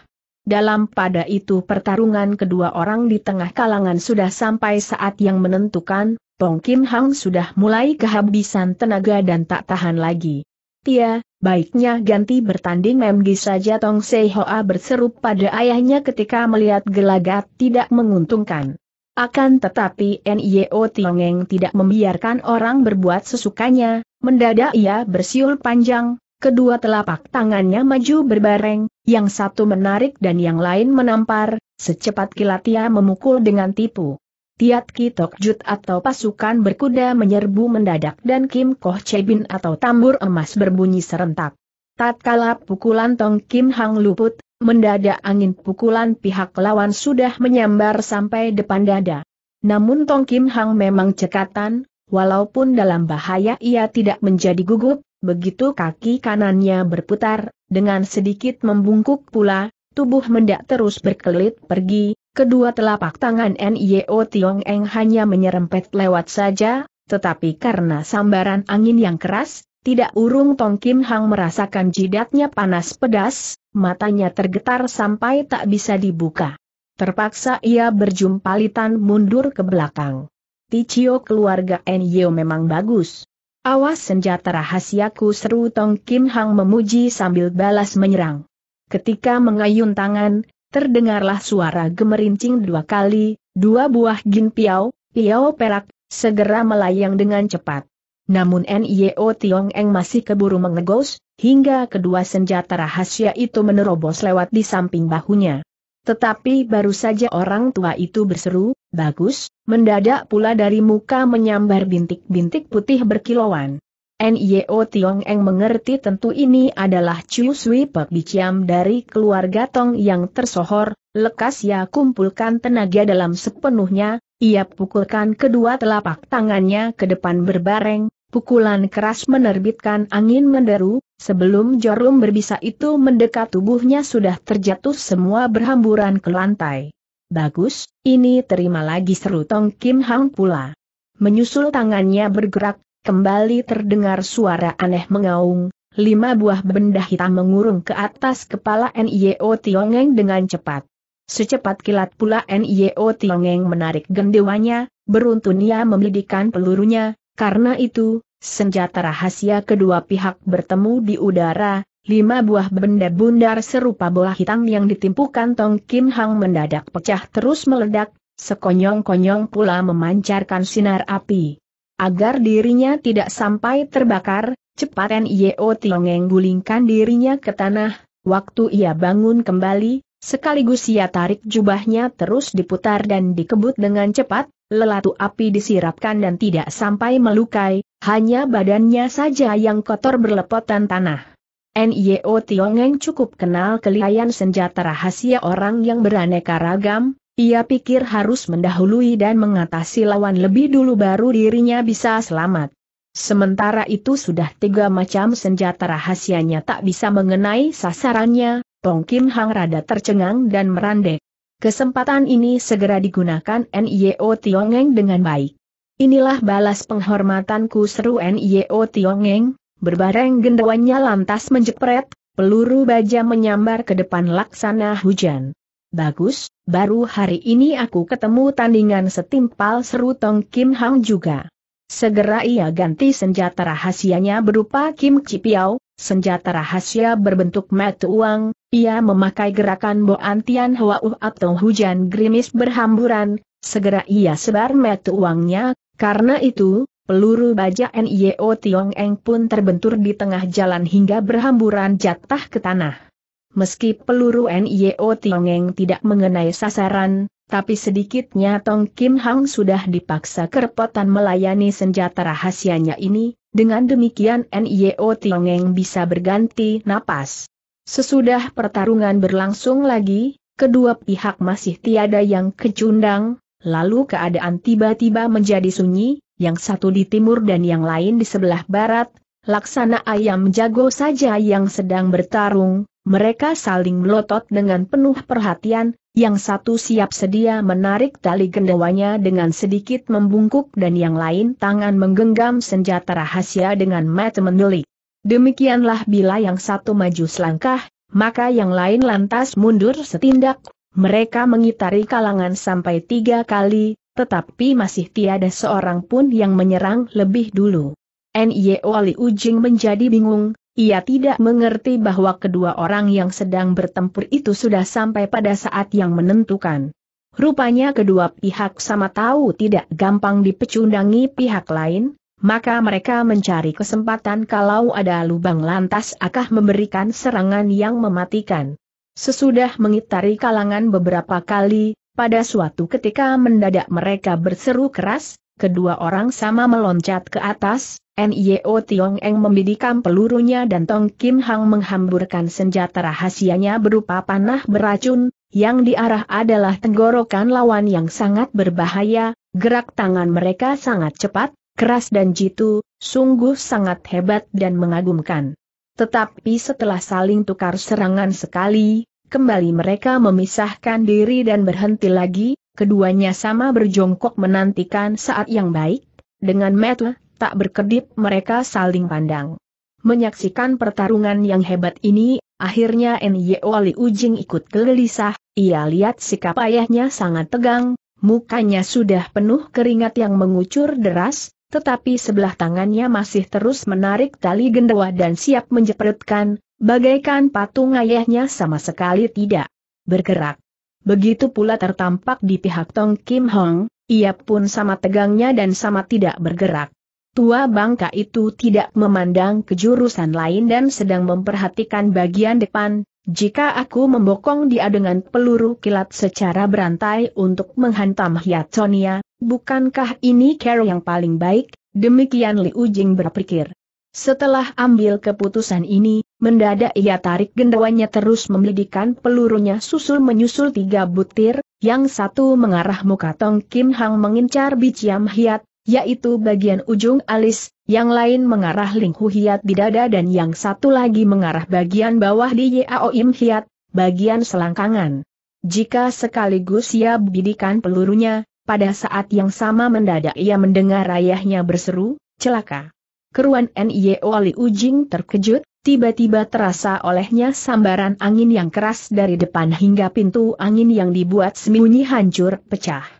Dalam pada itu pertarungan kedua orang di tengah kalangan sudah sampai saat yang menentukan, Pong Kim Hang sudah mulai kehabisan tenaga dan tak tahan lagi. Tia, baiknya ganti bertanding Memgi saja Tong Sei Hoa berseru pada ayahnya ketika melihat gelagat tidak menguntungkan. Akan tetapi Nio Tiongeng tidak membiarkan orang berbuat sesukanya, mendadak ia bersiul panjang, kedua telapak tangannya maju berbareng, yang satu menarik dan yang lain menampar, secepat kilat ia memukul dengan tipu. Tiat Kitok Jut atau pasukan berkuda menyerbu mendadak dan Kim Koh Chebin atau tambur emas berbunyi serentak. Tatkala pukulan Tong Kim Hang luput, Mendadak angin pukulan pihak lawan sudah menyambar sampai depan dada. Namun Tong Kim Hang memang cekatan, walaupun dalam bahaya ia tidak menjadi gugup, begitu kaki kanannya berputar, dengan sedikit membungkuk pula, tubuh mendak terus berkelit pergi, kedua telapak tangan Nio Tiong Eng hanya menyerempet lewat saja, tetapi karena sambaran angin yang keras, tidak urung Tong Kim Hang merasakan jidatnya panas pedas, matanya tergetar sampai tak bisa dibuka. Terpaksa ia berjumpalitan mundur ke belakang. Ticio keluarga Enyo memang bagus. Awas senjata rahasiaku seru Tong Kim Hang memuji sambil balas menyerang. Ketika mengayun tangan, terdengarlah suara gemerincing dua kali, dua buah gin piau, piau perak, segera melayang dengan cepat. Namun NIO Tiong Eng masih keburu mengegos, hingga kedua senjata rahasia itu menerobos lewat di samping bahunya. Tetapi baru saja orang tua itu berseru, bagus, mendadak pula dari muka menyambar bintik-bintik putih berkilauan. NIO Tiong Eng mengerti tentu ini adalah Chiu Sui Pek Biciam dari keluarga Tong yang tersohor, lekas ia ya, kumpulkan tenaga dalam sepenuhnya, ia pukulkan kedua telapak tangannya ke depan berbareng, Pukulan keras menerbitkan angin menderu, sebelum jarum berbisa itu mendekat tubuhnya sudah terjatuh semua berhamburan ke lantai. Bagus, ini terima lagi seru Tong Kim Hang pula. Menyusul tangannya bergerak, kembali terdengar suara aneh mengaung, lima buah benda hitam mengurung ke atas kepala NIO Tiongeng dengan cepat. Secepat kilat pula NIO Tiongeng menarik gendewanya, beruntun ia memelidikan pelurunya, karena itu, senjata rahasia kedua pihak bertemu di udara, lima buah benda bundar serupa bola hitam yang ditimpukan Tong Kim Hang mendadak pecah terus meledak, sekonyong-konyong pula memancarkan sinar api. Agar dirinya tidak sampai terbakar, cepat N.I.O. Tiongeng gulingkan dirinya ke tanah, waktu ia bangun kembali, sekaligus ia tarik jubahnya terus diputar dan dikebut dengan cepat, lelatu api disirapkan dan tidak sampai melukai, hanya badannya saja yang kotor berlepotan tanah. NIO Tiongeng cukup kenal kelihayan senjata rahasia orang yang beraneka ragam, ia pikir harus mendahului dan mengatasi lawan lebih dulu baru dirinya bisa selamat. Sementara itu sudah tiga macam senjata rahasianya tak bisa mengenai sasarannya, Tong Kim Hang rada tercengang dan merandek. Kesempatan ini segera digunakan NIO Tiongeng dengan baik. Inilah balas penghormatanku seru NIO Tiongeng, berbareng gendawannya lantas menjepret, peluru baja menyambar ke depan laksana hujan. Bagus, baru hari ini aku ketemu tandingan setimpal seru Tong Kim Hang juga. Segera ia ganti senjata rahasianya berupa Kim Piao, senjata rahasia berbentuk mata uang, ia memakai gerakan boantian hawa uh atau hujan gerimis berhamburan, segera ia sebar mata uangnya, karena itu, peluru baja NIO Tiong Eng pun terbentur di tengah jalan hingga berhamburan jatah ke tanah. Meski peluru NIO Tiong Eng tidak mengenai sasaran, tapi sedikitnya Tong Kim Hang sudah dipaksa kerepotan melayani senjata rahasianya ini, dengan demikian NIO Tiongeng bisa berganti napas. Sesudah pertarungan berlangsung lagi, kedua pihak masih tiada yang kecundang, lalu keadaan tiba-tiba menjadi sunyi, yang satu di timur dan yang lain di sebelah barat, laksana ayam jago saja yang sedang bertarung, mereka saling melotot dengan penuh perhatian, yang satu siap sedia menarik tali gendawanya dengan sedikit membungkuk dan yang lain tangan menggenggam senjata rahasia dengan mata mendelik. Demikianlah bila yang satu maju selangkah, maka yang lain lantas mundur setindak, mereka mengitari kalangan sampai tiga kali, tetapi masih tiada seorang pun yang menyerang lebih dulu. NIO Ali Ujing menjadi bingung, ia tidak mengerti bahwa kedua orang yang sedang bertempur itu sudah sampai pada saat yang menentukan. Rupanya kedua pihak sama tahu tidak gampang dipecundangi pihak lain, maka mereka mencari kesempatan kalau ada lubang lantas akan memberikan serangan yang mematikan. Sesudah mengitari kalangan beberapa kali, pada suatu ketika mendadak mereka berseru keras, kedua orang sama meloncat ke atas, NIO Tiong Eng membidikam pelurunya dan Tong Kim Hang menghamburkan senjata rahasianya berupa panah beracun, yang diarah adalah tenggorokan lawan yang sangat berbahaya, gerak tangan mereka sangat cepat, keras dan jitu, sungguh sangat hebat dan mengagumkan. Tetapi setelah saling tukar serangan sekali, kembali mereka memisahkan diri dan berhenti lagi, keduanya sama berjongkok menantikan saat yang baik, dengan metode tak berkedip mereka saling pandang. Menyaksikan pertarungan yang hebat ini, akhirnya Nyo Li Ujing ikut gelisah, ia lihat sikap ayahnya sangat tegang, mukanya sudah penuh keringat yang mengucur deras, tetapi sebelah tangannya masih terus menarik tali gendawa dan siap menjepretkan, bagaikan patung ayahnya sama sekali tidak bergerak. Begitu pula tertampak di pihak Tong Kim Hong, ia pun sama tegangnya dan sama tidak bergerak. Tua bangka itu tidak memandang kejurusan lain dan sedang memperhatikan bagian depan, jika aku membokong dia dengan peluru kilat secara berantai untuk menghantam Sonia, bukankah ini cara yang paling baik? Demikian Liu Jing berpikir. Setelah ambil keputusan ini, mendadak ia tarik gendawanya terus memelidikan pelurunya susul-menyusul tiga butir, yang satu mengarah muka Tong Kim Hang mengincar Biciam Hiat, yaitu bagian ujung alis, yang lain mengarah Hu hiat di dada dan yang satu lagi mengarah bagian bawah di Yao Im Hiat, bagian selangkangan. Jika sekaligus ia bidikan pelurunya, pada saat yang sama mendadak ia mendengar ayahnya berseru, celaka. Keruan N.Y.O. Li ujing terkejut, tiba-tiba terasa olehnya sambaran angin yang keras dari depan hingga pintu angin yang dibuat sembunyi hancur pecah.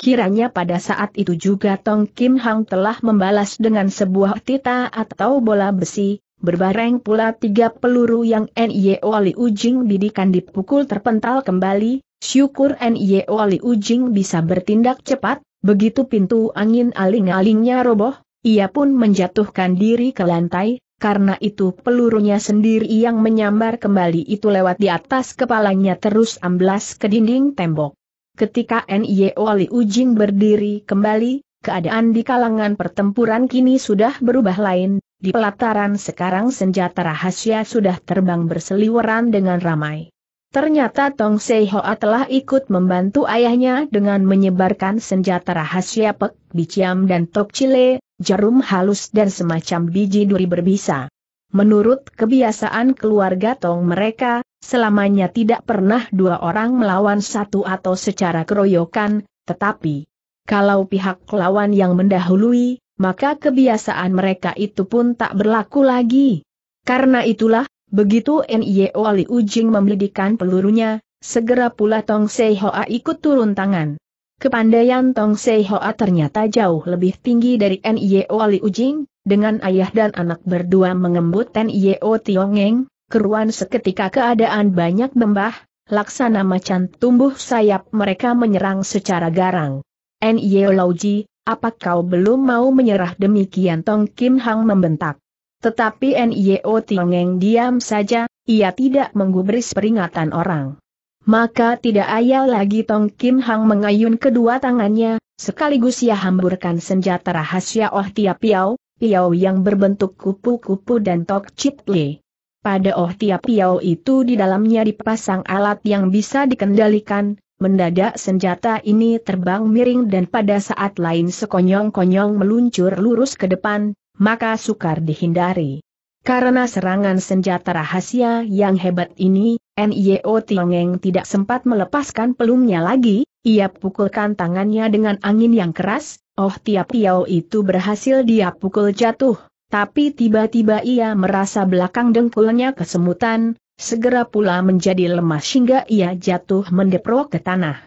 Kiranya pada saat itu juga Tong Kim Hang telah membalas dengan sebuah tita atau bola besi, berbareng pula tiga peluru yang N.Y.O. Li Ujing didikan dipukul terpental kembali, syukur N.Y.O. Li Ujing bisa bertindak cepat, begitu pintu angin aling-alingnya roboh, ia pun menjatuhkan diri ke lantai, karena itu pelurunya sendiri yang menyambar kembali itu lewat di atas kepalanya terus amblas ke dinding tembok. Ketika NIO Li Ujing berdiri kembali, keadaan di kalangan pertempuran kini sudah berubah lain, di pelataran sekarang senjata rahasia sudah terbang berseliweran dengan ramai. Ternyata Tong Seihoa telah ikut membantu ayahnya dengan menyebarkan senjata rahasia pek, biciam dan tok cile, jarum halus dan semacam biji duri berbisa. Menurut kebiasaan keluarga Tong mereka, Selamanya tidak pernah dua orang melawan satu atau secara keroyokan, tetapi kalau pihak lawan yang mendahului, maka kebiasaan mereka itu pun tak berlaku lagi. Karena itulah, begitu N.I.O. E Li Ujing memelidikan pelurunya, segera pula Tong Sei Hoa ikut turun tangan. Kepandaian Tong Sei Hoa ternyata jauh lebih tinggi dari N.I.O. E Li Ujing, dengan ayah dan anak berdua mengembut N.I.O. E Tiongeng, keruan seketika keadaan banyak membah, laksana macan tumbuh sayap mereka menyerang secara garang. Nyeolauji, Lauji, apa kau belum mau menyerah demikian Tong Kim Hang membentak. Tetapi Nyeo Tiongeng diam saja, ia tidak menggubris peringatan orang. Maka tidak ayal lagi Tong Kim Hang mengayun kedua tangannya, sekaligus ia hamburkan senjata rahasia Oh Tia Piao, Piao yang berbentuk kupu-kupu dan Tok Chit Lee. Pada oh tiap piau itu di dalamnya dipasang alat yang bisa dikendalikan, mendadak senjata ini terbang miring dan pada saat lain sekonyong-konyong meluncur lurus ke depan, maka sukar dihindari. Karena serangan senjata rahasia yang hebat ini, NIO Tiongeng tidak sempat melepaskan pelumnya lagi, ia pukulkan tangannya dengan angin yang keras, oh tiap piau itu berhasil dia pukul jatuh. Tapi tiba-tiba ia merasa belakang dengkulnya kesemutan, segera pula menjadi lemas hingga ia jatuh mendeprok ke tanah.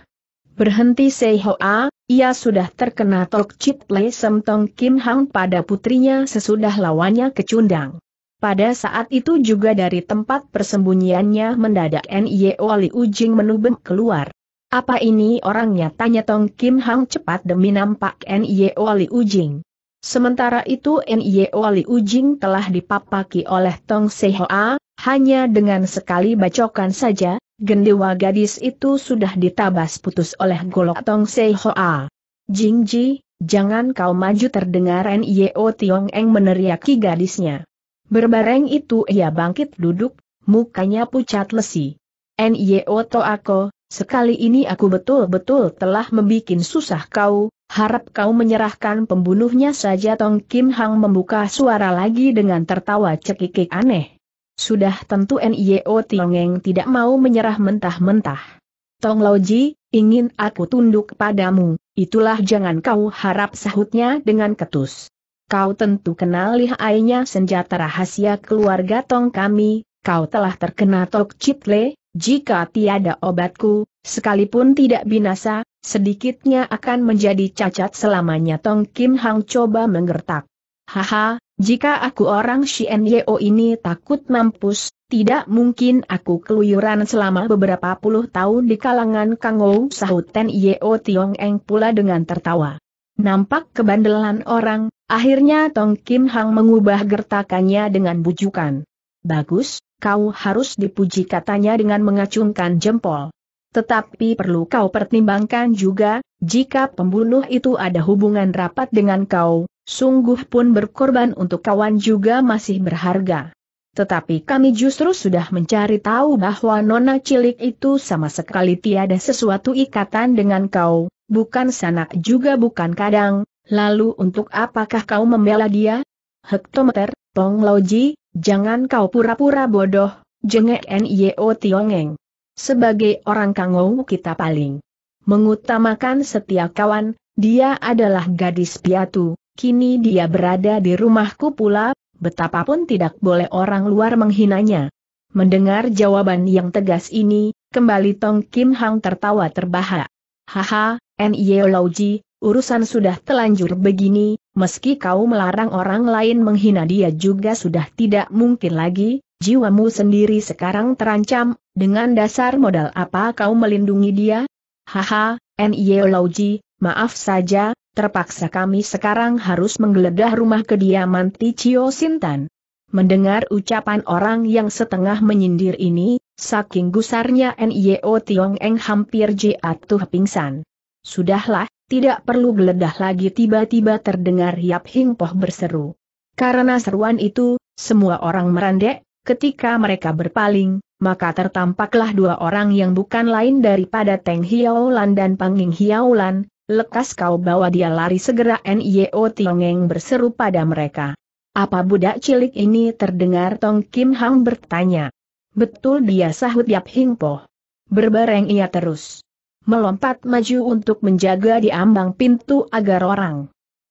Berhenti Hoa, ia sudah terkena tok chip play semtong Kim Hang pada putrinya sesudah lawannya kecundang. Pada saat itu juga dari tempat persembunyiannya mendadak N.Y.O. Oli Ujing menubem keluar. Apa ini orangnya tanya Tong Kim Hang cepat demi nampak N.Y.O. Oli Ujing. Sementara itu N.I.O. Li Ujing telah dipapaki oleh Tong Sehoa, hanya dengan sekali bacokan saja, gendewa gadis itu sudah ditabas putus oleh golok Tong Sehoa. Jing Ji, jangan kau maju terdengar N.I.O. Tiong Eng meneriaki gadisnya. Berbareng itu ia bangkit duduk, mukanya pucat lesi. N.I.O. Toako, sekali ini aku betul-betul telah membuat susah kau, harap kau menyerahkan pembunuhnya saja Tong Kim Hang membuka suara lagi dengan tertawa cekikik aneh. Sudah tentu NIO Tiongeng tidak mau menyerah mentah-mentah. Tong Loji, ingin aku tunduk padamu, itulah jangan kau harap sahutnya dengan ketus. Kau tentu kenal lihainya senjata rahasia keluarga Tong kami, kau telah terkena Tok Le, jika tiada obatku, sekalipun tidak binasa, Sedikitnya akan menjadi cacat selamanya Tong Kim Hang coba menggertak. Haha, jika aku orang Shien Yeo ini takut mampus, tidak mungkin aku keluyuran selama beberapa puluh tahun di kalangan Kang Ou sahut Ten Yeo Tiong Eng pula dengan tertawa. Nampak kebandelan orang, akhirnya Tong Kim Hang mengubah gertakannya dengan bujukan. Bagus, kau harus dipuji katanya dengan mengacungkan jempol. Tetapi perlu kau pertimbangkan juga, jika pembunuh itu ada hubungan rapat dengan kau, sungguh pun berkorban untuk kawan juga masih berharga. Tetapi kami justru sudah mencari tahu bahwa nona cilik itu sama sekali tiada sesuatu ikatan dengan kau, bukan sanak juga bukan kadang, lalu untuk apakah kau membela dia? Hektometer, Tong Loji, jangan kau pura-pura bodoh, jengek Nyo Tiongeng. Sebagai orang kangou kita paling mengutamakan setia kawan, dia adalah gadis piatu, kini dia berada di rumahku pula, betapapun tidak boleh orang luar menghinanya. Mendengar jawaban yang tegas ini, kembali Tong Kim Hang tertawa terbahak. Haha, N.Y. Lauji, urusan sudah telanjur begini, meski kau melarang orang lain menghina dia juga sudah tidak mungkin lagi, jiwamu sendiri sekarang terancam, dengan dasar modal apa kau melindungi dia? Haha, N.I.E. Lauji, maaf saja, terpaksa kami sekarang harus menggeledah rumah kediaman Ticio Sintan. Mendengar ucapan orang yang setengah menyindir ini, saking gusarnya NIO e Tiong Eng hampir jatuh pingsan. Sudahlah, tidak perlu geledah lagi tiba-tiba terdengar Yap Hing Poh berseru. Karena seruan itu, semua orang merandek, ketika mereka berpaling, maka tertampaklah dua orang yang bukan lain daripada Teng Hiaulan dan Panging Hiaulan. lekas kau bawa dia lari segera N.I.O. Tiongeng berseru pada mereka. Apa budak cilik ini terdengar Tong Kim Hang bertanya. Betul dia sahut Yap Hing Poh. Berbareng ia terus melompat maju untuk menjaga di ambang pintu agar orang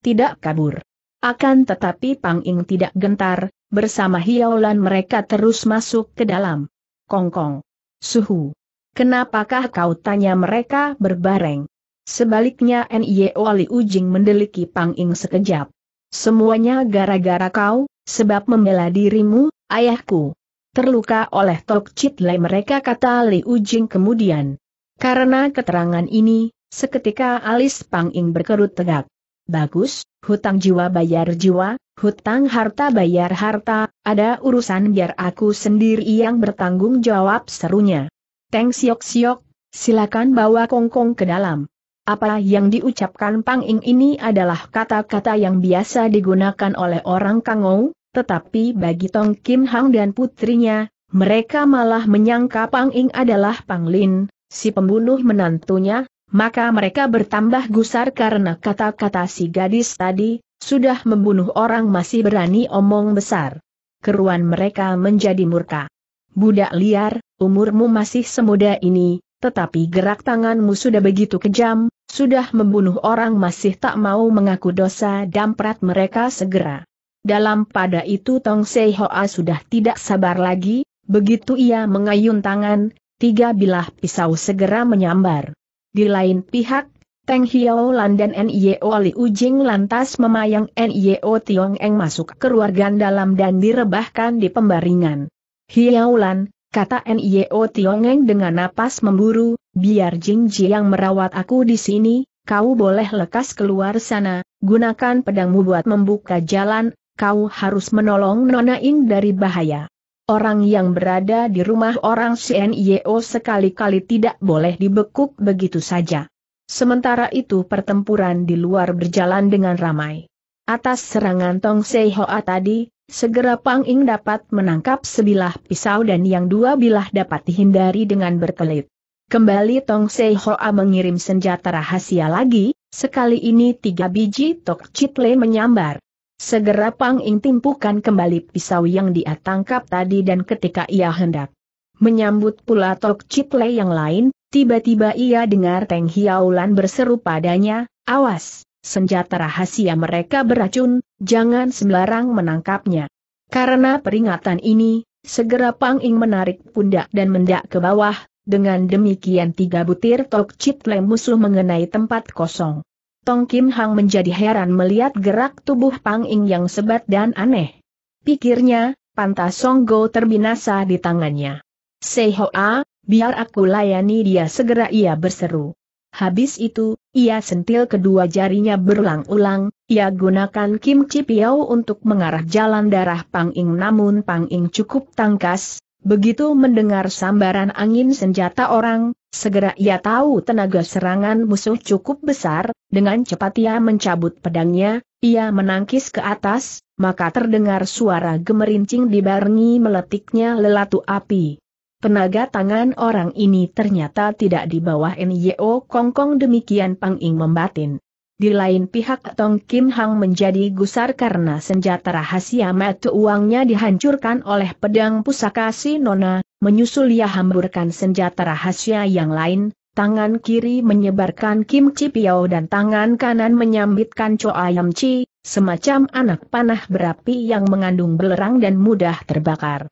tidak kabur. Akan tetapi Pang Ing tidak gentar, bersama Hiaulan mereka terus masuk ke dalam. Kongkong. Suhu. Kenapakah kau tanya mereka berbareng? Sebaliknya N.I.O. Wali Ujing mendeliki Pang Ing sekejap. Semuanya gara-gara kau, sebab membela dirimu, ayahku. Terluka oleh Tok Chit Lai mereka kata Li Ujing kemudian. Karena keterangan ini, seketika alis Pang Ing berkerut tegak. Bagus, hutang jiwa bayar jiwa, hutang harta bayar harta, ada urusan biar aku sendiri yang bertanggung jawab serunya. Teng siok siok, silakan bawa kongkong -kong ke dalam. Apa yang diucapkan Pang Ing ini adalah kata-kata yang biasa digunakan oleh orang Kangou, tetapi bagi Tong Kim Hang dan putrinya, mereka malah menyangka Pang Ing adalah Pang Lin, si pembunuh menantunya, maka mereka bertambah gusar karena kata-kata si gadis tadi, sudah membunuh orang masih berani omong besar. Keruan mereka menjadi murka. Budak liar, umurmu masih semuda ini, tetapi gerak tanganmu sudah begitu kejam, sudah membunuh orang masih tak mau mengaku dosa damprat mereka segera. Dalam pada itu Tong Sei Hoa sudah tidak sabar lagi, begitu ia mengayun tangan, tiga bilah pisau segera menyambar. Di lain pihak, Teng Hiao Lan dan Nio Li Ujing lantas memayang Nio Tiong Eng masuk ke ruangan dalam dan direbahkan di pembaringan. Hiao Lan, kata Nio Tiong Eng dengan napas memburu, biar Jing Ji yang merawat aku di sini, kau boleh lekas keluar sana, gunakan pedangmu buat membuka jalan, kau harus menolong Nona Ing dari bahaya. Orang yang berada di rumah orang CNIO sekali-kali tidak boleh dibekuk begitu saja. Sementara itu pertempuran di luar berjalan dengan ramai. Atas serangan Tong Sei Seihoa tadi, segera Pang Ing dapat menangkap sebilah pisau dan yang dua bilah dapat dihindari dengan berkelit. Kembali Tong Sei Seihoa mengirim senjata rahasia lagi, sekali ini tiga biji Tok Chitle menyambar. Segera Pang Ing timpukan kembali pisau yang dia tangkap tadi dan ketika ia hendak menyambut pula Tok Chitle yang lain, tiba-tiba ia dengar Teng Hiaulan berseru padanya, awas, senjata rahasia mereka beracun, jangan sembarang menangkapnya. Karena peringatan ini, segera Pang Ing menarik pundak dan mendak ke bawah, dengan demikian tiga butir Tok Chitle musuh mengenai tempat kosong. Tong Kim Hang menjadi heran melihat gerak tubuh Pang Ing yang sebat dan aneh. Pikirnya, pantas Song Go terbinasa di tangannya. a, biar aku layani dia segera ia berseru. Habis itu, ia sentil kedua jarinya berulang-ulang, ia gunakan Kim Chi Piao untuk mengarah jalan darah Pang Ing namun Pang Ing cukup tangkas, Begitu mendengar sambaran angin senjata orang, segera ia tahu tenaga serangan musuh cukup besar, dengan cepat ia mencabut pedangnya, ia menangkis ke atas, maka terdengar suara gemerincing dibarengi meletiknya lelatu api. Penaga tangan orang ini ternyata tidak di bawah NYO Kongkong demikian Pang Ing membatin. Di lain pihak Tong Kim Hang menjadi gusar karena senjata rahasia metu uangnya dihancurkan oleh pedang pusaka si Nona, menyusul ia hamburkan senjata rahasia yang lain, tangan kiri menyebarkan Kim Chi Piao dan tangan kanan menyambitkan Cho Ayam Chi, semacam anak panah berapi yang mengandung belerang dan mudah terbakar.